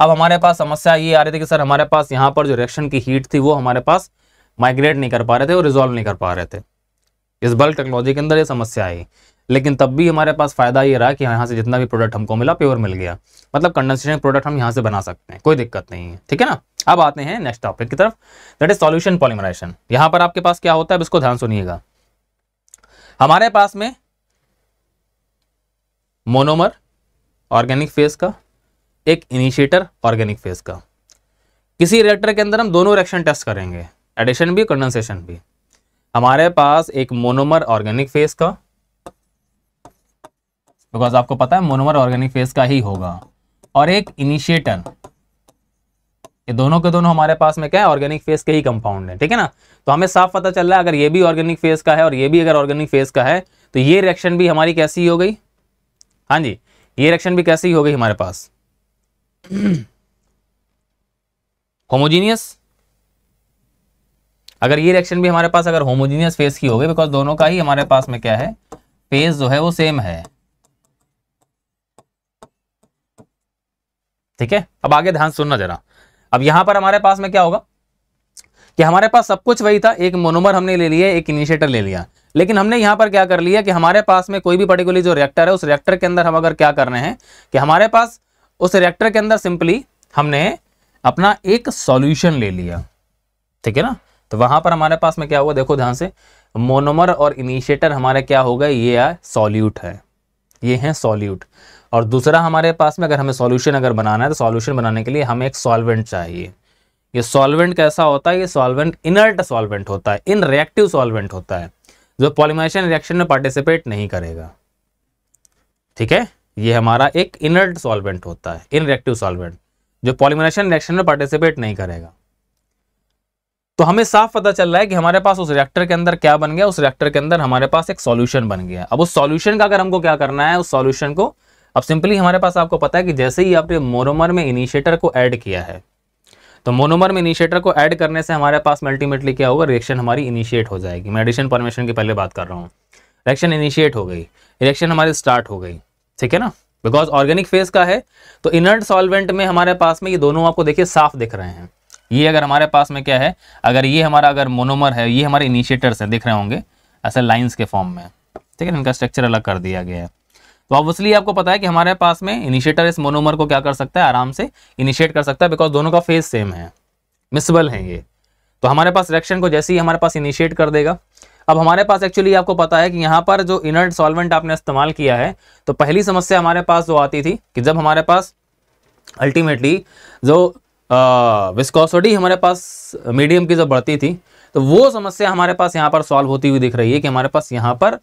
अब हमारे पास समस्या ये आ रही थी कि सर हमारे पास यहाँ पर जो रिएक्शन की हीट थी वो हमारे पास माइग्रेट नहीं कर पा रहे थे वो रिजॉल्व नहीं कर पा रहे थे इस बल्क टेक्नोलॉजी के अंदर ये समस्या आई लेकिन तब भी हमारे पास फ़ायदा ये रहा कि यहाँ से जितना भी प्रोडक्ट हमको मिला प्योर मिल गया मतलब कंडेंसेशन प्रोडक्ट हम यहाँ से बना सकते हैं कोई दिक्कत नहीं है ठीक है ना अब आते हैं नेक्स्ट टॉपिक की तरफ दैट इज सॉल्यूशन पॉलीमराइजेशन यहाँ पर आपके पास क्या होता है अब इसको ध्यान सुनिएगा हमारे पास में मोनोमर ऑर्गेनिक फेज का एक इनिशिएटर ऑर्गेनिक फेज का किसी रिएक्टर के अंदर हम दोनों रिएक्शन टेस्ट करेंगे एडिशन भी कंडेंसेशन भी हमारे पास एक मोनोमर ऑर्गेनिक फेज का बिकॉज आपको पता है मोनोमर ऑर्गेनिक फेज का ही होगा और एक इनिशिएटर ये दोनों के दोनों हमारे पास में क्या है ऑर्गेनिक फेज के ही कंपाउंड है ठीक है ना तो हमें साफ पता चल रहा है अगर ये भी ऑर्गेनिक फेज का है और ये भी अगर ऑर्गेनिक फेज का है तो ये रिएक्शन भी हमारी कैसी हो गई हाँ जी ये रिएक्शन भी कैसी हो गई हमारे पास होमोजीनियस अगर ये रिएक्शन भी हमारे पास अगर होमोजीनियस फेस की होगी बिकॉज दोनों का ही हमारे पास में क्या है फेस जो है वो सेम है ठीक है अब आगे ध्यान सुनना जरा अब यहां पर हमारे पास में क्या होगा कि हमारे पास सब कुछ वही था एक मोनोमर हमने ले लिया एक इनिशिएटर ले लिया लेकिन हमने यहाँ पर क्या कर लिया कि हमारे पास में कोई भी पर्टिकुलर जो रिएक्टर है उस रिएक्टर के अंदर हम अगर क्या कर रहे हैं कि हमारे पास उस रिएक्टर के अंदर सिंपली हमने अपना एक सॉल्यूशन ले लिया ठीक है ना तो वहाँ पर हमारे पास में क्या हुआ देखो ध्यान से मोनोमर और इनिशिएटर हमारे क्या हो गए ये है सॉल्यूट है ये है सॉल्यूट और दूसरा हमारे पास में अगर हमें सॉल्यूशन अगर बनाना है तो सॉल्यूशन बनाने के लिए हमें एक सॉल्वेंट चाहिए ये सॉल्वेंट कैसा होता है ये सॉल्वेंट इनर्ट सॉल्वेंट होता है इन रिएक्टिव सॉल्वेंट होता है जो पॉलिमाइजेशन रिएक्शन में पार्टिसिपेट नहीं करेगा ठीक है ये हमारा एक इनर्ट सॉल्वेंट होता है इन रिएक्टिव सॉल्वेंट जो पॉलिमाइजेशन रिएक्शन में पार्टिसिपेट नहीं करेगा तो हमें साफ पता चल रहा है कि हमारे पास उस रिएक्टर के अंदर क्या बन गया उस रिएक्टर के अंदर हमारे पास एक सॉल्यूशन बन गया अब उस सॉल्यूशन का अगर हमको क्या करना है उस सॉल्यूशन को अब सिंपली हमारे पास आपको पता है कि जैसे ही आपने मोरोमर में इनिशिएटर को ऐड किया है तो मोनोमर में इनिशिएटर को ऐड करने से हमारे पास अल्टीमेटली क्या होगा रिएक्शन हमारी इनिशिएट हो जाएगी मैं एडिशन परमिशन की पहले बात कर रहा हूँ रिएक्शन इनिशिएट हो गई रिएक्शन हमारी स्टार्ट हो गई ठीक है ना बिकॉज ऑर्गेनिक फेज का है तो इनर्ट सॉल्वेंट में हमारे पास में ये दोनों आपको देखिए साफ दिख रहे हैं ये अगर हमारे पास में क्या है अगर ये हमारा अगर मोनोमर है ये हमारे इनिशिएटर्स हैं दिख रहे होंगे ऐसे लाइंस के फॉर्म में ठीक है इनका स्ट्रक्चर अलग कर दिया गया है तो ऑब्वियसली आपको पता है कि हमारे पास में इनिशिएटर इस मोनोमर को क्या कर सकता है आराम से इनिशिएट कर सकता है बिकॉज दोनों का फेज सेम है मिसबल है ये तो हमारे पास रिएक्शन को जैसे ही हमारे पास इनिशिएट कर देगा अब हमारे पास एक्चुअली आपको पता है कि यहाँ पर जो इनर्ट सॉल्वेंट आपने इस्तेमाल किया है तो पहली समस्या हमारे पास जो आती थी कि जब हमारे पास अल्टीमेटली जो विस्कोसिटी हमारे पास मीडियम की जो बढ़ती थी तो वो समस्या हमारे पास यहाँ पर सॉल्व होती हुई दिख रही है कि हमारे पास यहाँ पर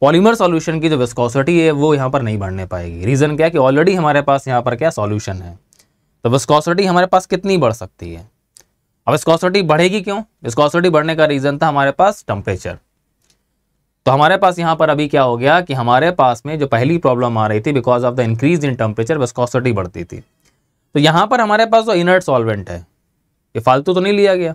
पॉलीमर सॉल्यूशन की जो विस्कोसिटी है वो यहाँ पर नहीं बढ़ने पाएगी रीज़न क्या है कि ऑलरेडी हमारे पास यहाँ पर क्या सॉल्यूशन है तो विस्कोसिटी हमारे पास कितनी बढ़ सकती है अब विस्कोसिटी बढ़ेगी क्यों विस्कोसिटी बढ़ने का रीज़न था हमारे पास टेम्परेचर तो हमारे पास यहाँ पर अभी क्या हो गया कि हमारे पास में जो पहली प्रॉब्लम आ रही थी because of the increase in temperature viscosity बढ़ती थी तो यहाँ पर हमारे पास जो इनर्ट सॉल्वेंट है ये फालतू तो नहीं लिया गया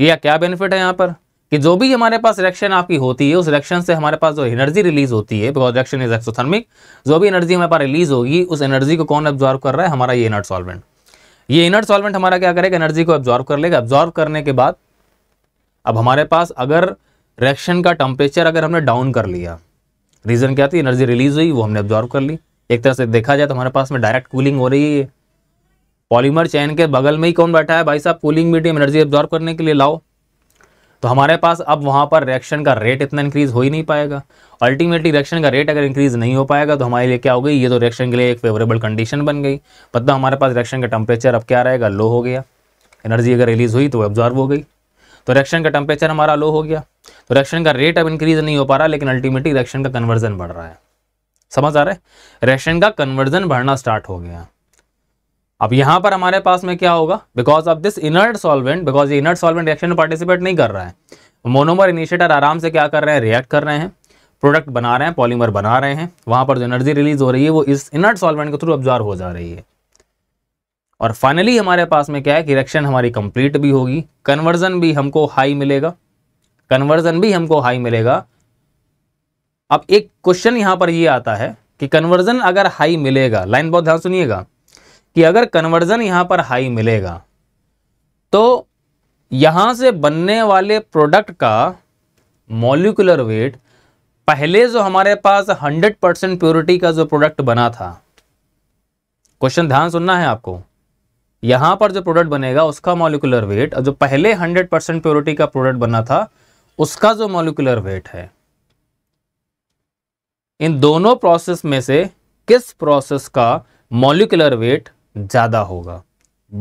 ये क्या बेनिफिट है यहाँ पर कि जो भी हमारे पास रिएक्शन आपकी होती है उस रिएक्शन से हमारे पास जो एनर्जी रिलीज होती है बिकॉज रिएक्शन इज एक्सोथर्मिक जो भी एनर्जी हमारे पास रिलीज होगी उस एनर्जी को कौन एब्जॉर्व कर रहा है हमारा ये इनर्ट सॉल्वेंट ये इनर्ट सॉल्वेंट हमारा क्या करेगा एनर्जी को एब्जॉर्व कर लेगा एब्जॉर्व करने के बाद अब हमारे पास अगर रिएक्शन का टेम्परेचर अगर हमने डाउन कर लिया रीज़न क्या थी एनर्जी रिलीज हुई वो हमने ऑब्जॉर्व कर ली एक तरह से देखा जाए तो हमारे पास में डायरेक्ट कूलिंग हो रही है पॉलीमर चैन के बगल में ही कौन बैठा है भाई साहब कूलिंग मीडियम एनर्जी ऑब्जॉर्व करने के लिए लाओ तो हमारे पास अब वहाँ पर रिएक्शन का रेट इतना इंक्रीज़ हो ही नहीं पाएगा अल्टीमेटली रिएक्शन का रेट अगर इंक्रीज़ नहीं हो पाएगा तो हमारे लिए क्या हो गई ये तो रिएक्शन के लिए एक फेवरेबल कंडीशन बन गई मतलब हमारे पास रिएक्शन का टेम्परेचर अब क्या रहेगा लो हो गया एनर्जी अगर रिलीज़ हुई तो वो एब्जॉर्व हो गई तो रिएक्शन का टेम्परेचर हमारा लो हो गया तो रिएक्शन का रेट अब इंक्रीज़ नहीं हो पा रहा लेकिन अल्टीमेटली रिएक्शन का कन्वर्जन बढ़ रहा है समझ आ रहा है रिएक्शन का कन्वर्जन बढ़ना स्टार्ट हो गया अब यहाँ पर हमारे पास में क्या होगा because of this inert solvent because ये इनर्ट सॉल्वेंट रिएक्शन में पार्टिसिपेट नहीं कर रहा है मोनोमर इनिशिएटर आराम से क्या कर रहे हैं रिएक्ट कर रहे हैं प्रोडक्ट बना रहे हैं पॉलीमर बना रहे हैं वहां पर जो एनर्जी रिलीज हो रही है वो इस इनर्ट सॉल्वेंट के थ्रू ऑब्जॉर्व हो जा रही है और फाइनली हमारे पास में क्या है कि रिएक्शन हमारी कंप्लीट भी होगी कन्वर्जन भी हमको हाई मिलेगा कन्वर्जन भी हमको हाई मिलेगा अब एक क्वेश्चन यहाँ पर ये आता है कि कन्वर्जन अगर हाई मिलेगा लाइन बहुत ध्यान सुनिएगा कि अगर कन्वर्जन यहां पर हाई मिलेगा तो यहां से बनने वाले प्रोडक्ट का मॉलिकुलर वेट पहले जो हमारे पास 100 परसेंट प्योरिटी का जो प्रोडक्ट बना था क्वेश्चन ध्यान सुनना है आपको यहां पर जो प्रोडक्ट बनेगा उसका मॉलिकुलर वेट और जो पहले 100 परसेंट प्योरिटी का प्रोडक्ट बना था उसका जो मॉलिकुलर वेट है इन दोनों प्रोसेस में से किस प्रोसेस का मॉलिकुलर वेट ज़्यादा होगा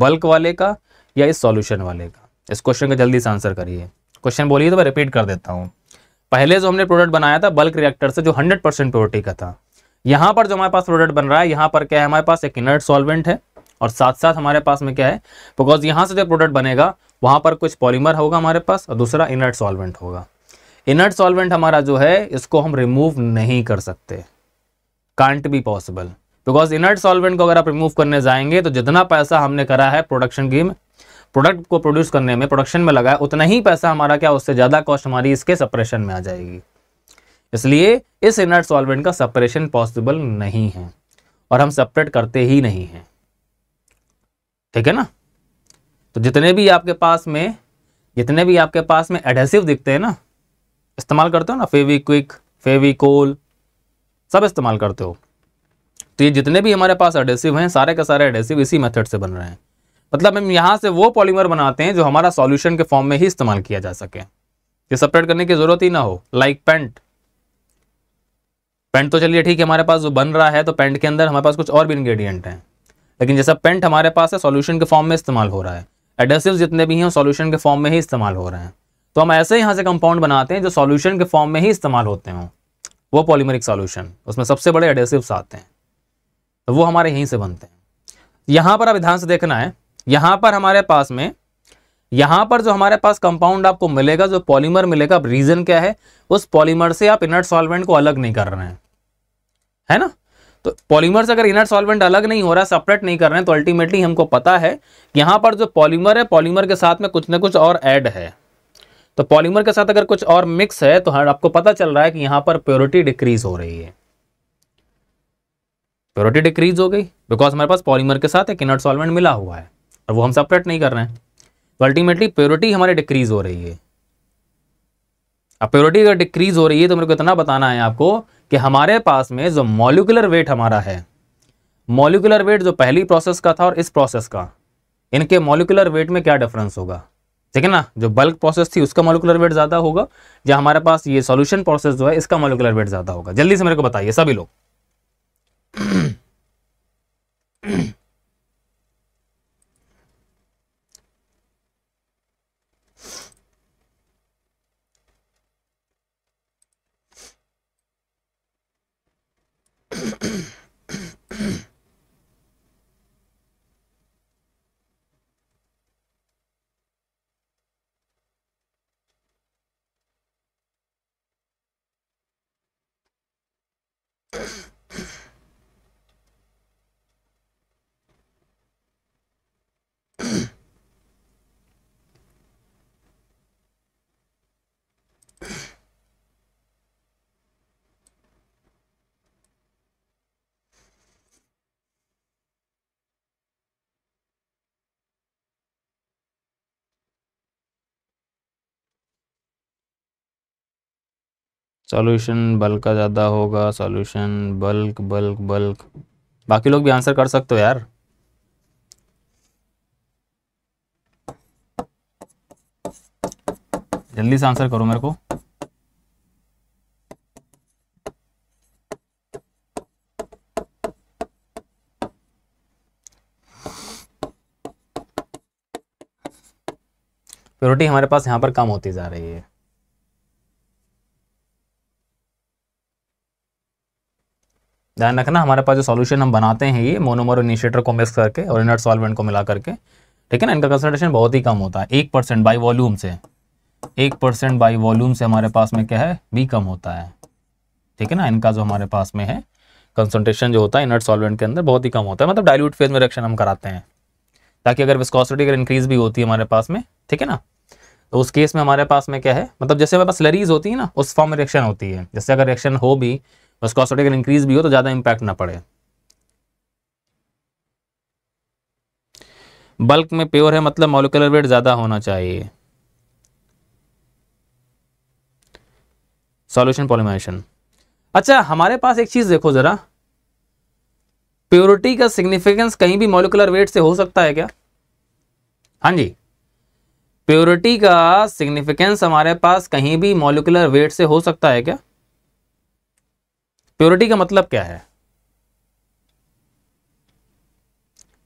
बल्क वाले का या इस सॉल्यूशन वाले का इस क्वेश्चन का जल्दी से आंसर करिए क्वेश्चन बोलिए तो मैं रिपीट कर देता हूँ पहले जो हमने प्रोडक्ट बनाया था बल्क रिएक्टर से जो 100 परसेंट प्योरिटी का था यहाँ पर जो हमारे पास प्रोडक्ट बन रहा है यहाँ पर क्या है हमारे पास एक इनर्ट सॉल्वेंट है और साथ साथ हमारे पास में क्या है बिकॉज यहाँ से जो प्रोडक्ट बनेगा वहाँ पर कुछ पॉलीमर होगा हमारे पास और दूसरा इनर्ट सॉल्वेंट होगा इनर्ट सॉल्वेंट हमारा जो है इसको हम रिमूव नहीं कर सकते can't be possible because inert solvent को अगर आप रिमूव करने जाएंगे तो जितना पैसा हमने करा है प्रोडक्शन की प्रोडक्ट को प्रोड्यूस करने में प्रोडक्शन में लगा है उतना ही पैसा हमारा क्या उससे ज़्यादा कॉस्ट हमारी इसके सपरेशन में आ जाएगी इसलिए इस इनर्ट सॉल्वेंट का सपरेशन पॉसिबल नहीं है और हम सेपरेट करते ही नहीं हैं ठीक है ना तो जितने भी आपके पास में जितने भी आपके पास में एडहेसिव दिखते हैं ना इस्तेमाल करते हो ना फेवी क्विक फेवी कोल सब इस्तेमाल करते हो तो ये जितने भी हमारे पास एडेसिव हैं सारे का सारे एडेसिव इसी मेथड से बन रहे हैं मतलब हम यहाँ से वो पॉलीमर बनाते हैं जो हमारा सॉल्यूशन के फॉर्म में ही इस्तेमाल किया जा सके ये सेपरेट करने की जरूरत ही ना हो लाइक like पेंट पेंट तो चलिए ठीक है हमारे पास जो बन रहा है तो पेंट के अंदर हमारे पास कुछ और भी इंग्रेडिएंट हैं लेकिन जैसा पेंट हमारे पास है सॉल्यूशन के फॉर्म में इस्तेमाल हो रहा है एडेसिव जितने भी हैं सॉल्यूशन के फॉर्म में ही इस्तेमाल हो रहे हैं तो हम ऐसे यहाँ से कंपाउंड बनाते हैं जो सॉल्यूशन के फॉर्म में ही इस्तेमाल होते हों वो पॉलीमरिक सॉल्यूशन उसमें सबसे बड़े एडेसिव्स आते हैं वो हमारे यहीं से बनते हैं यहां पर आप ध्यान से देखना है यहां पर हमारे पास में यहां पर जो हमारे पास कंपाउंड आपको मिलेगा जो पॉलीमर मिलेगा अब रीज़न क्या है उस पॉलीमर से आप इनर्ट सॉल्वेंट को अलग नहीं कर रहे हैं है ना तो पॉलीमर से अगर इनर्ट सॉल्वेंट अलग नहीं हो रहा है सेपरेट नहीं कर रहे हैं तो अल्टीमेटली हमको पता है यहाँ पर जो पॉलीमर है पॉलीमर के साथ में कुछ ना कुछ और एड है तो पॉलीमर के साथ अगर कुछ और मिक्स है तो हाँ, आपको पता चल रहा है कि यहाँ पर प्योरिटी डिक्रीज हो रही है प्योरिटी तो डिक्रीज हो गई बिकॉज हमारे पास पॉलीमर के साथ एक इनर्ट सॉल्वेंट मिला हुआ है और वो हम सेपरेट नहीं कर रहे हैं तो अल्टीमेटली प्योरिटी हमारी डिक्रीज हो रही है अब प्योरिटी अगर डिक्रीज हो रही है तो मेरे को इतना बताना है आपको कि हमारे पास में जो मॉलिकुलर वेट हमारा है मॉलिकुलर वेट जो पहली प्रोसेस का था और इस प्रोसेस का इनके मॉलिकुलर वेट में क्या डिफरेंस होगा ठीक है ना जो बल्क प्रोसेस थी उसका मॉलिकुलर वेट ज़्यादा होगा या हमारे पास ये सॉल्यूशन प्रोसेस जो है इसका मॉलिकुलर वेट ज़्यादा होगा जल्दी से मेरे को बताइए सभी लोग Yes. सॉल्यूशन बल्क का ज़्यादा होगा सॉल्यूशन बल्क बल्क बल्क बाकी लोग भी आंसर कर सकते हो यार जल्दी से आंसर करो मेरे को प्योरिटी हमारे पास यहाँ पर कम होती जा रही है ध्यान रखना हमारे पास जो सॉल्यूशन हम बनाते हैं ये मोनोमर इनिशिएटर को मिक्स करके और इनर्ट सॉल्वेंट को मिला करके ठीक है ना इनका कंसनट्रेशन बहुत ही कम होता है एक परसेंट बाई वॉल्यूम से एक परसेंट बाई वॉल्यूम से हमारे पास में क्या है बी कम होता है ठीक है ना इनका जो हमारे पास में है कंसनट्रेशन जो होता है इनर्ट सॉल्वेंट के अंदर बहुत ही कम होता है मतलब डायल्यूट फेज में रिएक्शन हम कराते हैं ताकि अगर विस्कॉसिटी अगर इंक्रीज भी होती है हमारे पास में ठीक है ना तो उस केस में हमारे पास में क्या है मतलब जैसे हमारे पास लरीज होती है ना उस फॉर्म में रिएक्शन होती है जैसे अगर रिएक्शन हो भी बस कॉस्ट अगर इंक्रीज भी हो तो ज़्यादा इंपैक्ट ना पड़े बल्क में प्योर है मतलब मोलिकुलर वेट ज़्यादा होना चाहिए सॉल्यूशन पॉलिमाइजेशन अच्छा हमारे पास एक चीज़ देखो ज़रा प्योरिटी का सिग्निफिकेंस कहीं भी मोलिकुलर वेट से हो सकता है क्या हाँ जी प्योरिटी का सिग्निफिकेंस हमारे पास कहीं भी मोलिकुलर वेट से हो सकता है क्या प्योरिटी का मतलब क्या है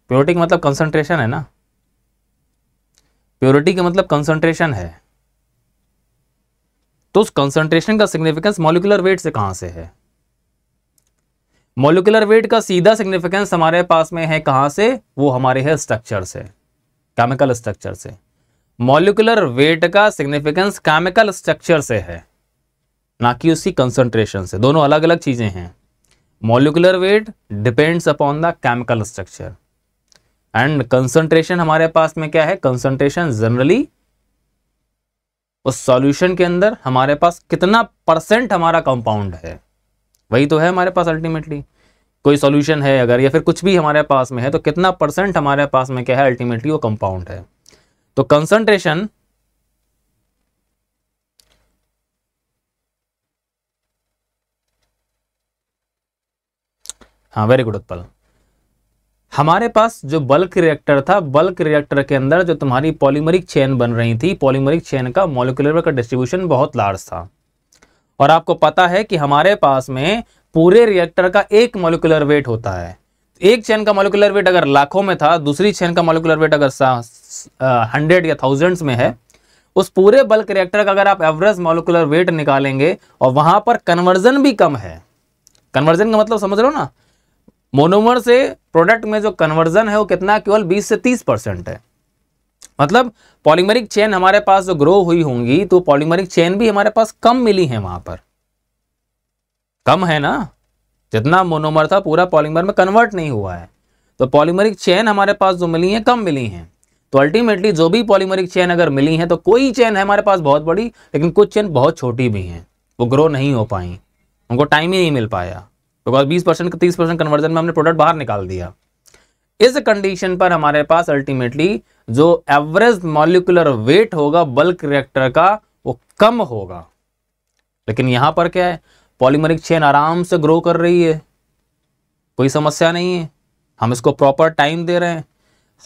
प्योरिटी का मतलब कंसंट्रेशन है ना प्योरिटी का मतलब कंसंट्रेशन है तो उस कंसंट्रेशन का सिग्निफिकेंस मॉलिकुलर वेट से कहां से है मोलिकुलर वेट का सीधा सिग्निफिकेंस हमारे पास में है कहां से वो हमारे है स्ट्रक्चर से केमिकल स्ट्रक्चर से मोलिकुलर वेट का सिग्निफिकेंस केमिकल स्ट्रक्चर से है ना कि उसकी कंसंट्रेशन से दोनों अलग अलग चीज़ें हैं molecular weight depends upon the chemical structure and concentration हमारे पास में क्या है कंसंट्रेशन जनरली उस सॉल्यूशन के अंदर हमारे पास कितना परसेंट हमारा कंपाउंड है वही तो है हमारे पास अल्टीमेटली कोई सॉल्यूशन है अगर या फिर कुछ भी हमारे पास में है तो कितना परसेंट हमारे पास में क्या है अल्टीमेटली वो कंपाउंड है तो कंसंट्रेशन हाँ वेरी गुड उत्पल हमारे पास जो बल्क रिएक्टर था बल्क रिएक्टर के अंदर जो तुम्हारी पॉलीमरिक चेन बन रही थी पॉलीमरिक चेन का मोलिकुलर का डिस्ट्रीब्यूशन बहुत लार्ज था और आपको पता है कि हमारे पास में पूरे रिएक्टर का एक मोलिकुलर वेट होता है एक चेन का मोलिकुलर वेट अगर लाखों में था दूसरी चेन का मोलिकुलर वेट अगर हंड्रेड या थाउजेंड्स में है उस पूरे बल्क रिएक्टर का अगर आप एवरेज मोलिकुलर वेट निकालेंगे और वहां पर कन्वर्जन भी कम है कन्वर्जन का मतलब समझ लो ना मोनोमर से प्रोडक्ट में जो कन्वर्जन है वो कितना केवल 20 से 30 परसेंट है मतलब पॉलीमरिक चेन हमारे पास जो ग्रो हुई होंगी तो पॉलीमरिक चेन भी हमारे पास कम मिली है वहां पर कम है ना जितना मोनोमर था पूरा पॉलीमर में कन्वर्ट नहीं हुआ है तो पॉलीमरिक चेन हमारे पास जो मिली है कम मिली है तो अल्टीमेटली जो भी पॉलीमरिक चेन अगर मिली है तो कोई चेन है हमारे पास बहुत बड़ी लेकिन कुछ चेन बहुत छोटी भी हैं वो ग्रो नहीं हो पाई उनको टाइम ही नहीं मिल पाया बिकॉज बीस परसेंट का तीस परसेंट कन्वर्जन में हमने प्रोडक्ट बाहर निकाल दिया इस कंडीशन पर हमारे पास अल्टीमेटली जो एवरेज मॉलिकुलर वेट होगा बल्क रिएक्टर का वो कम होगा लेकिन यहां पर क्या है पॉलीमरिक चेन आराम से ग्रो कर रही है कोई समस्या नहीं है हम इसको प्रॉपर टाइम दे रहे हैं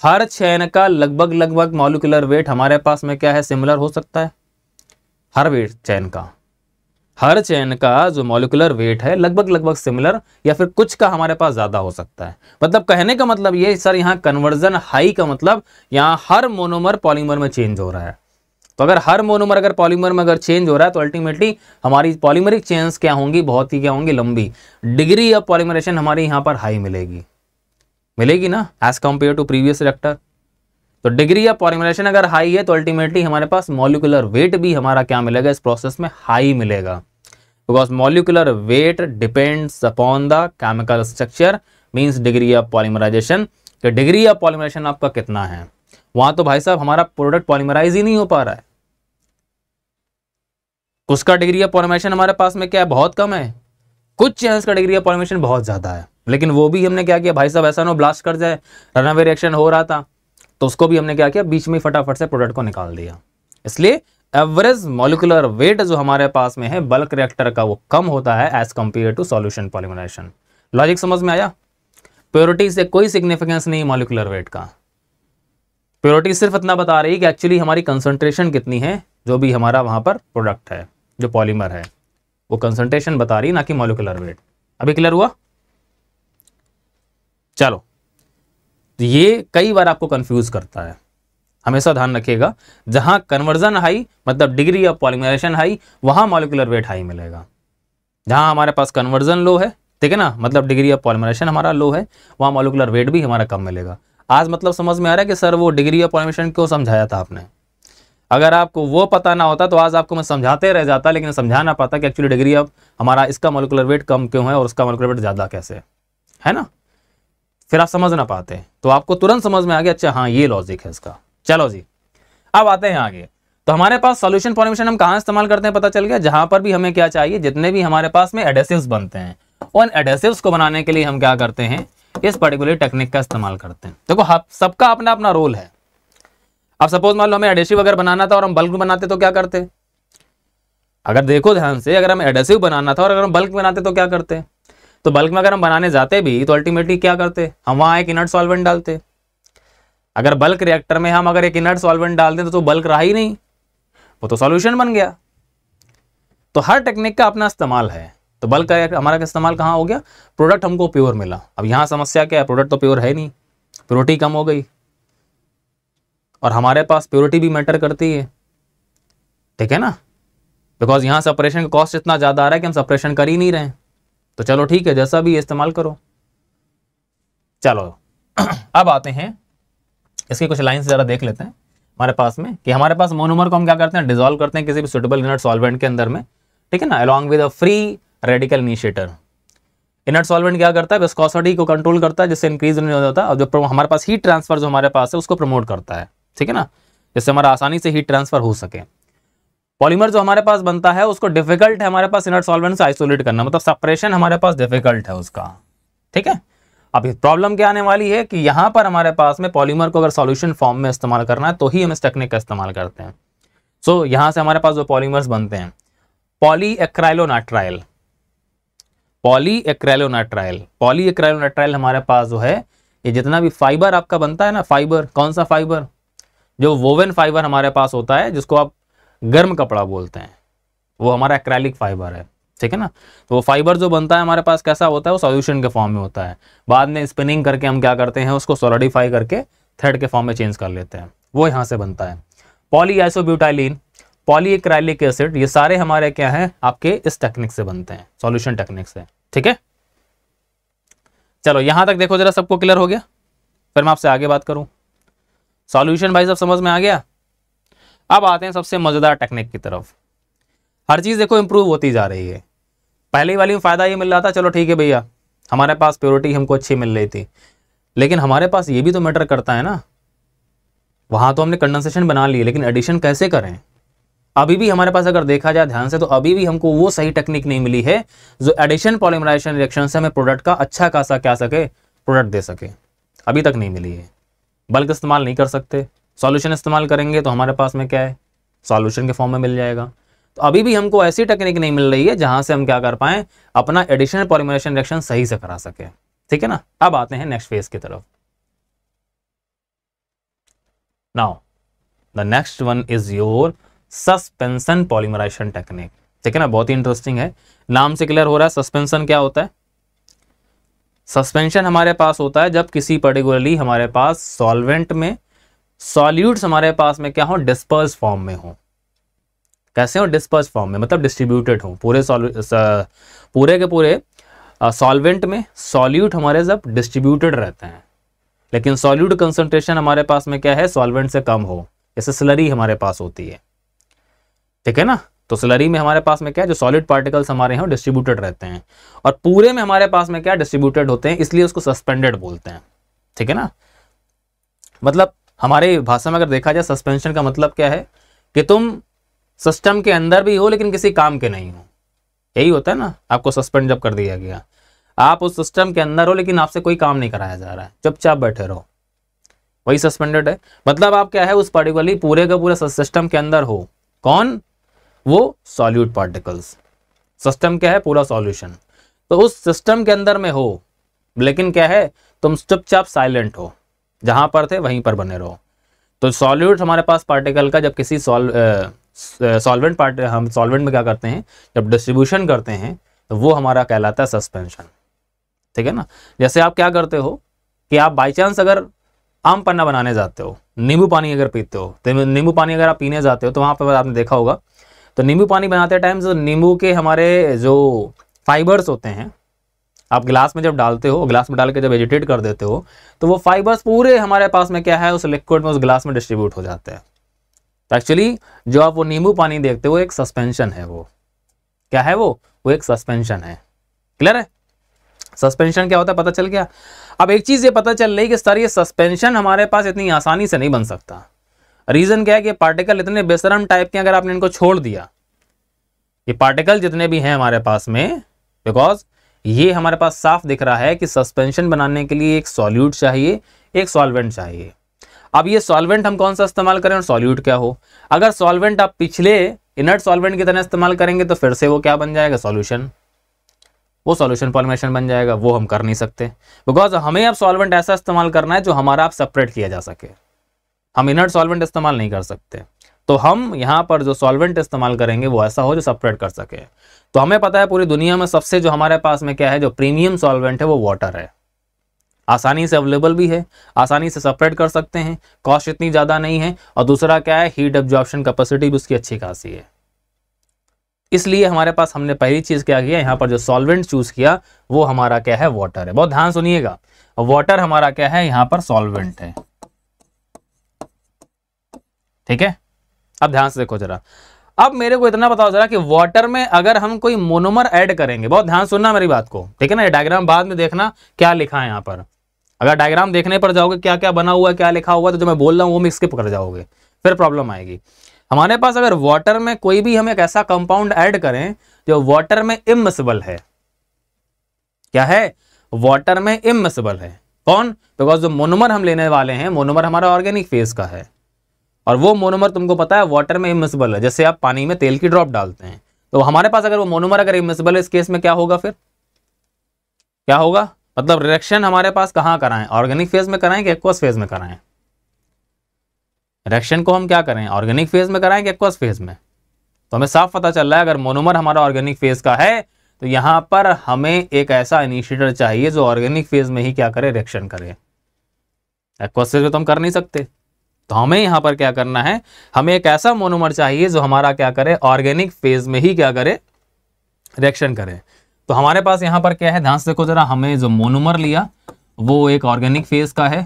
हर चेन का लगभग लगभग मॉलिकुलर वेट हमारे पास में क्या है सिमिलर हो सकता है हर वेट चैन का हर चेन का जो मोलिकुलर वेट है लगभग लगभग सिमिलर या फिर कुछ का हमारे पास ज़्यादा हो सकता है मतलब कहने का मतलब ये सर यहाँ कन्वर्जन हाई का मतलब यहाँ हर मोनोमर पॉलीमर में चेंज हो रहा है तो अगर हर मोनोमर अगर पॉलीमर में अगर चेंज हो रहा है तो अल्टीमेटली हमारी पॉलीमरिक चेन्स क्या होंगी बहुत ही क्या होंगी लंबी डिग्री ऑफ पॉलीमरेशन हमारी यहाँ पर हाई मिलेगी मिलेगी ना as compare to previous reactor तो डिग्री ऑफ पॉलीमरेशन अगर हाई है तो अल्टीमेटली हमारे पास मॉलिकुलर वेट भी हमारा क्या मिलेगा इस प्रोसेस में हाई मिलेगा because molecular weight depends upon the chemical structure means degree of polymerization कि तो degree of polymerization आपका कितना है वहां तो भाई साहब हमारा प्रोडक्ट पॉलीमराइज ही नहीं हो पा रहा है कुछ का डिग्री ऑफ पॉलीमेशन हमारे पास में क्या है बहुत कम है कुछ चांस का डिग्री ऑफ पॉलीमेशन बहुत ज़्यादा है लेकिन वो भी हमने क्या किया भाई साहब ऐसा ना ब्लास्ट कर जाए रन रिएक्शन हो रहा था तो उसको भी हमने क्या किया बीच में फटाफट से प्रोडक्ट को निकाल दिया इसलिए एवरेज मोलिकुलर वेट जो हमारे पास में है बल्क रिएक्टर का वो कम होता है as compare to solution polymerization logic समझ में आया प्योरिटी से कोई सिग्निफिकेंस नहीं मोलिकुलर वेट का प्योरिटी सिर्फ इतना बता रही है कि एक्चुअली हमारी कंसंट्रेशन कितनी है जो भी हमारा वहां पर प्रोडक्ट है जो पॉलीमर है वो कंसंट्रेशन बता रही ना कि मोलिकुलर वेट अभी क्लियर हुआ चलो ये कई बार आपको कंफ्यूज करता है हमेशा ध्यान रखिएगा जहां कन्वर्जन हाई मतलब डिग्री ऑफ पॉलिमराइजेशन हाई वहां मॉलिकुलर वेट हाई मिलेगा जहां हमारे पास कन्वर्जन लो है ठीक है ना मतलब डिग्री ऑफ पॉलिमराइजेशन हमारा लो है वहां मॉलिकुलर वेट भी हमारा कम मिलेगा आज मतलब समझ में आ रहा है कि सर वो डिग्री ऑफ पॉलिमेशन क्यों समझाया था आपने अगर आपको वो पता ना होता तो आज आपको मैं समझाते रह जाता लेकिन समझा ना पाता कि एक्चुअली डिग्री ऑफ हमारा इसका मोलिकुलर वेट कम क्यों है और उसका मोलिकुलर वेट ज़्यादा कैसे है है ना फिर आप समझ ना पाते तो आपको तुरंत समझ में आ गया अच्छा हाँ ये लॉजिक है इसका चलो जी अब आते हैं आगे तो हमारे पास सॉल्यूशन फॉर्मेशन हम कहा इस्तेमाल करते हैं पता चल गया जहां पर भी हमें क्या चाहिए जितने भी हमारे पास में एडेसिव बनते हैं उन एडेसिव को बनाने के लिए हम क्या करते हैं इस पर्टिकुलर टेक्निक का इस्तेमाल करते हैं देखो हाँ, सबका अपना अपना रोल है अब सपोज मान लो हमें एडेसिव अगर बनाना था और हम बल्क बनाते तो क्या करते अगर देखो ध्यान से अगर हम एडेसिव बनाना था और अगर हम बल्क बनाते तो क्या करते तो बल्क में अगर हम बनाने जाते भी तो अल्टीमेटली क्या करते हम वहां एक इनर्ट सॉल्वेंट डालते हैं अगर बल्क रिएक्टर में हम अगर एक इनर्ट सॉल्वेंट डाल दें तो, तो बल्क रहा ही नहीं वो तो सॉल्यूशन बन गया तो हर टेक्निक का अपना इस्तेमाल है तो बल्क का हमारा इस्तेमाल कहाँ हो गया प्रोडक्ट हमको प्योर मिला अब यहाँ समस्या क्या है प्रोडक्ट तो प्योर है नहीं प्योरिटी कम हो गई और हमारे पास प्योरिटी भी मैटर करती है ठीक है ना बिकॉज यहाँ का कॉस्ट इतना ज़्यादा आ रहा है कि हम सेपरेशन कर ही नहीं रहे तो चलो ठीक है जैसा भी इस्तेमाल करो चलो अब आते हैं इसकी कुछ लाइन्स ज़रा देख लेते हैं हमारे पास में कि हमारे पास मोनोमर को हम क्या करते हैं डिजोल्व करते हैं किसी भी सुटेबल इनर्ट सॉल्वेंट के अंदर में ठीक है ना along with a free radical initiator inert solvent क्या करता है विस्कोसिटी को कंट्रोल करता है जिससे इंक्रीज नहीं होता और जो हमारे पास हीट ट्रांसफर जो हमारे पास है उसको प्रमोट करता है ठीक है ना जिससे हमारा आसानी से हीट ट्रांसफर हो सके पॉलीमर जो हमारे पास बनता है उसको डिफिकल्ट है हमारे पास इनर्ट सॉल्वेंट से आइसोलेट करना मतलब सपरेशन हमारे पास डिफिकल्ट है उसका ठीक है अब ये प्रॉब्लम क्या आने वाली है कि यहां पर हमारे पास में पॉलीमर को अगर सॉल्यूशन फॉर्म में इस्तेमाल करना है तो ही हम इस टेक्निक का इस्तेमाल करते हैं सो so, यहां से हमारे पास जो पॉलीमर्स बनते हैं poly acrylonitrile poly acrylonitrile poly acrylonitrile हमारे पास जो है ये जितना भी फाइबर आपका बनता है ना फाइबर कौन सा फाइबर जो वोवेन फाइबर हमारे पास होता है जिसको आप गर्म कपड़ा बोलते हैं वो हमारा एक्रैलिक फाइबर है ठीक है ना तो वो फाइबर जो बनता है हमारे पास कैसा होता है वो सॉल्यूशन के फॉर्म में होता है बाद में स्पिनिंग करके हम क्या करते हैं उसको सोलिडिफाई करके थ्रेड के फॉर्म में चेंज कर लेते हैं वो यहाँ से बनता है पॉली आइसोब्यूटाइलिन पॉलीक्राइलिक एसिड ये सारे हमारे क्या है आपके इस टेक्निक से बनते हैं सोल्यूशन टेक्निक से ठीक है चलो यहां तक देखो जरा सबको क्लियर हो गया फिर मैं आपसे आगे बात करूं सॉल्यूशन भाई सब समझ में आ गया अब आते हैं सबसे मजेदार टेक्निक की तरफ हर चीज देखो इंप्रूव होती जा रही है पहली वाली में फ़ायदा ये मिल रहा था चलो ठीक है भैया हमारे पास प्योरिटी हमको अच्छी मिल रही थी लेकिन हमारे पास ये भी तो मैटर करता है ना वहाँ तो हमने कंडेंसेशन बना लिए लेकिन एडिशन कैसे करें अभी भी हमारे पास अगर देखा जाए ध्यान से तो अभी भी हमको वो सही टेक्निक नहीं मिली है जो एडिशन पॉलिमराइजेशन रिएक्शन से हमें प्रोडक्ट का अच्छा खासा क्या सके प्रोडक्ट दे सके अभी तक नहीं मिली है बल्क इस्तेमाल नहीं कर सकते सॉल्यूशन इस्तेमाल करेंगे तो हमारे पास में क्या है सॉल्यूशन के फॉर्म में मिल जाएगा तो अभी भी हमको ऐसी टेक्निक नहीं मिल रही है जहां से हम क्या कर पाए अपना एडिशनल पॉलीमरेशन रिएक्शन सही से करा सके ठीक है ना अब आते हैं नेक्स्ट फेज की तरफ now the next one is your suspension polymerization technique ठीक है ना बहुत ही इंटरेस्टिंग है नाम से क्लियर हो रहा है सस्पेंशन क्या होता है सस्पेंशन हमारे पास होता है जब किसी पर्टिकुलरली हमारे पास सॉल्वेंट में सॉल्यूट्स हमारे पास में क्या हो डिस्पर्स फॉर्म में हो कैसे हो डिस्पर्स फॉर्म में मतलब डिस्ट्रीब्यूटेड हो पूरे पूरे के पूरे सॉल्वेंट में सॉल्यूट हमारे जब डिस्ट्रीब्यूटेड रहते हैं लेकिन सॉल्यूट कंसंट्रेशन हमारे पास में क्या है सॉल्वेंट से कम हो जैसे स्लरी हमारे पास होती है ठीक है ना तो स्लरी में हमारे पास में क्या है जो सॉलिड पार्टिकल्स हमारे यहाँ डिस्ट्रीब्यूटेड रहते हैं और पूरे में हमारे पास में क्या डिस्ट्रीब्यूटेड होते हैं इसलिए उसको सस्पेंडेड बोलते हैं ठीक है ना मतलब हमारे भाषा में अगर देखा जाए सस्पेंशन का मतलब क्या है कि तुम सिस्टम के अंदर भी हो लेकिन किसी काम के नहीं हो यही होता है ना आपको सस्पेंड जब कर दिया गया आप उस सिस्टम के अंदर हो लेकिन आपसे कोई काम नहीं कराया जा रहा है चुपचाप बैठे रहो वही सस्पेंडेड है मतलब आप क्या है उस पर्टिकुलरली पूरे का पूरा सिस्टम के अंदर हो कौन वो सॉल्यूट पार्टिकल्स सिस्टम क्या है पूरा सॉल्यूशन तो उस सिस्टम के अंदर में हो लेकिन क्या है तुम चुपचाप साइलेंट हो जहां पर थे वहीं पर बने रहो तो सॉल्यूट हमारे पास पार्टिकल का जब किसी सॉल्व सॉल्वेंट पार्ट हम सॉल्वेंट में क्या करते हैं जब डिस्ट्रीब्यूशन करते हैं तो वो हमारा कहलाता है सस्पेंशन ठीक है ना जैसे आप क्या करते हो कि आप बाई चांस अगर आम पन्ना बनाने जाते हो नींबू पानी अगर पीते हो तो नींबू पानी अगर आप पीने जाते हो तो वहाँ पर आपने देखा होगा तो नींबू पानी बनाते टाइम जो नींबू के हमारे जो फाइबर्स होते हैं आप ग्लास में जब डालते हो ग्लास में डाल के जब एजिटेट कर देते हो तो वो फाइबर्स पूरे हमारे पास में क्या है उस लिक्विड में उस ग्लास में डिस्ट्रीब्यूट हो जाते हैं तो एक्चुअली जो आप वो नींबू पानी देखते हो एक सस्पेंशन है वो क्या है वो वो एक सस्पेंशन है क्लियर है सस्पेंशन क्या होता है पता चल गया अब एक चीज़ ये पता चल रही कि सर ये सस्पेंशन हमारे पास इतनी आसानी से नहीं बन सकता रीज़न क्या है कि पार्टिकल इतने बेसरम टाइप के अगर आपने इनको छोड़ दिया ये पार्टिकल जितने भी हैं हमारे पास में बिकॉज ये हमारे पास साफ दिख रहा है कि सस्पेंशन बनाने के लिए एक सॉल्यूट चाहिए एक सॉल्वेंट चाहिए अब ये सॉल्वेंट हम कौन सा इस्तेमाल करें और सॉल्यूट क्या हो अगर सॉल्वेंट आप पिछले इनर्ट सॉल्वेंट की तरह इस्तेमाल करेंगे तो फिर से वो क्या बन जाएगा सॉल्यूशन वो सॉल्यूशन फॉर्मेशन बन जाएगा वो हम कर नहीं सकते बिकॉज हमें अब सॉल्वेंट ऐसा इस्तेमाल करना है जो हमारा आप सेपरेट किया जा सके हम इनर्ट सॉल्वेंट इस्तेमाल नहीं कर सकते तो हम यहाँ पर जो सॉल्वेंट इस्तेमाल करेंगे वो ऐसा हो जो सेपरेट कर सके तो हमें पता है पूरी दुनिया में सबसे जो हमारे पास में क्या है जो प्रीमियम सॉल्वेंट है वो वाटर है आसानी से अवेलेबल भी है आसानी से सेपरेट कर सकते हैं कॉस्ट इतनी ज़्यादा नहीं है और दूसरा क्या है हीट एब्जॉर्प्शन कैपेसिटी भी उसकी अच्छी खासी है इसलिए हमारे पास हमने पहली चीज़ क्या किया यहाँ पर जो सॉल्वेंट चूज़ किया वो हमारा क्या है वाटर है बहुत ध्यान सुनिएगा वाटर हमारा क्या है यहाँ पर सॉल्वेंट है ठीक है अब ध्यान से देखो जरा अब मेरे को इतना बताओ जरा कि वाटर में अगर हम कोई मोनोमर ऐड करेंगे बहुत ध्यान सुनना मेरी बात को ठीक है ना ये डायग्राम बाद में देखना क्या लिखा है यहाँ पर अगर डायग्राम देखने पर जाओगे क्या क्या बना हुआ है क्या लिखा हुआ है तो जो मैं बोल रहा हूँ वो मैं स्किप कर जाओगे फिर प्रॉब्लम आएगी हमारे पास अगर वाटर में कोई भी हम एक ऐसा कंपाउंड ऐड करें जो वाटर में इमसिबल है क्या है वाटर में इमिसबल है कौन बिकॉज जो मोनोमर हम लेने वाले हैं मोनोमर हमारा ऑर्गेनिक फेज का है और वो मोनोमर तुमको पता है वाटर में इमिसबल है जैसे आप पानी में तेल की ड्रॉप डालते हैं तो हमारे पास अगर वो मोनोमर अगर इमसिबल है इस केस में क्या होगा फिर क्या होगा मतलब रिएक्शन हमारे पास कहाँ कराएं ऑर्गेनिक फेज में कराएं कि एक्वस फेज में कराएं रिएक्शन को हम क्या करें ऑर्गेनिक फेज में कराएं कि एक्वस फेज में तो हमें साफ पता चल रहा है अगर मोनोमर हमारा ऑर्गेनिक फेज का है तो यहाँ पर हमें एक ऐसा इनिशिएटर चाहिए जो ऑर्गेनिक फेज में ही क्या करे रिएक्शन करे एक्वस फेज में तो हम कर नहीं सकते तो हमें यहाँ पर क्या करना है हमें एक ऐसा मोनोमर चाहिए जो हमारा क्या करे ऑर्गेनिक फेज में ही क्या करे रिएक्शन करें। तो हमारे पास यहाँ पर क्या है ध्यान से देखो जरा हमें जो मोनोमर लिया वो एक ऑर्गेनिक फेज का है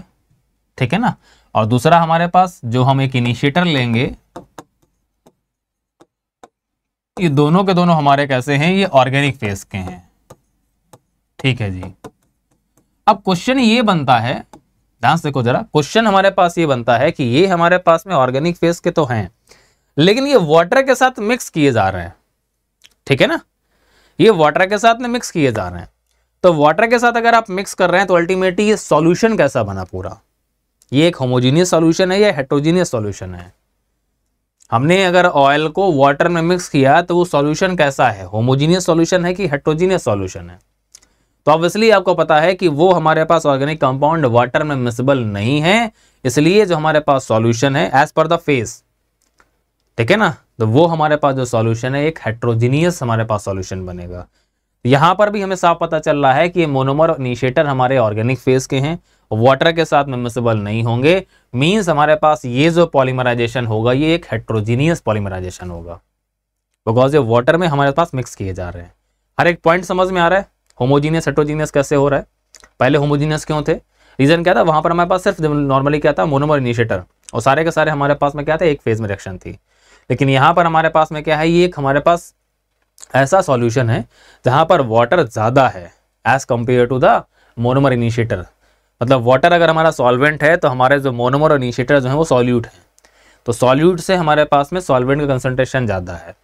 ठीक है ना और दूसरा हमारे पास जो हम एक इनिशिएटर लेंगे ये दोनों के दोनों हमारे कैसे हैं ये ऑर्गेनिक फेज के हैं ठीक है जी अब क्वेश्चन ये बनता है ध्यान से देखो जरा क्वेश्चन हमारे पास ये बनता है कि ये हमारे पास में ऑर्गेनिक फेज के तो हैं लेकिन ये वाटर के साथ मिक्स किए जा रहे हैं ठीक है ना ये वाटर के साथ में मिक्स किए जा रहे हैं तो वाटर के साथ अगर आप मिक्स कर रहे हैं तो अल्टीमेटली ये सॉल्यूशन कैसा बना पूरा ये एक होमोजीनियस सॉल्यूशन है या हेट्रोजीनियस सॉल्यूशन है हमने अगर ऑयल को वाटर में मिक्स किया तो वो सॉल्यूशन कैसा है होमोजीनियस सॉल्यूशन है कि हेट्रोजीनियस सॉल्यूशन है तो ऑब्वियसली आपको पता है कि वो हमारे पास ऑर्गेनिक कंपाउंड वाटर में मिसबल नहीं है इसलिए जो हमारे पास सॉल्यूशन है एज पर द फेस ठीक है ना तो वो हमारे पास जो सॉल्यूशन है एक हेट्रोजीनियस हमारे पास सॉल्यूशन बनेगा यहां पर भी हमें साफ पता चल रहा है कि ये मोनोमर इनिशिएटर हमारे ऑर्गेनिक फेज के हैं वाटर के साथ मेम्बसेबल नहीं होंगे मीन्स हमारे पास ये जो पॉलीमराइजेशन होगा ये एक हेट्रोजीनियस पॉलीमराइजेशन होगा बिकॉज ये वाटर में हमारे पास मिक्स किए जा रहे हैं हर एक पॉइंट समझ में आ रहा है होमोजीनियस हेट्रोजीनियस कैसे हो रहा है पहले होमोजीनियस क्यों थे रीजन क्या था वहां पर हमारे पास सिर्फ नॉर्मली क्या था मोनोमर इनिशिएटर और सारे के सारे हमारे पास में क्या था एक फेज में रिएक्शन थी लेकिन यहाँ पर हमारे पास में क्या है ये एक हमारे पास ऐसा सॉल्यूशन है जहाँ पर वाटर ज़्यादा है as compare to the monomer initiator मतलब वाटर अगर हमारा सॉल्वेंट है तो हमारे जो मोनोमर इनिशिएटर जो है वो सॉल्यूट है तो सॉल्यूट से हमारे पास में सॉल्वेंट का कंसनट्रेशन ज़्यादा है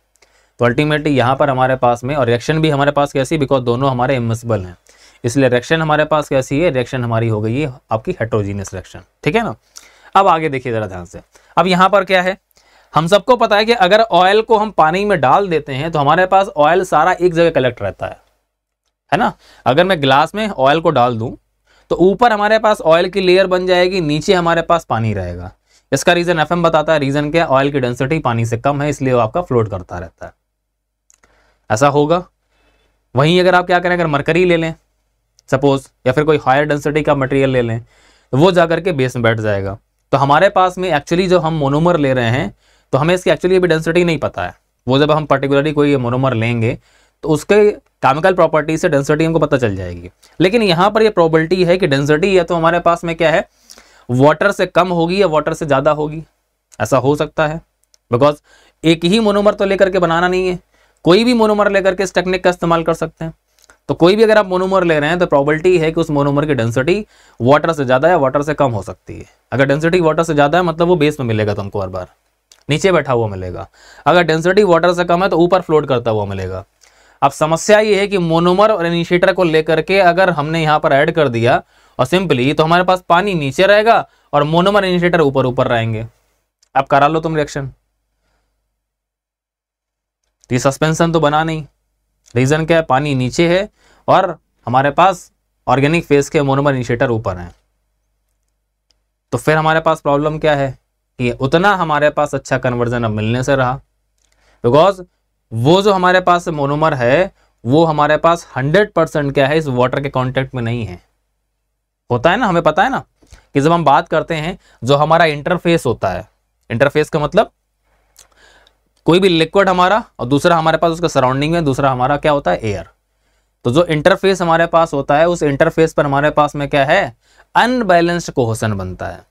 तो अल्टीमेटली यहाँ पर हमारे पास में और रिएक्शन भी हमारे पास कैसी बिकॉज दोनों हमारे इमिसिबल हैं इसलिए रिएक्शन हमारे पास कैसी है रिएक्शन हमारी हो गई है आपकी हेट्रोजीनियस रिएक्शन ठीक है ना अब आगे देखिए ज़रा ध्यान से अब यहाँ पर क्या है हम सबको पता है कि अगर ऑयल को हम पानी में डाल देते हैं तो हमारे पास ऑयल सारा एक जगह कलेक्ट रहता है है ना अगर मैं ग्लास में ऑयल को डाल दूं तो ऊपर हमारे पास ऑयल की लेयर बन जाएगी नीचे हमारे पास पानी रहेगा इसका रीज़न एफ बताता है रीज़न क्या ऑयल की डेंसिटी पानी से कम है इसलिए वो आपका फ्लोट करता रहता है ऐसा होगा वहीं अगर आप क्या करें अगर मरकरी ले लें सपोज या फिर कोई हायर डेंसिटी का मटेरियल ले लें तो वो जा करके बेस में बैठ जाएगा तो हमारे पास में एक्चुअली जो हम मोनोमर ले रहे हैं तो हमें इसकी एक्चुअली अभी डेंसिटी नहीं पता है वो जब हम पर्टिकुलरली कोई मोनोमर लेंगे तो उसके कैमिकल प्रॉपर्टी से डेंसिटी हमको पता चल जाएगी लेकिन यहाँ पर ये प्रॉबर्टी है कि डेंसिटी या तो हमारे पास में क्या है वाटर से कम होगी या वाटर से ज़्यादा होगी ऐसा हो सकता है बिकॉज एक ही मोनोमर तो लेकर के बनाना नहीं है कोई भी मोनोमर लेकर के इस टेक्निक का इस्तेमाल कर सकते हैं तो कोई भी अगर आप मोनोमर ले रहे हैं तो प्रॉबिलिटी है कि उस मोनोमर की डेंसिटी वाटर से ज़्यादा या वाटर से कम हो सकती है अगर डेंसिटी वाटर से ज़्यादा है मतलब वो बेस में मिलेगा तुमको हर बार नीचे बैठा हुआ मिलेगा अगर डेंसिटी वाटर से कम है तो ऊपर फ्लोट करता हुआ मिलेगा अब समस्या ये है कि मोनोमर और इनिशिएटर को लेकर के अगर हमने यहाँ पर ऐड कर दिया और सिंपली तो हमारे पास पानी नीचे रहेगा और मोनोमर इनिशिएटर ऊपर ऊपर रहेंगे अब करा लो तुम रिएक्शन ये सस्पेंशन तो बना नहीं रीज़न क्या है पानी नीचे है और हमारे पास ऑर्गेनिक फेस के मोनोमर इनिशिएटर ऊपर हैं तो फिर हमारे पास प्रॉब्लम क्या है ठीक है उतना हमारे पास अच्छा कन्वर्जन अब मिलने से रहा बिकॉज वो जो हमारे पास मोनोमर है वो हमारे पास हंड्रेड परसेंट क्या है इस वाटर के कॉन्टेक्ट में नहीं है होता है ना हमें पता है ना कि जब हम बात करते हैं जो हमारा इंटरफेस होता है इंटरफेस का मतलब कोई भी लिक्विड हमारा और दूसरा हमारे पास उसका सराउंडिंग में दूसरा हमारा क्या होता है एयर तो जो इंटरफेस हमारे पास होता है उस इंटरफेस पर हमारे पास में क्या है अनबैलेंस्ड कोहसन बनता है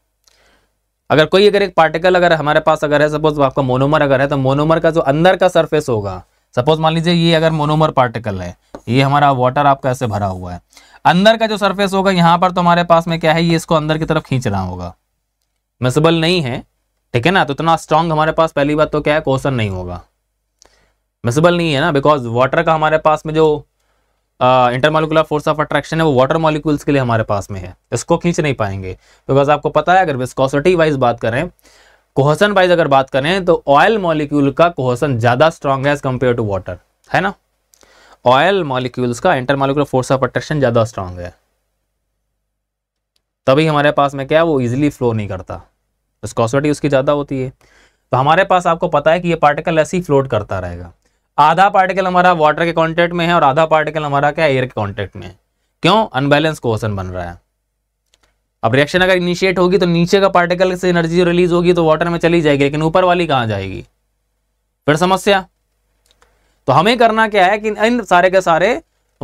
अगर कोई अगर एक पार्टिकल अगर हमारे पास अगर है सपोज आपका मोनोमर अगर है तो मोनोमर का जो अंदर का सरफेस होगा सपोज मान लीजिए ये अगर मोनोमर पार्टिकल है ये हमारा वाटर आपका ऐसे भरा हुआ है अंदर का जो सरफेस होगा यहाँ पर तो हमारे पास में क्या है ये इसको अंदर की तरफ खींच रहा होगा मिसबल नहीं है ठीक है ना तो इतना स्ट्रांग हमारे पास पहली बात तो क्या है क्वेश्चन नहीं होगा मिसबल नहीं है ना बिकॉज वाटर का हमारे पास में जो इंटरमालिकुलर फोर्स ऑफ अट्रैक्शन है वो वाटर मॉलिक्यूल्स के लिए हमारे पास में है इसको खींच नहीं पाएंगे बिकॉज आपको पता है अगर विस्कोसिटी वाइज बात करें कोहसन वाइज अगर बात करें तो ऑयल मॉलिक्यूल का कोहसन ज़्यादा स्ट्रांग है एज कम्पेयर टू वाटर है ना ऑयल मॉलिक्यूल्स का इंटरमालिकुलर फोर्स ऑफ अट्रैक्शन ज़्यादा स्ट्रांग है तभी हमारे पास में क्या है वो इजिली फ्लो नहीं करता विस्कोसिटी उसकी ज़्यादा होती है तो हमारे पास आपको पता है कि ये पार्टिकल ऐसे ही फ्लोट करता रहेगा आधा पार्टिकल हमारा वाटर के कॉन्टेक्ट में है और आधा पार्टिकल हमारा क्या एयर के कॉन्टेक्ट में है क्यों अनबैलेंस क्वेश्चन बन रहा है अब रिएक्शन अगर इनिशिएट होगी तो नीचे का पार्टिकल से एनर्जी रिलीज होगी तो वाटर में चली जाएगी लेकिन ऊपर वाली कहाँ जाएगी फिर समस्या तो हमें करना क्या है कि इन सारे के सारे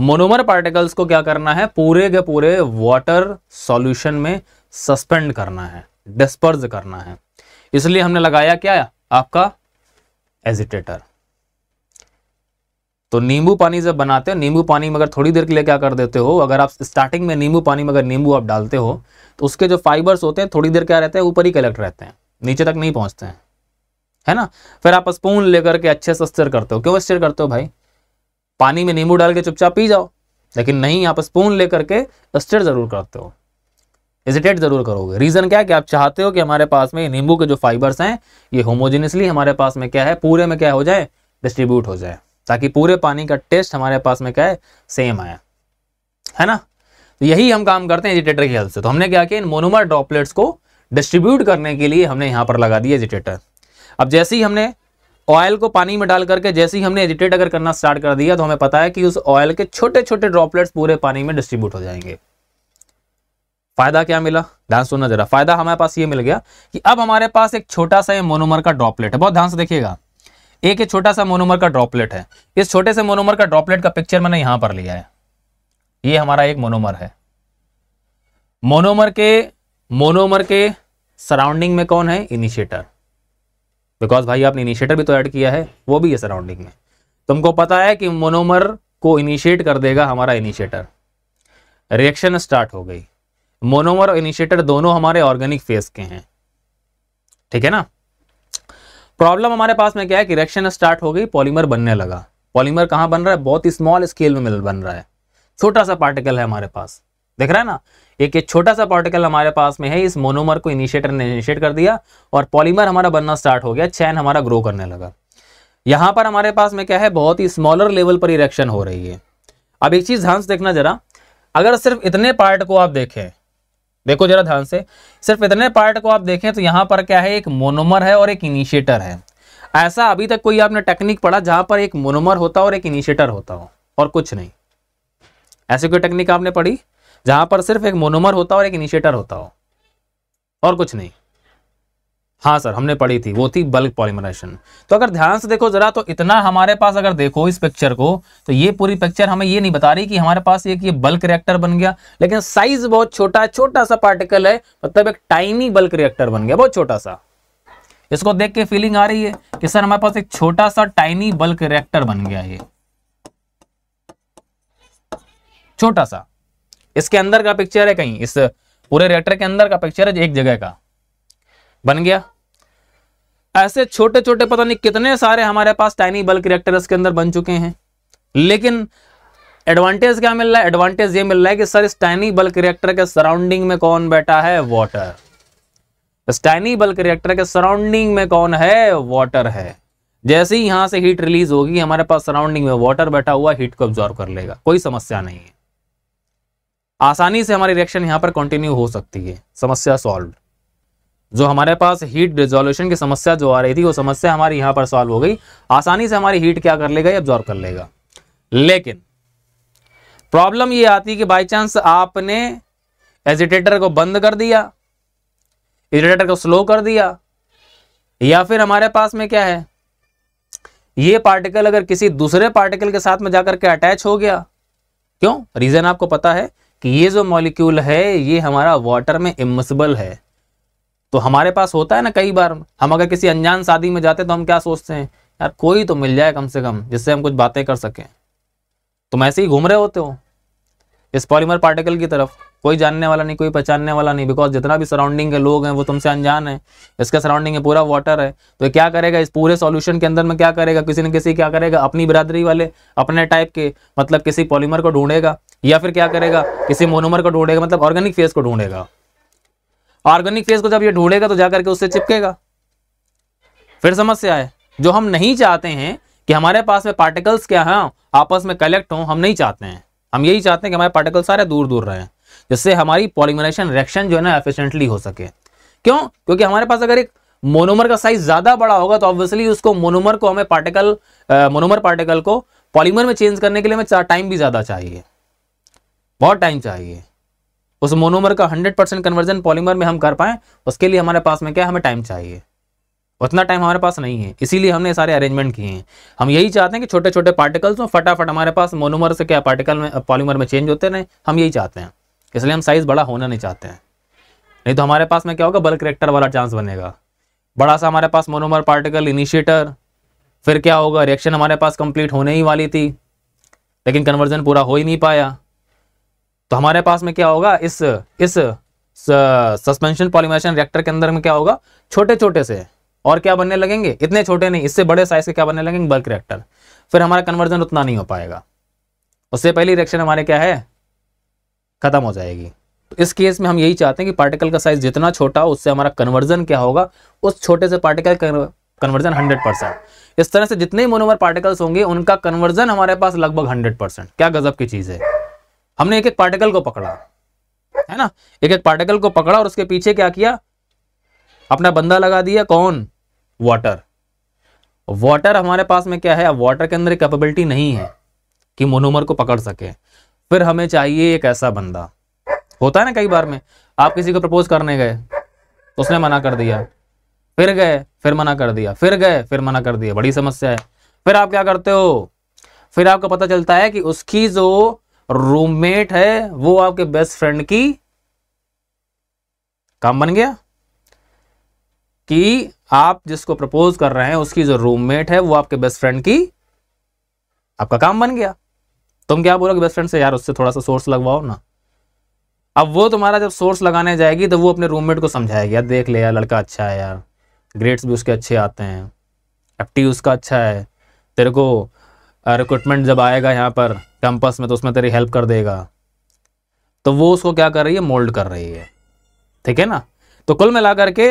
मोनोमर पार्टिकल्स को क्या करना है पूरे के पूरे वाटर सॉल्यूशन में सस्पेंड करना है डिस्पर्ज करना है इसलिए हमने लगाया क्या आपका एजिटेटर तो नींबू पानी जब बनाते हो नींबू पानी में अगर थोड़ी देर के लिए क्या कर देते हो अगर आप स्टार्टिंग में नींबू पानी में अगर नींबू आप डालते हो तो उसके जो फाइबर्स होते हैं थोड़ी देर क्या रहते हैं ऊपर ही कलेक्ट रहते हैं नीचे तक नहीं पहुंचते हैं है ना फिर आप स्पून लेकर के अच्छे से स्टिर करते हो क्यों स्टिर करते हो भाई पानी में नींबू डाल के चुपचाप पी जाओ लेकिन नहीं आप स्पून लेकर के स्टिर ज़रूर करते हो एजिटेट ज़रूर करोगे रीज़न क्या है कि आप चाहते हो कि हमारे पास में नींबू के जो फाइबर्स हैं ये होमोजीनियसली हमारे पास में क्या है पूरे में क्या हो जाए डिस्ट्रीब्यूट हो जाए ताकि पूरे पानी का टेस्ट हमारे पास में क्या है सेम आया है ना तो यही हम काम करते हैं एजिटेटर की हेल्प से तो हमने क्या किया इन मोनोमर ड्रॉपलेट्स को डिस्ट्रीब्यूट करने के लिए हमने यहाँ पर लगा दिया एजिटेटर अब जैसे ही हमने ऑयल को पानी में डाल करके जैसे ही हमने एजिटेट अगर करना स्टार्ट कर दिया तो हमें पता है कि उस ऑयल के छोटे छोटे ड्रॉपलेट्स पूरे पानी में डिस्ट्रीब्यूट हो जाएंगे फायदा क्या मिला ध्यान सुनना जरा फायदा हमारे पास ये मिल गया कि अब हमारे पास एक छोटा सा मोनोमर का ड्रॉपलेट है बहुत ध्यान से देखिएगा एक ये छोटा सा मोनोमर का ड्रॉपलेट है इस छोटे से मोनोमर का ड्रॉपलेट का पिक्चर मैंने यहां पर लिया है ये हमारा एक मोनोमर है मोनोमर के मोनोमर के सराउंडिंग में कौन है इनिशिएटर बिकॉज भाई आपने इनिशिएटर भी तो ऐड किया है वो भी है सराउंडिंग में तुमको तो पता है कि मोनोमर को इनिशिएट कर देगा हमारा इनिशिएटर रिएक्शन स्टार्ट हो गई मोनोमर और इनिशिएटर दोनों हमारे ऑर्गेनिक फेस के हैं ठीक है ना प्रॉब्लम हमारे पास में क्या है कि रिएक्शन स्टार्ट हो गई पॉलीमर बनने लगा पॉलीमर कहाँ बन रहा है बहुत स्मॉल स्केल में बन रहा है छोटा सा पार्टिकल है हमारे पास देख रहा है ना एक ये छोटा सा पार्टिकल हमारे पास में है इस मोनोमर को इनिशिएटर ने इनिशिएट कर दिया और पॉलीमर हमारा बनना स्टार्ट हो गया चैन हमारा ग्रो करने लगा यहाँ पर हमारे पास में क्या है बहुत ही स्मॉलर लेवल पर इरेक्शन हो रही है अब एक चीज़ ध्यान से देखना जरा अगर सिर्फ इतने पार्ट को आप देखें देखो जरा ध्यान से सिर्फ इतने पार्ट को आप देखें तो यहाँ पर क्या है एक मोनोमर है और एक इनिशिएटर है ऐसा अभी तक कोई आपने टेक्निक पढ़ा जहां पर एक मोनोमर होता हो और एक इनिशिएटर होता हो और कुछ नहीं ऐसी कोई टेक्निक आपने पढ़ी जहां पर सिर्फ एक मोनोमर होता हो और एक इनिशिएटर होता हो और कुछ नहीं हाँ सर हमने पढ़ी थी वो थी बल्क पॉलीमराइजेशन तो अगर ध्यान से देखो जरा तो इतना हमारे पास अगर देखो इस पिक्चर को तो ये पूरी पिक्चर हमें ये नहीं बता रही कि हमारे पास एक ये बल्क रिएक्टर बन गया लेकिन साइज बहुत छोटा है छोटा सा पार्टिकल है मतलब एक टाइनी बल्क रिएक्टर बन गया बहुत छोटा सा इसको देख के फीलिंग आ रही है कि सर हमारे पास एक छोटा सा टाइनी बल्क रिएक्टर बन गया ये छोटा सा इसके अंदर का पिक्चर है कहीं इस पूरे रिएक्टर के अंदर का पिक्चर है एक जगह का बन गया ऐसे छोटे छोटे पता नहीं कितने सारे हमारे पास टाइनी बल्क रिएक्टर के अंदर बन चुके हैं लेकिन एडवांटेज क्या मिल रहा है एडवांटेज ये मिल रहा है कि सर इस टाइनी बल्क रिएक्टर के सराउंडिंग में कौन बैठा है वॉटर इस टाइनी बल्क रिएक्टर के सराउंडिंग में कौन है वॉटर है जैसे ही यहां से हीट रिलीज होगी हमारे पास सराउंडिंग में वॉटर बैठा हुआ हीट को ऑब्जॉर्व कर लेगा कोई समस्या नहीं है आसानी से हमारी रिएक्शन यहां पर कंटिन्यू हो सकती है समस्या सॉल्व जो हमारे पास हीट रिजोल्यूशन की समस्या जो आ रही थी वो समस्या हमारी यहां पर सॉल्व हो गई आसानी से हमारी हीट क्या कर लेगा एब्जॉर्व कर लेगा लेकिन प्रॉब्लम ये आती कि बाई चांस आपने एजिटेटर को बंद कर दिया एजिटेटर को स्लो कर दिया या फिर हमारे पास में क्या है ये पार्टिकल अगर किसी दूसरे पार्टिकल के साथ में जाकर के अटैच हो गया क्यों रीजन आपको पता है कि ये जो मॉलिक्यूल है ये हमारा वाटर में इमसबल है तो हमारे पास होता है ना कई बार हम अगर किसी अनजान शादी में जाते तो हम क्या सोचते हैं यार कोई तो मिल जाए कम से कम जिससे हम कुछ बातें कर सकें तुम ऐसे ही घूम रहे होते हो इस पॉलीमर पार्टिकल की तरफ कोई जानने वाला नहीं कोई पहचानने वाला नहीं बिकॉज जितना भी सराउंडिंग के लोग हैं वो तुमसे अनजान है इसका सराउंडिंग में पूरा वाटर है तो क्या करेगा इस पूरे सॉल्यूशन के अंदर में क्या करेगा किसी न किसी क्या करेगा अपनी बिरादरी वाले अपने टाइप के मतलब किसी पॉलीमर को ढूंढेगा या फिर क्या करेगा किसी मोनोमर को ढूंढेगा मतलब ऑर्गेनिक फेस को ढूंढेगा ऑर्गेनिक फेज को जब ये ढूंढेगा तो जाकर के उससे चिपकेगा फिर समस्या है जो हम नहीं चाहते हैं कि हमारे पास में पार्टिकल्स क्या हैं आपस में कलेक्ट हों हम नहीं चाहते हैं हम यही चाहते हैं कि हमारे पार्टिकल सारे दूर दूर रहें जिससे हमारी पॉलीमराइजेशन रिएक्शन जो है ना एफिशिएंटली हो सके क्यों क्योंकि हमारे पास अगर एक मोनोमर का साइज ज़्यादा बड़ा होगा तो ऑब्वियसली उसको मोनोमर को हमें पार्टिकल मोनोमर पार्टिकल को पॉलीमर में चेंज करने के लिए हमें टाइम भी ज़्यादा चाहिए बहुत टाइम चाहिए उस मोनोमर का 100 परसेंट कन्वर्जन पॉलीमर में हम कर पाएँ उसके लिए हमारे पास में क्या हमें टाइम चाहिए उतना टाइम हमारे पास नहीं है इसीलिए हमने सारे अरेंजमेंट किए हैं हम यही चाहते हैं कि छोटे छोटे पार्टिकल्स हों फटाफट हमारे पास मोनोमर से क्या पार्टिकल में पॉलीमर में चेंज होते रहे हम यही चाहते हैं इसलिए हम साइज़ बड़ा होना नहीं चाहते हैं नहीं तो हमारे पास में क्या होगा बल्क रिएक्टर वाला चांस बनेगा बड़ा सा हमारे पास मोनोमर पार्टिकल इनिशिएटर फिर क्या होगा रिएक्शन हमारे पास कंप्लीट होने ही वाली थी लेकिन कन्वर्जन पूरा हो ही नहीं पाया तो हमारे पास में क्या होगा इस इस सस्पेंशन पॉलिमेशन रिएक्टर के अंदर में क्या होगा छोटे छोटे से और क्या बनने लगेंगे इतने छोटे नहीं इससे बड़े साइज के क्या बनने लगेंगे बल्क रिएक्टर फिर हमारा कन्वर्जन उतना नहीं हो पाएगा उससे पहली रिएक्शन हमारे क्या है खत्म हो जाएगी तो इस केस में हम यही चाहते हैं कि पार्टिकल का साइज जितना छोटा हो उससे हमारा कन्वर्जन क्या होगा उस छोटे से पार्टिकल कन्वर्जन हंड्रेड परसेंट इस तरह से जितने मोनोमर पार्टिकल्स होंगे उनका कन्वर्जन हमारे पास लगभग हंड्रेड परसेंट क्या गजब की चीज़ है हमने एक एक पार्टिकल को पकड़ा है ना एक एक पार्टिकल को पकड़ा और उसके पीछे क्या किया अपना बंदा लगा दिया कौन वाटर वाटर हमारे पास में क्या है वाटर के अंदर कैपेबिलिटी नहीं है कि मोनोमर को पकड़ सके फिर हमें चाहिए एक ऐसा बंदा होता है ना कई बार में आप किसी को प्रपोज करने गए तो उसने मना कर दिया फिर गए फिर मना कर दिया फिर गए फिर मना कर दिया बड़ी समस्या है फिर आप क्या करते हो फिर आपको पता चलता है कि उसकी जो रूममेट है वो आपके बेस्ट फ्रेंड की काम बन गया कि आप जिसको प्रपोज कर रहे हैं उसकी जो रूममेट है वो आपके बेस्ट फ्रेंड की आपका काम बन गया तुम क्या बोलोगे बेस्ट फ्रेंड से यार उससे थोड़ा सा सोर्स लगवाओ ना अब वो तुम्हारा जब सोर्स लगाने जाएगी तो वो अपने रूममेट को समझाएगी यार देख ले यार लड़का अच्छा है यार ग्रेड्स भी उसके अच्छे आते हैं एफ उसका अच्छा है तेरे को रिक्रूटमेंट जब आएगा यहाँ पर कैंपस में तो उसमें तेरी हेल्प कर देगा तो वो उसको क्या कर रही है मोल्ड कर रही है ठीक है ना तो कुल मिला करके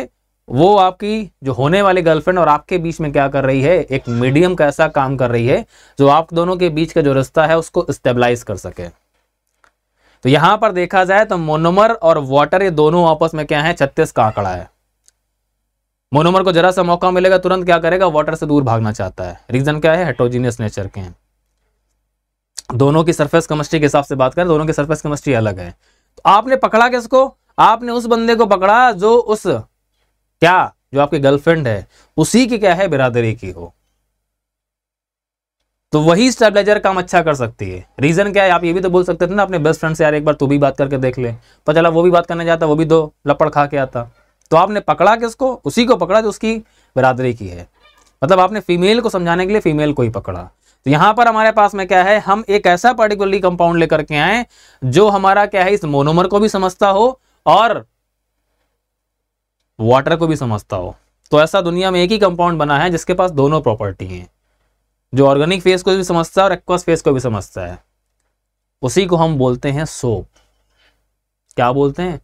वो आपकी जो होने वाली गर्लफ्रेंड और आपके बीच में क्या कर रही है एक मीडियम का ऐसा काम कर रही है जो आप दोनों के बीच का जो रिश्ता है उसको स्टेबलाइज कर सके तो यहां पर देखा जाए तो मोनोमर और वाटर ये दोनों आपस में क्या है छत्तीस का आंकड़ा है मोनोमर को जरा सा मौका मिलेगा तुरंत क्या करेगा वाटर से दूर भागना चाहता है रीजन क्या है हेट्रोजीनियस नेचर के हैं दोनों की सरफेस केमिस्ट्री के हिसाब से बात करें दोनों की सरफेस केमिस्ट्री अलग है तो आपने पकड़ा किसको आपने उस बंदे को पकड़ा जो उस क्या जो आपकी गर्लफ्रेंड है उसी की क्या है बिरादरी की हो तो वही स्टेबलाइजर काम अच्छा कर सकती है रीजन क्या है आप ये भी तो बोल सकते थे ना अपने बेस्ट फ्रेंड से यार एक बार तू भी बात करके देख ले पता चला वो भी बात करने जाता वो भी दो लपड़ खा के आता तो आपने पकड़ा किसको उसी को पकड़ा जो उसकी बिरादरी की है मतलब आपने फीमेल को समझाने के लिए फीमेल को ही पकड़ा तो यहां पर हमारे पास में क्या है हम एक ऐसा पर्टिकुलरली कंपाउंड लेकर के आए जो हमारा क्या है इस मोनोमर को भी समझता हो और वाटर को भी समझता हो तो ऐसा दुनिया में एक ही कंपाउंड बना है जिसके पास दोनों प्रॉपर्टी हैं जो ऑर्गेनिक फेस को भी समझता है और एक्वास फेस को भी समझता है उसी को हम बोलते हैं सोप क्या बोलते हैं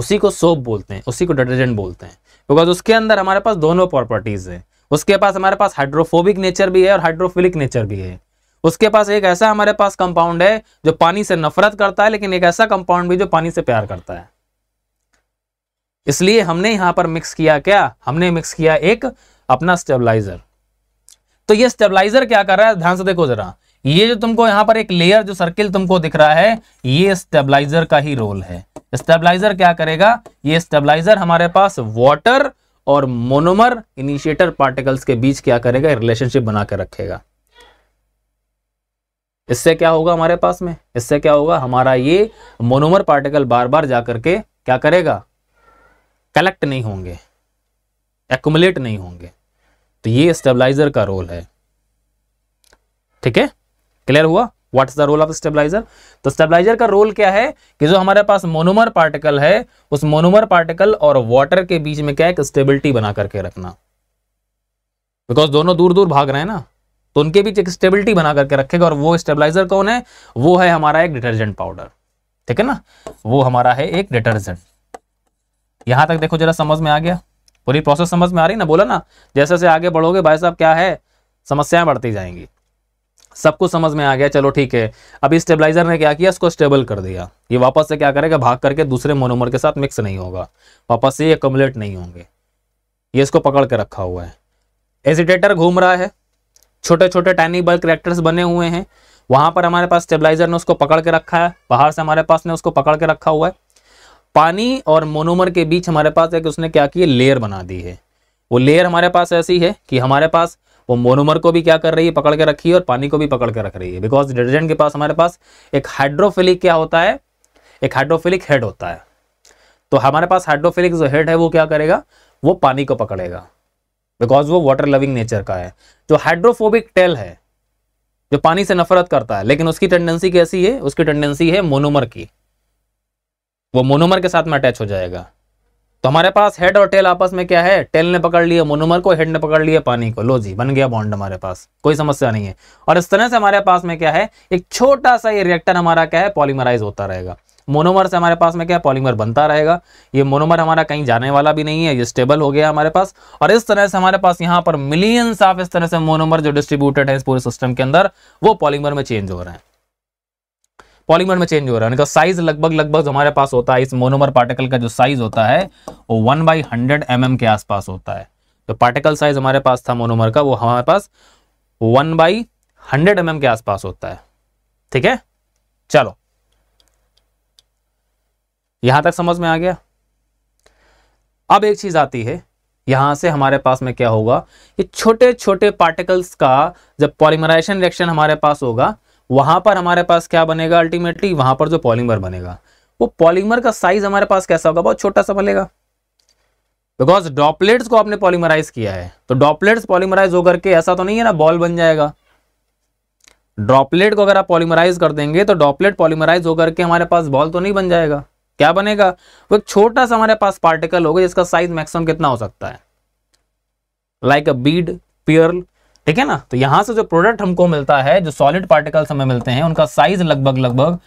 उसी को सोप बोलते हैं उसी को डिटर्जेंट बोलते हैं बिकॉज उसके अंदर हमारे पास दोनों प्रॉपर्टीज हैं उसके पास हमारे पास हाइड्रोफोबिक नेचर भी है और हाइड्रोफिलिक नेचर भी है उसके पास एक ऐसा हमारे पास कंपाउंड है जो पानी से नफरत करता है लेकिन एक ऐसा कंपाउंड भी जो पानी से प्यार करता है इसलिए हमने यहां पर मिक्स किया क्या हमने मिक्स किया एक अपना स्टेबलाइजर तो ये स्टेबलाइजर क्या कर रहा है ध्यान से देखो जरा ये जो तुमको यहां पर एक लेयर जो सर्किल तुमको दिख रहा है ये स्टेबलाइजर का ही रोल है स्टेबलाइजर क्या करेगा ये स्टेबलाइजर हमारे पास वॉटर और मोनोमर इनिशिएटर पार्टिकल्स के बीच क्या करेगा रिलेशनशिप बना रखेगा इससे क्या होगा हमारे पास में इससे क्या होगा हमारा ये मोनोमर पार्टिकल बार बार जाकर के क्या करेगा कलेक्ट नहीं होंगे एकुमुलेट नहीं होंगे तो ये स्टेबलाइजर का रोल है ठीक है क्लियर हुआ is the role of stabilizer तो स्टेबलाइजर का रोल क्या है कि जो हमारे पास मोनोमर पार्टिकल है उस मोनोमर पार्टिकल और वाटर के बीच में क्या है स्टेबिलिटी बना करके रखना बिकॉज दोनों दूर दूर भाग रहे हैं ना तो उनके बीच एक स्टेबिलिटी बना करके रखेगा और वो स्टेबलाइजर कौन है वो है हमारा एक डिटर्जेंट पाउडर ठीक है ना वो हमारा है एक डिटर्जेंट यहां तक देखो जरा समझ में आ गया पूरी प्रोसेस समझ में आ रही ना बोला ना जैसे जैसे आगे बढ़ोगे भाई साहब क्या है समस्याएं बढ़ती जाएंगी सब कुछ समझ में आ गया चलो ठीक है अभी स्टेबलाइजर ने क्या किया इसको स्टेबल कर दिया ये वापस से क्या करेगा भाग करके दूसरे मोनोमर के साथ मिक्स नहीं होगा वापस से ये कम्युलेट नहीं होंगे ये इसको पकड़ के रखा हुआ है एजिटेटर घूम रहा है छोटे छोटे टाइनिंग बल्क रिएक्टर्स बने हुए हैं वहां पर हमारे पास स्टेबलाइजर ने उसको पकड़ के रखा है बाहर से हमारे पास ने उसको पकड़ के रखा हुआ है पानी और मोनोमर के बीच हमारे पास एक उसने क्या किया लेयर बना दी है वो लेयर हमारे पास ऐसी है कि हमारे पास वो मोनोमर को भी क्या कर रही है पकड़ के रखी है और पानी को भी पकड़ के रख रही है बिकॉज डिटर्जेंट के पास हमारे पास एक हाइड्रोफिलिक क्या होता है एक हाइड्रोफिलिक हेड होता है तो हमारे पास हाइड्रोफिलिक जो हेड है वो क्या करेगा वो पानी को पकड़ेगा बिकॉज वो वाटर लविंग नेचर का है जो हाइड्रोफोबिक टेल है जो पानी से नफरत करता है लेकिन उसकी टेंडेंसी कैसी है उसकी टेंडेंसी है मोनोमर की वो मोनोमर के साथ में अटैच हो जाएगा तो हमारे पास हेड और टेल आपस में क्या है टेल ने पकड़ लिया मोनोमर को हेड ने पकड़ लिया पानी को लो जी बन गया बॉन्ड हमारे पास कोई समस्या नहीं है और इस तरह से हमारे पास में क्या है एक छोटा सा ये रिएक्टर हमारा क्या है पॉलीमराइज होता रहेगा मोनोमर से हमारे पास में क्या है पॉलीमर बनता रहेगा ये मोनोमर हमारा कहीं जाने वाला भी नहीं है ये स्टेबल हो गया हमारे पास और इस तरह से हमारे पास यहाँ पर मिलियंस ऑफ इस तरह से मोनोमर जो डिस्ट्रीब्यूटेड है इस पूरे सिस्टम के अंदर वो पॉलीमर में चेंज हो रहे हैं पॉलीमर में चेंज हो रहा है उनका साइज लगभग लगभग हमारे पास होता है इस मोनोमर पार्टिकल का जो साइज होता है वो वन बाई हंड्रेड एम के आसपास होता है तो पार्टिकल साइज हमारे पास था मोनोमर का वो हमारे पास वन बाई हंड्रेड एम के आसपास होता है ठीक है चलो यहां तक समझ में आ गया अब एक चीज आती है यहां से हमारे पास में क्या होगा ये छोटे छोटे पार्टिकल्स का जब पॉलीमराइजेशन रिएक्शन हमारे पास होगा वहां पर हमारे पास क्या बनेगा अल्टीमेटली वहां पर जो पॉलीमर बनेगा वो पॉलीमर का साइज हमारे पास कैसा होगा बहुत छोटा सा बनेगा बिकॉज डॉपलेट्स को आपने पॉलीमराइज किया है तो डॉपलेट्स पॉलीमराइज होकर के ऐसा तो नहीं है ना बॉल बन जाएगा ड्रॉपलेट को अगर आप पॉलीमराइज कर देंगे तो डॉपलेट पॉलीमराइज होकर के हमारे पास बॉल तो नहीं बन जाएगा क्या बनेगा वो एक छोटा सा हमारे पास पार्टिकल होगा जिसका साइज मैक्सिमम कितना हो सकता है लाइक अ बीड पियर ठीक है ना तो यहां से जो प्रोडक्ट हमको मिलता है जो सॉलिड पार्टिकल्स हमें मिलते हैं उनका साइज लगभग लगभग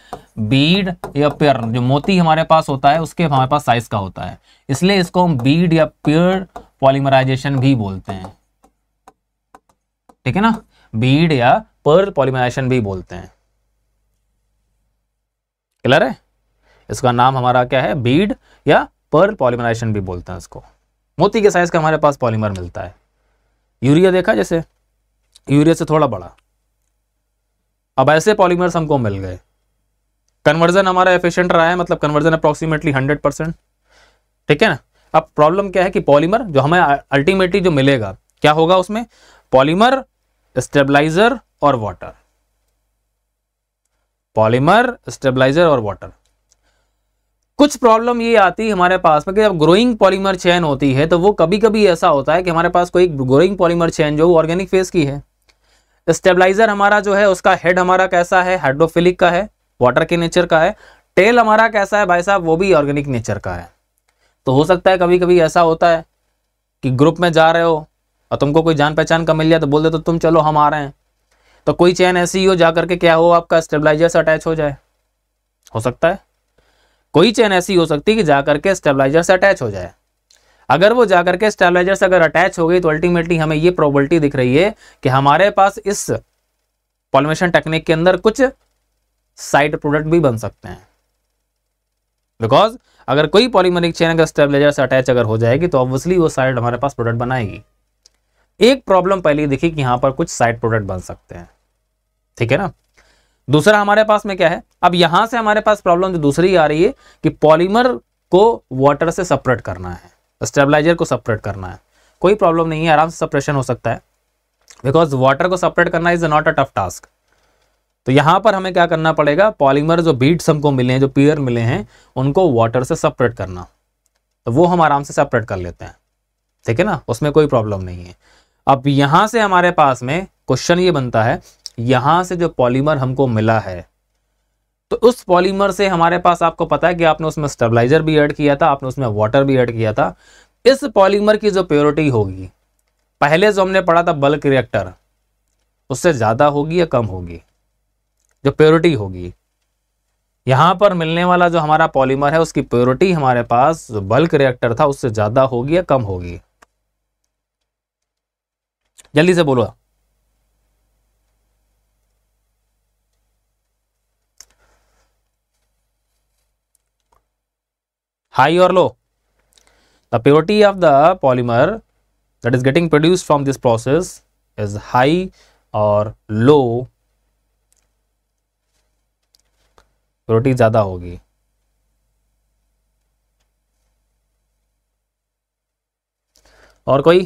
बीड या पेयर जो मोती हमारे पास होता है उसके हमारे पास साइज का होता है इसलिए इसको हम बीड या पेयर पॉलीमराइजेशन भी बोलते हैं ठीक है ना बीड या पर्ल पॉलीमराइजेशन भी बोलते हैं क्लियर है इसका नाम हमारा क्या है बीड या पर्ल पॉलीमराइजेशन भी बोलते हैं इसको मोती के साइज का हमारे पास पॉलीमर मिलता है यूरिया देखा जैसे यूरिया से थोड़ा बड़ा अब ऐसे पॉलीमर्स हमको मिल गए कन्वर्जन हमारा एफिशिएंट रहा है मतलब कन्वर्जन अप्रोक्सीमेटली हंड्रेड परसेंट ठीक है ना अब प्रॉब्लम क्या है कि पॉलीमर जो हमें अल्टीमेटली जो मिलेगा क्या होगा उसमें पॉलीमर स्टेबलाइजर और वाटर पॉलीमर स्टेबलाइजर और वाटर कुछ प्रॉब्लम ये आती है हमारे पास में कि जब ग्रोइंग पॉलीमर चैन होती है तो वो कभी कभी ऐसा होता है कि हमारे पास कोई ग्रोइंग पॉलीमर चैन जो ऑर्गेनिक फेस की है स्टेबलाइजर हमारा जो है उसका हेड हमारा कैसा है हाइड्रोफिलिक का है वाटर के नेचर का है टेल हमारा कैसा है भाई साहब वो भी ऑर्गेनिक नेचर का है तो हो सकता है कभी कभी ऐसा होता है कि ग्रुप में जा रहे हो और तुमको कोई जान पहचान का मिल जाए तो बोल दे तो तुम चलो हम आ रहे हैं तो कोई चैन ऐसी हो जा करके क्या हो आपका स्टेबलाइजर से अटैच हो जाए हो सकता है कोई चैन ऐसी हो सकती है कि जा करके स्टेबलाइजर से अटैच हो जाए अगर वो जाकर के स्टेबलाइजर से अगर अटैच हो गई तो अल्टीमेटली हमें ये प्रोबलिटी दिख रही है कि हमारे पास इस पॉलिमेशन टेक्निक के अंदर कुछ साइड प्रोडक्ट भी बन सकते हैं बिकॉज अगर कोई पॉलीमरिक चेन अगर स्टेबलाइजर से अटैच अगर हो जाएगी तो ऑब्वियसली वो साइड हमारे पास प्रोडक्ट बनाएगी एक प्रॉब्लम पहले देखी कि यहां पर कुछ साइड प्रोडक्ट बन सकते हैं ठीक है ना दूसरा हमारे पास में क्या है अब यहां से हमारे पास प्रॉब्लम जो तो दूसरी आ रही है कि पॉलीमर को वाटर से सेपरेट करना है स्टेबलाइजर को सपरेट करना है कोई प्रॉब्लम नहीं है आराम से सपरेशन हो सकता है बिकॉज वाटर को सपरेट करना is not a tough task तो यहाँ पर हमें क्या करना पड़ेगा पॉलीमर जो बीट्स हमको मिले हैं जो पीयर मिले हैं उनको वाटर से सपरेट करना तो वो हम आराम से सपरेट कर लेते हैं ठीक है ना उसमें कोई प्रॉब्लम नहीं है अब यहाँ से हमारे पास में क्वेश्चन ये बनता है यहाँ से जो पॉलीमर हमको मिला है तो उस पॉलीमर से हमारे पास आपको पता है कि आपने उसमें स्टेबलाइजर भी ऐड किया था आपने उसमें वाटर भी ऐड किया था इस पॉलीमर की जो प्योरिटी होगी पहले जो हमने पढ़ा था बल्क रिएक्टर उससे ज़्यादा होगी या कम होगी जो प्योरिटी होगी यहां पर मिलने वाला जो हमारा पॉलीमर है उसकी प्योरिटी हमारे पास बल्क रिएक्टर था उससे ज़्यादा होगी या कम होगी जल्दी से बोलो high or low. The purity of the polymer that is getting produced from this process is high or low. Purity zyada hogi और कोई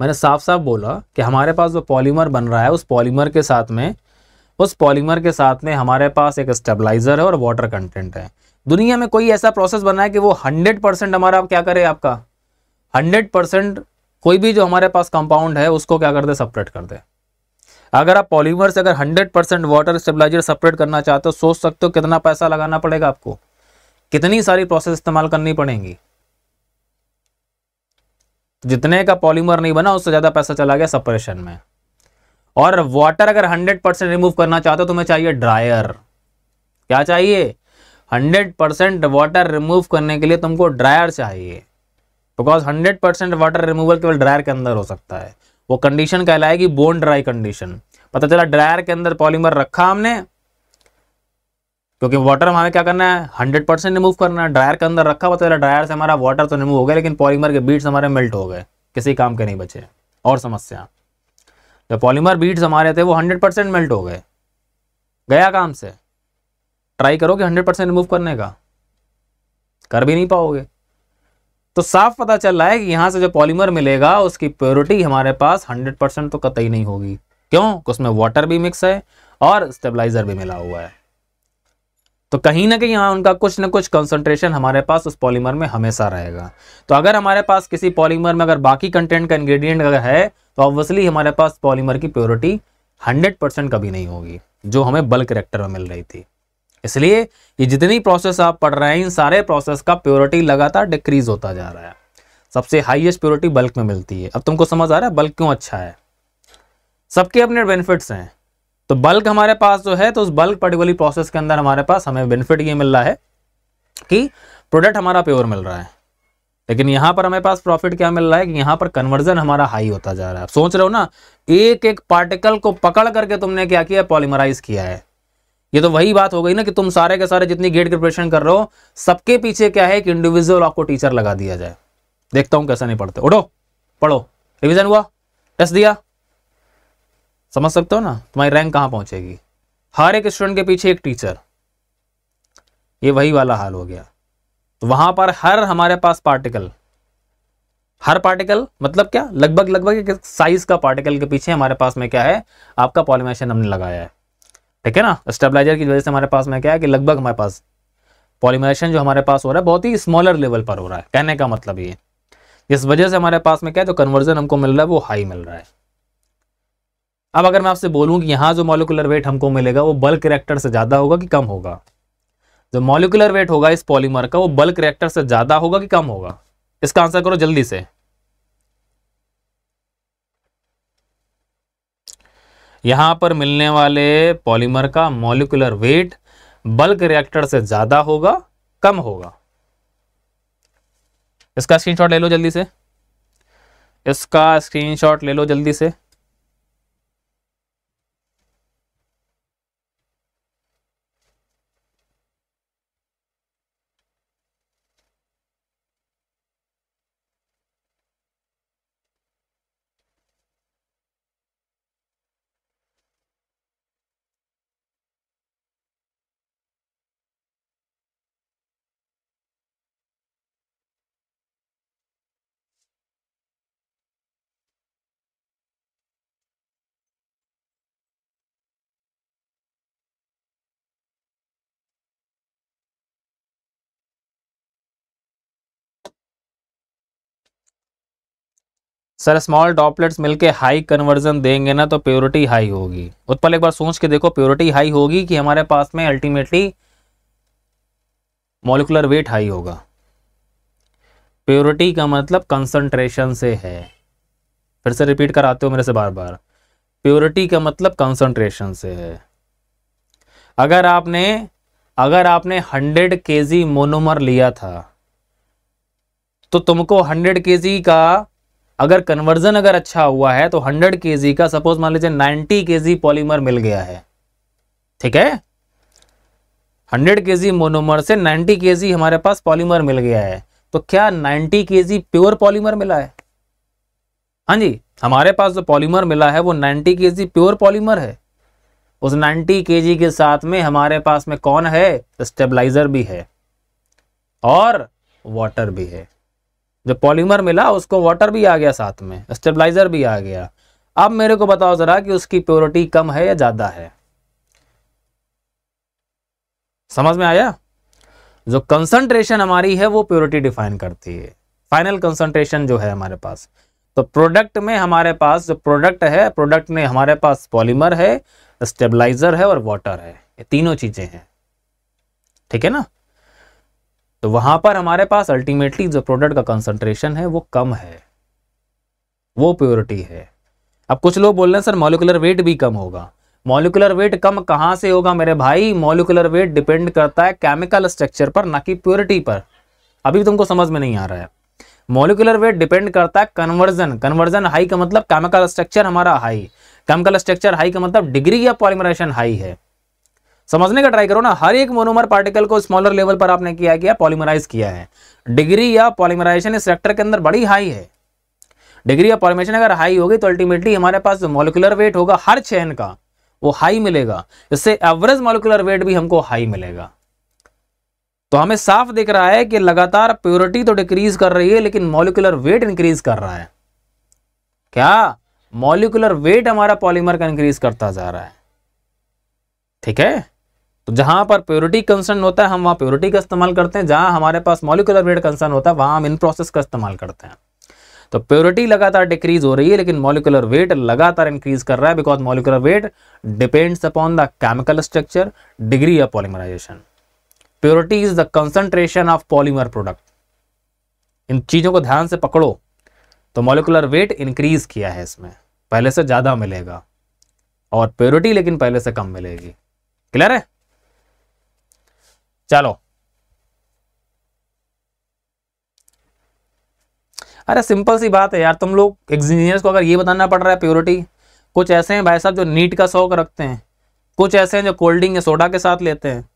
मैंने साफ साफ बोला कि हमारे पास जो पॉलीमर बन रहा है उस पॉलीमर के साथ में उस पॉलीमर के साथ में हमारे पास एक स्टेबलाइजर है और वाटर कंटेंट है दुनिया में कोई ऐसा प्रोसेस बना है कि वो हंड्रेड परसेंट हमारा क्या करे आपका हंड्रेड परसेंट कोई भी जो हमारे पास कंपाउंड है उसको क्या कर दे सपरेट कर दे अगर आप पॉलीमर से अगर 100 परसेंट वाटर स्टेबलाइजर सेपरेट करना चाहते हो सोच सकते हो कितना पैसा लगाना पड़ेगा आपको कितनी सारी प्रोसेस इस्तेमाल करनी पड़ेंगी जितने का पॉलीमर नहीं बना उससे ज़्यादा पैसा चला गया सपरेशन में और वाटर अगर 100 परसेंट रिमूव करना चाहते हो तुम्हें चाहिए ड्रायर क्या चाहिए 100 परसेंट वाटर रिमूव करने के लिए तुमको ड्रायर चाहिए बिकॉज 100 परसेंट वाटर रिमूवल केवल ड्रायर के अंदर हो सकता है वो कंडीशन कहलाएगी बोन ड्राई कंडीशन पता चला ड्रायर के अंदर पॉलीमर रखा हमने क्योंकि वाटर हमें क्या करना है हंड्रेड परसेंट रिमूव करना है ड्रायर के अंदर रखा हुआ तो ड्रायर से हमारा वाटर तो रिमूव हो गया लेकिन पॉलीमर के बीट्स हमारे मेल्ट हो गए किसी काम के नहीं बचे और समस्या जो पॉलीमर बीट्स हमारे थे वो हंड्रेड परसेंट मेल्ट हो गए गया काम से ट्राई करोगे हंड्रेड परसेंट रिमूव करने का कर भी नहीं पाओगे तो साफ पता चल रहा है कि यहाँ से जो पॉलीमर मिलेगा उसकी प्योरिटी हमारे पास हंड्रेड परसेंट तो कतई नहीं होगी क्यों उसमें वाटर भी मिक्स है और स्टेबलाइजर भी मिला हुआ है तो कहीं ना कहीं यहाँ उनका कुछ ना कुछ कंसंट्रेशन हमारे पास उस पॉलीमर में हमेशा रहेगा तो अगर हमारे पास किसी पॉलीमर में अगर बाकी कंटेंट का इंग्रेडिएंट अगर है तो ऑब्वियसली हमारे पास पॉलीमर की प्योरिटी 100 परसेंट कभी नहीं होगी जो हमें बल्क करेक्टर में मिल रही थी इसलिए ये जितनी प्रोसेस आप पढ़ रहे हैं इन सारे प्रोसेस का प्योरिटी लगातार डिक्रीज होता जा रहा है सबसे हाइएस्ट प्योरिटी बल्क में मिलती है अब तुमको समझ आ रहा है बल्क क्यों अच्छा है सबके अपने बेनिफिट्स हैं तो बल्क हमारे पास जो है तो उस बल्क पर्टिकुलर प्रोसेस के अंदर हमारे पास हमें बेनिफिट ये मिल रहा है कि प्रोडक्ट हमारा प्योर मिल रहा है लेकिन यहां पर हमें पास प्रॉफिट क्या मिल रहा है कि यहां पर कन्वर्जन हमारा हाई होता जा रहा है सोच रहे हो ना एक एक पार्टिकल को पकड़ करके तुमने क्या किया पॉलीमराइज किया है ये तो वही बात हो गई ना कि तुम सारे के सारे जितनी गेट प्रिपरेशन कर रहे हो सबके पीछे क्या है कि इंडिविजुअल आपको टीचर लगा दिया जाए देखता हूं कैसा नहीं पढ़ते उठो पढ़ो रिविजन हुआ टेस्ट दिया समझ सकते हो ना तुम्हारी रैंक कहाँ पहुंचेगी हर एक स्टूडेंट के पीछे एक टीचर ये वही वाला हाल हो गया तो वहां पर हर हमारे पास पार्टिकल हर पार्टिकल मतलब क्या लगभग लगभग एक साइज का पार्टिकल के पीछे हमारे पास में क्या है आपका पॉलीमेशन हमने लगाया है ठीक है ना स्टेबलाइजर की वजह से हमारे पास में क्या है कि लगभग हमारे पास पॉलिमेशन जो हमारे पास हो रहा है बहुत ही स्मॉलर लेवल पर हो रहा है कहने का मतलब ये इस वजह से हमारे पास में क्या है जो कन्वर्जन हमको मिल रहा है वो हाई मिल रहा है अब अगर मैं आपसे बोलूँ कि यहाँ जो मॉलिकुलर वेट हमको मिलेगा वो बल्क रिएक्टर से ज़्यादा होगा कि कम होगा जो मॉलिकुलर वेट होगा इस पॉलीमर का वो बल्क रिएक्टर से ज़्यादा होगा कि कम होगा इसका आंसर करो जल्दी से यहां पर मिलने वाले पॉलीमर का मॉलिकुलर वेट बल्क रिएक्टर से ज़्यादा होगा कम होगा इसका स्क्रीनशॉट ले लो जल्दी से इसका स्क्रीनशॉट ले लो जल्दी से सर स्मॉल डॉपलेट्स मिलके हाई कन्वर्जन देंगे ना तो प्योरिटी हाई होगी उत्पल एक बार सोच के देखो प्योरिटी हाई होगी कि हमारे पास में अल्टीमेटली मोलिकुलर वेट हाई होगा प्योरिटी का मतलब कंसंट्रेशन से है फिर से रिपीट कराते हो मेरे से बार बार प्योरिटी का मतलब कंसंट्रेशन से है अगर आपने अगर आपने 100 केजी मोनोमर लिया था तो तुमको 100 केजी का अगर कन्वर्जन अगर अच्छा हुआ है तो 100 के का सपोज मान लीजिए 90 के पॉलीमर मिल गया है ठीक है 100 के मोनोमर से 90 के हमारे पास पॉलीमर मिल गया है तो क्या 90 के प्योर पॉलीमर मिला है हाँ जी हमारे पास जो पॉलीमर मिला है वो 90 के प्योर पॉलीमर है उस 90 के के साथ में हमारे पास में कौन है स्टेबलाइजर भी है और वाटर भी है जो पॉलीमर मिला उसको वाटर भी आ गया साथ में स्टेबलाइजर भी आ गया अब मेरे को बताओ ज़रा कि उसकी प्योरिटी कम है या ज़्यादा है समझ में आया जो कंसंट्रेशन हमारी है वो प्योरिटी डिफाइन करती है फाइनल कंसंट्रेशन जो है हमारे पास तो प्रोडक्ट में हमारे पास जो प्रोडक्ट है प्रोडक्ट में हमारे पास पॉलीमर है स्टेबलाइजर है और वाटर है ये तीनों चीज़ें हैं ठीक है ना तो वहां पर हमारे पास अल्टीमेटली जो प्रोडक्ट का कंसंट्रेशन है वो कम है वो प्योरिटी है अब कुछ लोग बोल रहे हैं सर मॉलिकुलर वेट भी कम होगा मॉलिकुलर वेट कम कहां से होगा मेरे भाई मॉलिकुलर वेट डिपेंड करता है केमिकल स्ट्रक्चर पर ना कि प्योरिटी पर अभी तुमको समझ में नहीं आ रहा है मॉलिकुलर वेट डिपेंड करता है कन्वर्जन कन्वर्जन हाई का मतलब केमिकल स्ट्रक्चर हमारा हाई केमिकल स्ट्रक्चर हाई का मतलब डिग्री या पॉलीमराइजेशन हाई है समझने का ट्राई करो ना हर एक मोनोमर पार्टिकल को स्मॉलर लेवल पर आपने किया गया पॉलीमराइज किया है डिग्री या पॉलीमराइजेशन इस सेक्टर के अंदर बड़ी हाई है डिग्री या पॉलीमराइजेशन अगर हाई होगी तो अल्टीमेटली हमारे पास मोलिकुलर वेट होगा हर चैन का वो हाई मिलेगा इससे एवरेज मोलिकुलर वेट भी हमको हाई मिलेगा तो हमें साफ दिख रहा है कि लगातार प्योरिटी तो डिक्रीज कर रही है लेकिन मोलिकुलर वेट इंक्रीज कर रहा है क्या मोलिकुलर वेट हमारा पॉलीमर का इंक्रीज करता जा रहा है ठीक है तो जहां पर प्योरिटी कंसर्न होता है हम वहां प्योरिटी का इस्तेमाल करते हैं जहां हमारे पास मॉलिकुलर वेट कंसर्न होता है वहां हम इन प्रोसेस का इस्तेमाल करते हैं तो प्योरिटी लगातार डिक्रीज हो रही है लेकिन मॉलिकुलर वेट लगातार इंक्रीज कर रहा है because molecular weight depends upon the chemical structure degree of polymerization purity is the concentration of polymer product इन चीज़ों को ध्यान से पकड़ो तो मॉलिकुलर वेट इंक्रीज किया है इसमें पहले से ज़्यादा मिलेगा और प्योरिटी लेकिन पहले से कम मिलेगी क्लियर है चलो अरे सिंपल सी बात है यार तुम लोग इंजीनियर्स को अगर ये बताना पड़ रहा है प्योरिटी कुछ ऐसे हैं भाई साहब जो नीट का शौक रखते हैं कुछ ऐसे हैं जो कोल्ड ड्रिंक या सोडा के साथ लेते हैं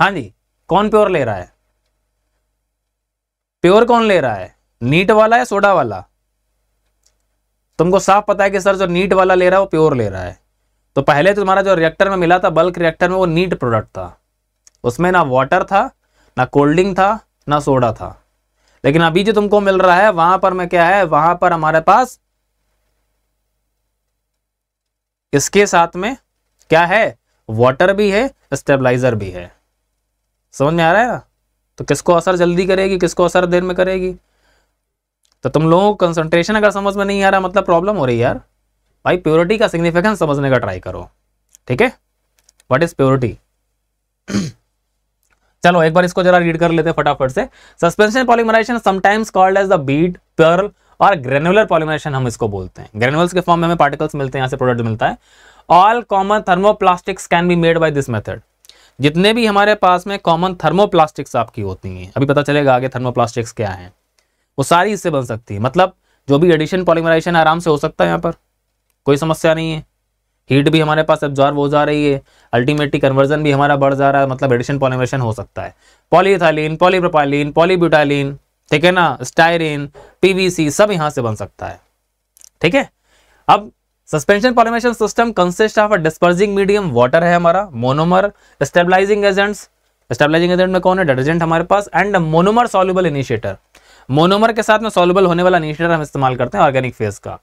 हाँ जी कौन प्योर ले रहा है प्योर कौन ले रहा है नीट वाला या सोडा वाला तुमको साफ पता है कि सर जो नीट वाला ले रहा है वो प्योर ले रहा है तो पहले तुम्हारा जो रिएक्टर में मिला था बल्क रिएक्टर में वो नीट प्रोडक्ट था उसमें ना वाटर था ना कोल्ड ड्रिंक था ना सोडा था लेकिन अभी जो तुमको मिल रहा है वहां पर मैं क्या है वहां पर हमारे पास इसके साथ में क्या है वाटर भी है स्टेबलाइजर भी है समझ में आ रहा है तो किसको असर जल्दी करेगी किसको असर देर में करेगी तो तुम लोगों को कंसंट्रेशन अगर समझ में नहीं आ रहा मतलब प्रॉब्लम हो रही है यार भाई प्योरिटी का सिग्निफिकेंस समझने का ट्राई करो ठीक है व्हाट इज प्योरिटी चलो एक बार इसको जरा रीड कर लेते हैं फटाफट से suspension polymerization sometimes called as the bead pearl और ग्रेनुलर पॉलीमराइजेशन हम इसको बोलते हैं ग्रेनुअल्स के फॉर्म में हमें पार्टिकल्स मिलते हैं यहाँ से प्रोडक्ट मिलता है all common thermoplastics can be made by this method जितने भी हमारे पास में कॉमन थर्मोप्लास्टिक्स आपकी होती हैं अभी पता चलेगा आगे थर्मोप्लास्टिक्स क्या है वो सारी इससे बन सकती है मतलब जो भी एडिशन पॉलीमराइजेशन आराम से हो सकता है यहाँ पर कोई समस्या नहीं है हीट भी हमारे पास एब्जॉर्व हो जा रही है अल्टीमेटली कन्वर्जन भी हमारा बढ़ जा रहा है मतलब एडिशन पॉलिमेशन हो सकता है पॉलीथालीन पॉलीप्रोपालीन पॉलीब्यूटालीन ठीक है ना स्टाइरिन पीवीसी सब यहाँ से बन सकता है ठीक है अब suspension polymerization system consist of a dispersing medium water है हमारा monomer stabilizing agents stabilizing agent में कौन है डिटर्जेंट हमारे पास and monomer soluble initiator monomer के साथ में सॉल्युबल होने वाला इनिशिएटर हम इस्तेमाल करते हैं ऑर्गेनिक फेज का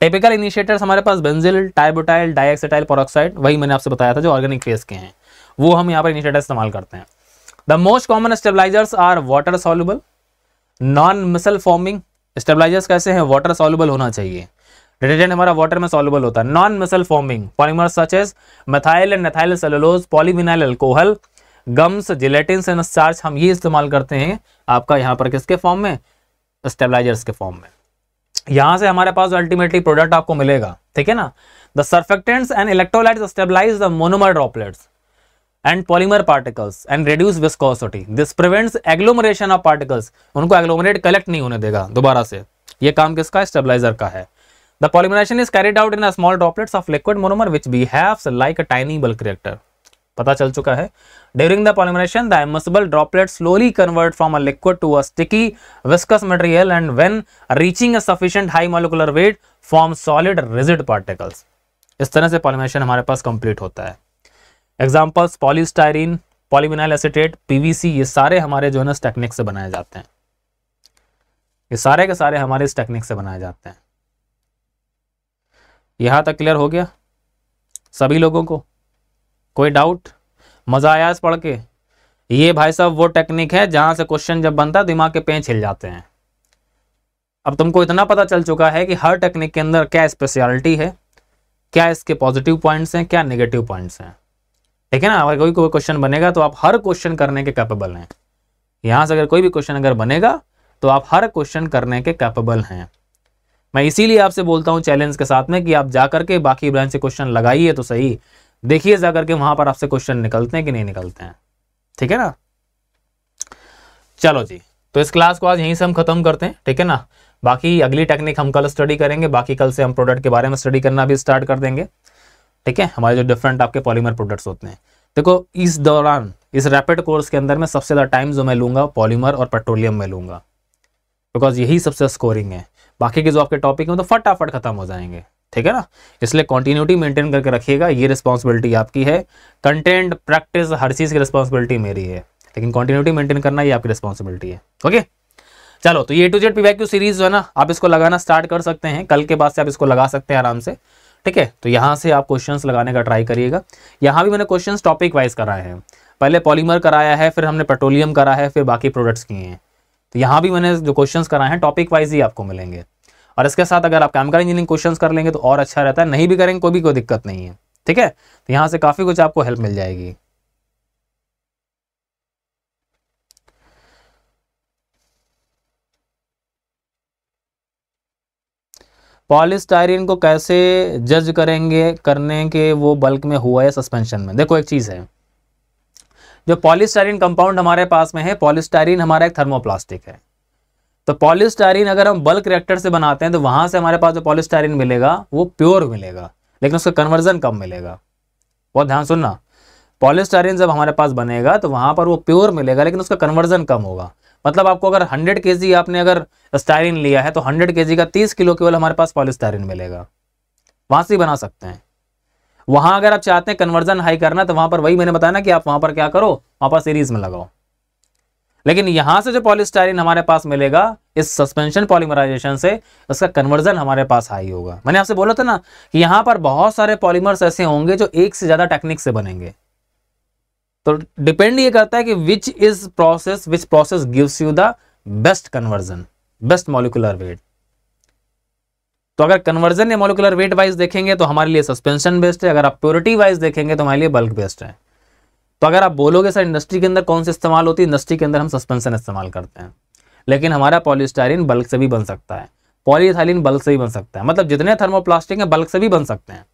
टिपिकल इनिशिएटर्स हमारे पास बेंजिल टाइबोटाइल डाइक्सटाइल पोक्साइड वही मैंने आपसे बताया था जो ऑर्गेनिक फेस के हैं वो हम यहाँ पर इनिशिएटर इस्तेमाल करते हैं the most common stabilizers are water soluble non micelle forming stabilizers कैसे हैं वाटर सॉल्यूबल होना चाहिए डिटर्जेंट हमारा वाटर में सॉल्यूबल होता है non micelle forming polymer such as methyl and ethyl cellulose polyvinyl alcohol gums gelatin and starch हम ये इस्तेमाल करते हैं आपका यहाँ पर किसके फॉर्म में स्टेबलाइजर्स के फॉर्म में यहां से हमारे पास अल्टीमेटली प्रोडक्ट आपको मिलेगा ठीक है ना the surfactants and electrolyte stabilize the monomer droplets and polymer particles and reduce viscosity this prevents agglomeration of particles उनको एग्लोमरेट कलेक्ट नहीं होने देगा दोबारा से ये काम किसका स्टेबलाइजर का है the polymerization is carried out in a small droplets of liquid monomer which behaves like a tiny bulk reactor पता चल चुका है during the polymerization the immiscible droplet slowly convert from a liquid to a sticky viscous material and when reaching a sufficient high molecular weight form solid rigid particles इस तरह से polymerization हमारे पास complete होता है examples polystyrene polyvinyl acetate PVC ये सारे हमारे जो है ना टेक्निक से बनाए जाते हैं ये सारे के सारे हमारे इस टेक्निक से बनाए जाते हैं यहां तक क्लियर हो गया सभी लोगों को कोई डाउट मज़ा आया इस पढ़ के ये भाई साहब वो टेक्निक है जहां से क्वेश्चन जब बनता है दिमाग के पे हिल जाते हैं अब तुमको इतना पता चल चुका है कि हर टेक्निक के अंदर क्या स्पेशलिटी है क्या इसके पॉजिटिव पॉइंट्स हैं क्या नेगेटिव पॉइंट्स हैं ठीक है ना अगर कोई कोई क्वेश्चन बनेगा तो आप हर क्वेश्चन करने के कैपेबल हैं यहाँ से अगर कोई भी क्वेश्चन अगर बनेगा तो आप हर क्वेश्चन करने के कैपेबल हैं मैं इसीलिए आपसे बोलता हूँ चैलेंज के साथ में कि आप जाकर के बाकी ब्रांच से क्वेश्चन लगाइए तो सही देखिए जाकर के वहां पर आपसे क्वेश्चन निकलते हैं कि नहीं निकलते हैं ठीक है ना चलो जी तो इस क्लास को आज यहीं से हम खत्म करते हैं ठीक है ना बाकी अगली टेक्निक हम कल स्टडी करेंगे बाकी कल से हम प्रोडक्ट के बारे में स्टडी करना भी स्टार्ट कर देंगे ठीक है हमारे जो डिफरेंट आपके पॉलीमर प्रोडक्ट्स होते हैं देखो इस दौरान इस रैपिड कोर्स के अंदर में सबसे ज़्यादा टाइम जो मैं लूंगा पॉलीमर और पेट्रोलियम में लूंगा बिकॉज यही सबसे स्कोरिंग है बाकी के जो आपके टॉपिक हैं तो फटाफट खत्म हो जाएंगे ठीक है ना इसलिए कॉन्टिन्यूटी मेंटेन करके रखिएगा ये रिस्पॉन्सिबिलिटी आपकी है कंटेंट प्रैक्टिस हर चीज़ की रिस्पॉन्सिबिलिटी मेरी है लेकिन कॉन्टिन्यूटी मेंटेन करना ये आपकी रिस्पॉन्सिबिलिटी है ओके चलो तो ये टू जेड पी सीरीज जो है ना आप इसको लगाना स्टार्ट कर सकते हैं कल के बाद से आप इसको लगा सकते हैं आराम से ठीक है तो यहाँ से आप क्वेश्चंस लगाने का ट्राई करिएगा यहाँ भी मैंने क्वेश्चंस टॉपिक वाइज कराए हैं पहले पॉलीमर कराया है फिर हमने पेट्रोलियम करा है फिर बाकी प्रोडक्ट्स किए हैं तो यहाँ भी मैंने जो क्वेश्चन कराए हैं टॉपिक वाइज ही आपको मिलेंगे और इसके साथ अगर आप कैमिकल इंजीनियरिंग क्वेश्चन कर लेंगे तो और अच्छा रहता है नहीं भी करेंगे कोई भी कोई दिक्कत नहीं है ठीक है तो यहाँ से काफ़ी कुछ आपको हेल्प मिल जाएगी पॉलिस्टायरिन को कैसे जज करेंगे करने के वो बल्क में हुआ है सस्पेंशन में देखो एक चीज़ है जो पॉलिस्टायरिन कंपाउंड हमारे पास में है पॉलिस्टायरिन हमारा एक थर्मोप्लास्टिक है तो पॉलिस्टायरीन अगर हम बल्क रिएक्टर से बनाते हैं तो वहां से हमारे पास जो पॉलिस्टायरीन मिलेगा वो प्योर मिलेगा लेकिन उसका कन्वर्जन कम मिलेगा बहुत ध्यान सुनना पॉलिस्टायरीन जब हमारे पास बनेगा तो वहां पर वो प्योर मिलेगा लेकिन उसका कन्वर्जन कम होगा मतलब आपको अगर 100 के आपने अगर स्टायरिन लिया है तो 100 के का 30 किलो केवल हमारे पास पॉलिस्टायरिन मिलेगा वहां से ही बना सकते हैं वहां अगर आप चाहते हैं कन्वर्जन हाई करना तो वहां पर वही मैंने बताया ना कि आप वहां पर क्या करो वहां पर सीरीज में लगाओ लेकिन यहां से जो पॉलिस्टाइरिन हमारे पास मिलेगा इस सस्पेंशन पॉलीमराइजेशन से उसका कन्वर्जन हमारे पास हाई होगा मैंने आपसे बोला था ना कि यहां पर बहुत सारे पॉलीमर्स ऐसे होंगे जो एक से ज्यादा टेक्निक से बनेंगे तो डिपेंड ये करता है कि which is process which process gives you the best conversion best molecular weight तो अगर कन्वर्जन या मोलिकुलर वेट वाइज देखेंगे तो हमारे लिए सस्पेंशन बेस्ट है अगर आप प्योरिटी वाइज देखेंगे तो हमारे लिए बल्क बेस्ट है तो अगर आप बोलोगे सर इंडस्ट्री के अंदर कौन से इस्तेमाल होती है इंडस्ट्री के अंदर हम सस्पेंशन इस्तेमाल करते हैं लेकिन हमारा पॉलिस्टाइरिन बल्क से भी बन सकता है पॉलीथाइलिन बल्क से भी बन सकता है मतलब जितने थर्मोप्लास्टिक हैं बल्क से भी बन सकते हैं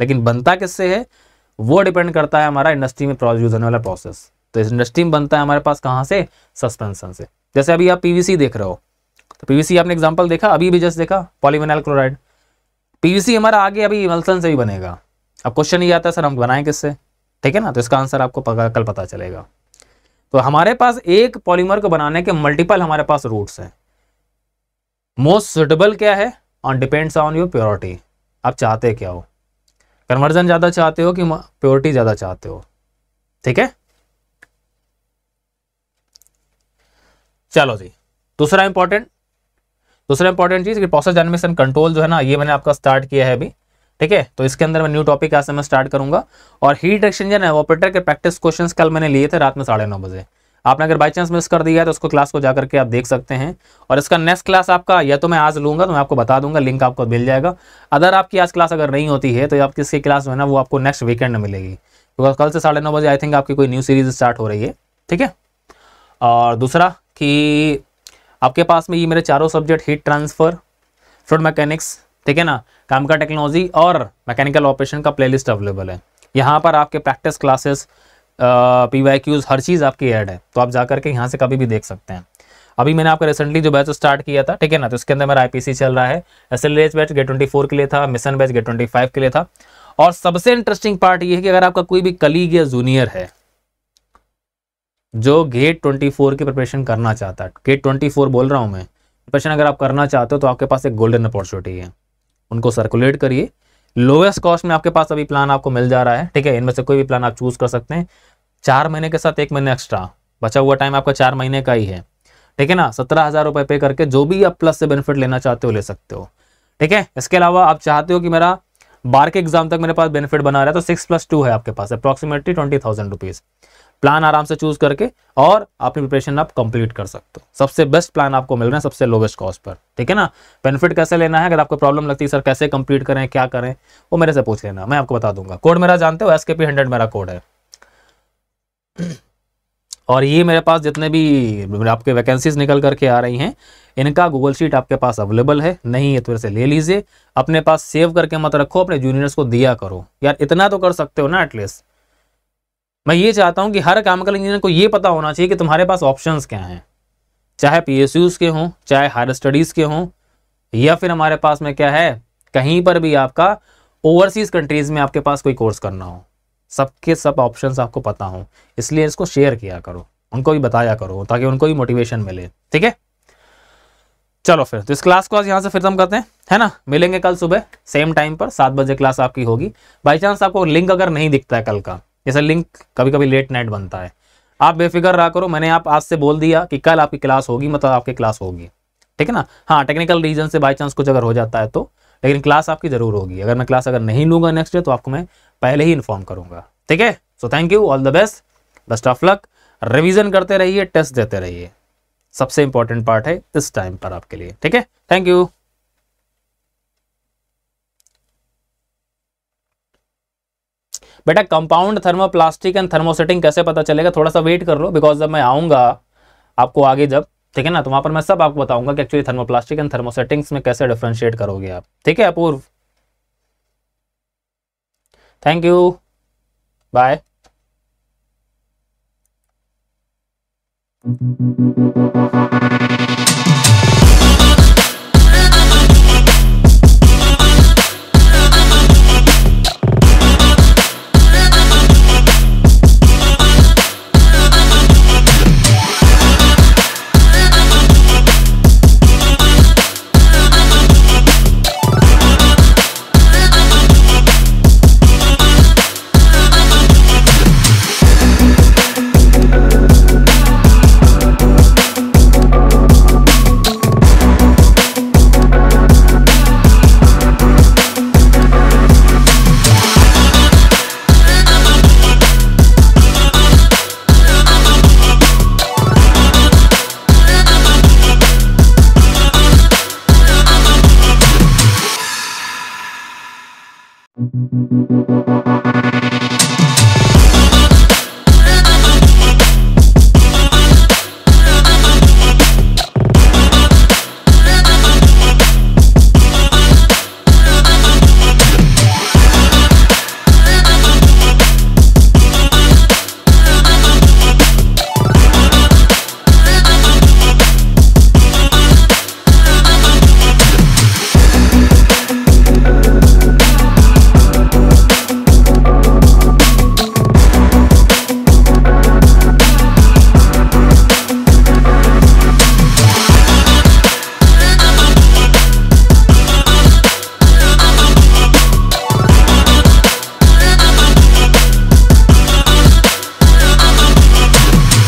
लेकिन बनता किससे है वो डिपेंड करता है हमारा इंडस्ट्री में प्रोड्यूस होने वाला प्रोसेस तो इस इंडस्ट्री में बनता है हमारे पास कहाँ से सस्पेंसन से जैसे अभी आप पीवीसी देख रहे हो तो पीवीसी आपने एग्जाम्पल देखा अभी भी जस्ट देखा पॉलीविनाइल क्लोराइड पीवीसी हमारा आगे अभी इमल्सन से ही बनेगा अब क्वेश्चन ये आता है सर हम बनाएं किससे ठीक है ना तो इसका आंसर आपको कल पता चलेगा तो हमारे पास एक पॉलीमर को बनाने के मल्टीपल हमारे पास रूट्स हैं मोस्ट सुटेबल क्या है on depends on your purity आप चाहते क्या हो कन्वर्जन ज़्यादा चाहते हो कि प्योरिटी ज़्यादा चाहते हो ठीक है चलो जी दूसरा इंपॉर्टेंट दूसरा इंपॉर्टेंट चीज़ कि प्रोसेस जनरेशन कंट्रोल जो है ना ये मैंने आपका स्टार्ट किया है अभी ठीक है तो इसके अंदर मैं न्यू टॉपिक आज से मैं स्टार्ट करूंगा और हीट एक्सचेंजर ऑपरेटर के प्रैक्टिस क्वेश्चन कल मैंने लिए थे रात में साढ़े नौ बजे आपने अगर बाई चांस मिस कर दिया है तो उसको क्लास को जाकर के आप देख सकते हैं और इसका नेक्स्ट क्लास आपका या तो मैं आज लूंगा तो मैं आपको बता दूंगा लिंक आपको मिल जाएगा अदर आपकी आज क्लास अगर नहीं होती है तो आप किसकी क्लास में है ना वो आपको नेक्स्ट वीकेंड में मिलेगी बिकॉज कल से साढ़े नौ बजे आई थिंक आपकी कोई न्यू सीरीज स्टार्ट हो रही है ठीक है और दूसरा कि आपके पास में ये मेरे चारों subject heat transfer fluid mechanics ठीक है ना काम का टेक्नोलॉजी और मैकेनिकल ऑपरेशन का प्लेलिस्ट अवेलेबल है यहाँ पर आपके practice classes P Y Qs हर चीज़ आपकी ऐड है तो आप जा करके यहाँ से कभी भी देख सकते हैं अभी मैंने आपका रिसेंटली जो बैच स्टार्ट किया था ठीक है ना तो इसके अंदर मेरा आईपीसी चल रहा है S L H batch GATE twenty four के लिए था mission batch GATE twenty five के लिए था और सबसे इंटरेस्टिंग पार्ट ये है कि अगर आपका कोई भी कलीग या जूनियर है जो गेट ट्वेंटी फोर की प्रिपरेशन करना चाहता है गेट ट्वेंटी फोर बोल रहा हूँ मैं प्रिपरेशन अगर आप करना चाहते हो तो आपके पास एक गोल्डन अपॉर्चुनिटी है उनको सर्कुलेट करिए लोवेस्ट कॉस्ट में आपके पास अभी प्लान आपको मिल जा रहा है ठीक है इनमें से कोई भी प्लान आप चूज कर सकते हैं चार महीने के साथ एक महीने एक्स्ट्रा बचा हुआ टाइम आपका चार महीने का ही है ठीक है ना सत्रह हजार रुपए पे करके जो भी आप प्लस से बेनिफिट लेना चाहते हो ले सकते हो ठीक है इसके अलावा आप चाहते हो कि मेरा बार के एग्जाम तक मेरे पास बेनिफिट बना रहा है तो सिक्स प्लस टू है आपके पास approximately twenty thousand rupees plan आराम से चूज करके और अपनी प्रिपरेशन आप कंप्लीट कर सकते हो सबसे बेस्ट प्लान आपको मिल रहा है सबसे लोवेस्ट कॉस्ट पर ठीक है ना बेनिफिट कैसे लेना है अगर आपको प्रॉब्लम लगती है सर कैसे कंप्लीट करें क्या करें वो मेरे से पूछ लेना मैं आपको बता दूंगा कोड मेरा जानते हो एसके पी हंड्रेड मेरा कोड है और ये मेरे पास जितने भी आपके वैकेंसीज निकल करके आ रही हैं इनका गूगल शीट आपके पास अवेलेबल है नहीं है तो से ले लीजिए अपने पास सेव करके मत रखो अपने जूनियर्स को दिया करो यार इतना तो कर सकते हो ना एटलीस्ट मैं ये चाहता हूँ कि हर केमिकल इंजीनियर को ये पता होना चाहिए कि तुम्हारे पास ऑप्शन क्या हैं चाहे पी के हों चाहे हायर स्टडीज़ के हों या फिर हमारे पास में क्या है कहीं पर भी आपका ओवरसीज़ कंट्रीज़ में आपके पास कोई कोर्स करना हो सबके सब ऑप्शंस आपको पता हों इसलिए इसको शेयर किया करो उनको भी बताया करो ताकि उनको भी मोटिवेशन मिले ठीक है चलो फिर तो इस क्लास को आज यहाँ से फिर हम करते हैं है ना मिलेंगे कल सुबह सेम टाइम पर सात बजे क्लास आपकी होगी बाई चांस आपको लिंक अगर नहीं दिखता है कल का जैसे लिंक कभी कभी लेट नाइट बनता है आप बेफिक्र रहा करो मैंने आप आज से बोल दिया कि कल आपकी क्लास होगी मतलब आपकी क्लास होगी ठीक है ना हाँ टेक्निकल रीजन से बाई चांस कुछ अगर हो जाता है तो लेकिन क्लास आपकी ज़रूर होगी अगर मैं क्लास अगर नहीं लूंगा नेक्स्ट डे तो आपको मैं पहले ही इन्फॉर्म करूंगा ठीक है so thank you all the best best of luck revision करते रहिए टेस्ट देते रहिए सबसे इंपॉर्टेंट पार्ट है इस टाइम पर आपके लिए ठीक है थैंक यू बेटा कंपाउंड थर्मोप्लास्टिक एंड थर्मोसेटिंग कैसे पता चलेगा थोड़ा सा वेट कर लो बिकॉज जब मैं आऊंगा आपको आगे जब ठीक है ना तो वहां पर मैं सब आपको बताऊंगा कि एक्चुअली थर्मोप्लास्टिक एंड थर्मोसेटिंग्स में कैसे डिफ्रेंशिएट करोगे आप ठीक है Apurva thank you bye Thank you.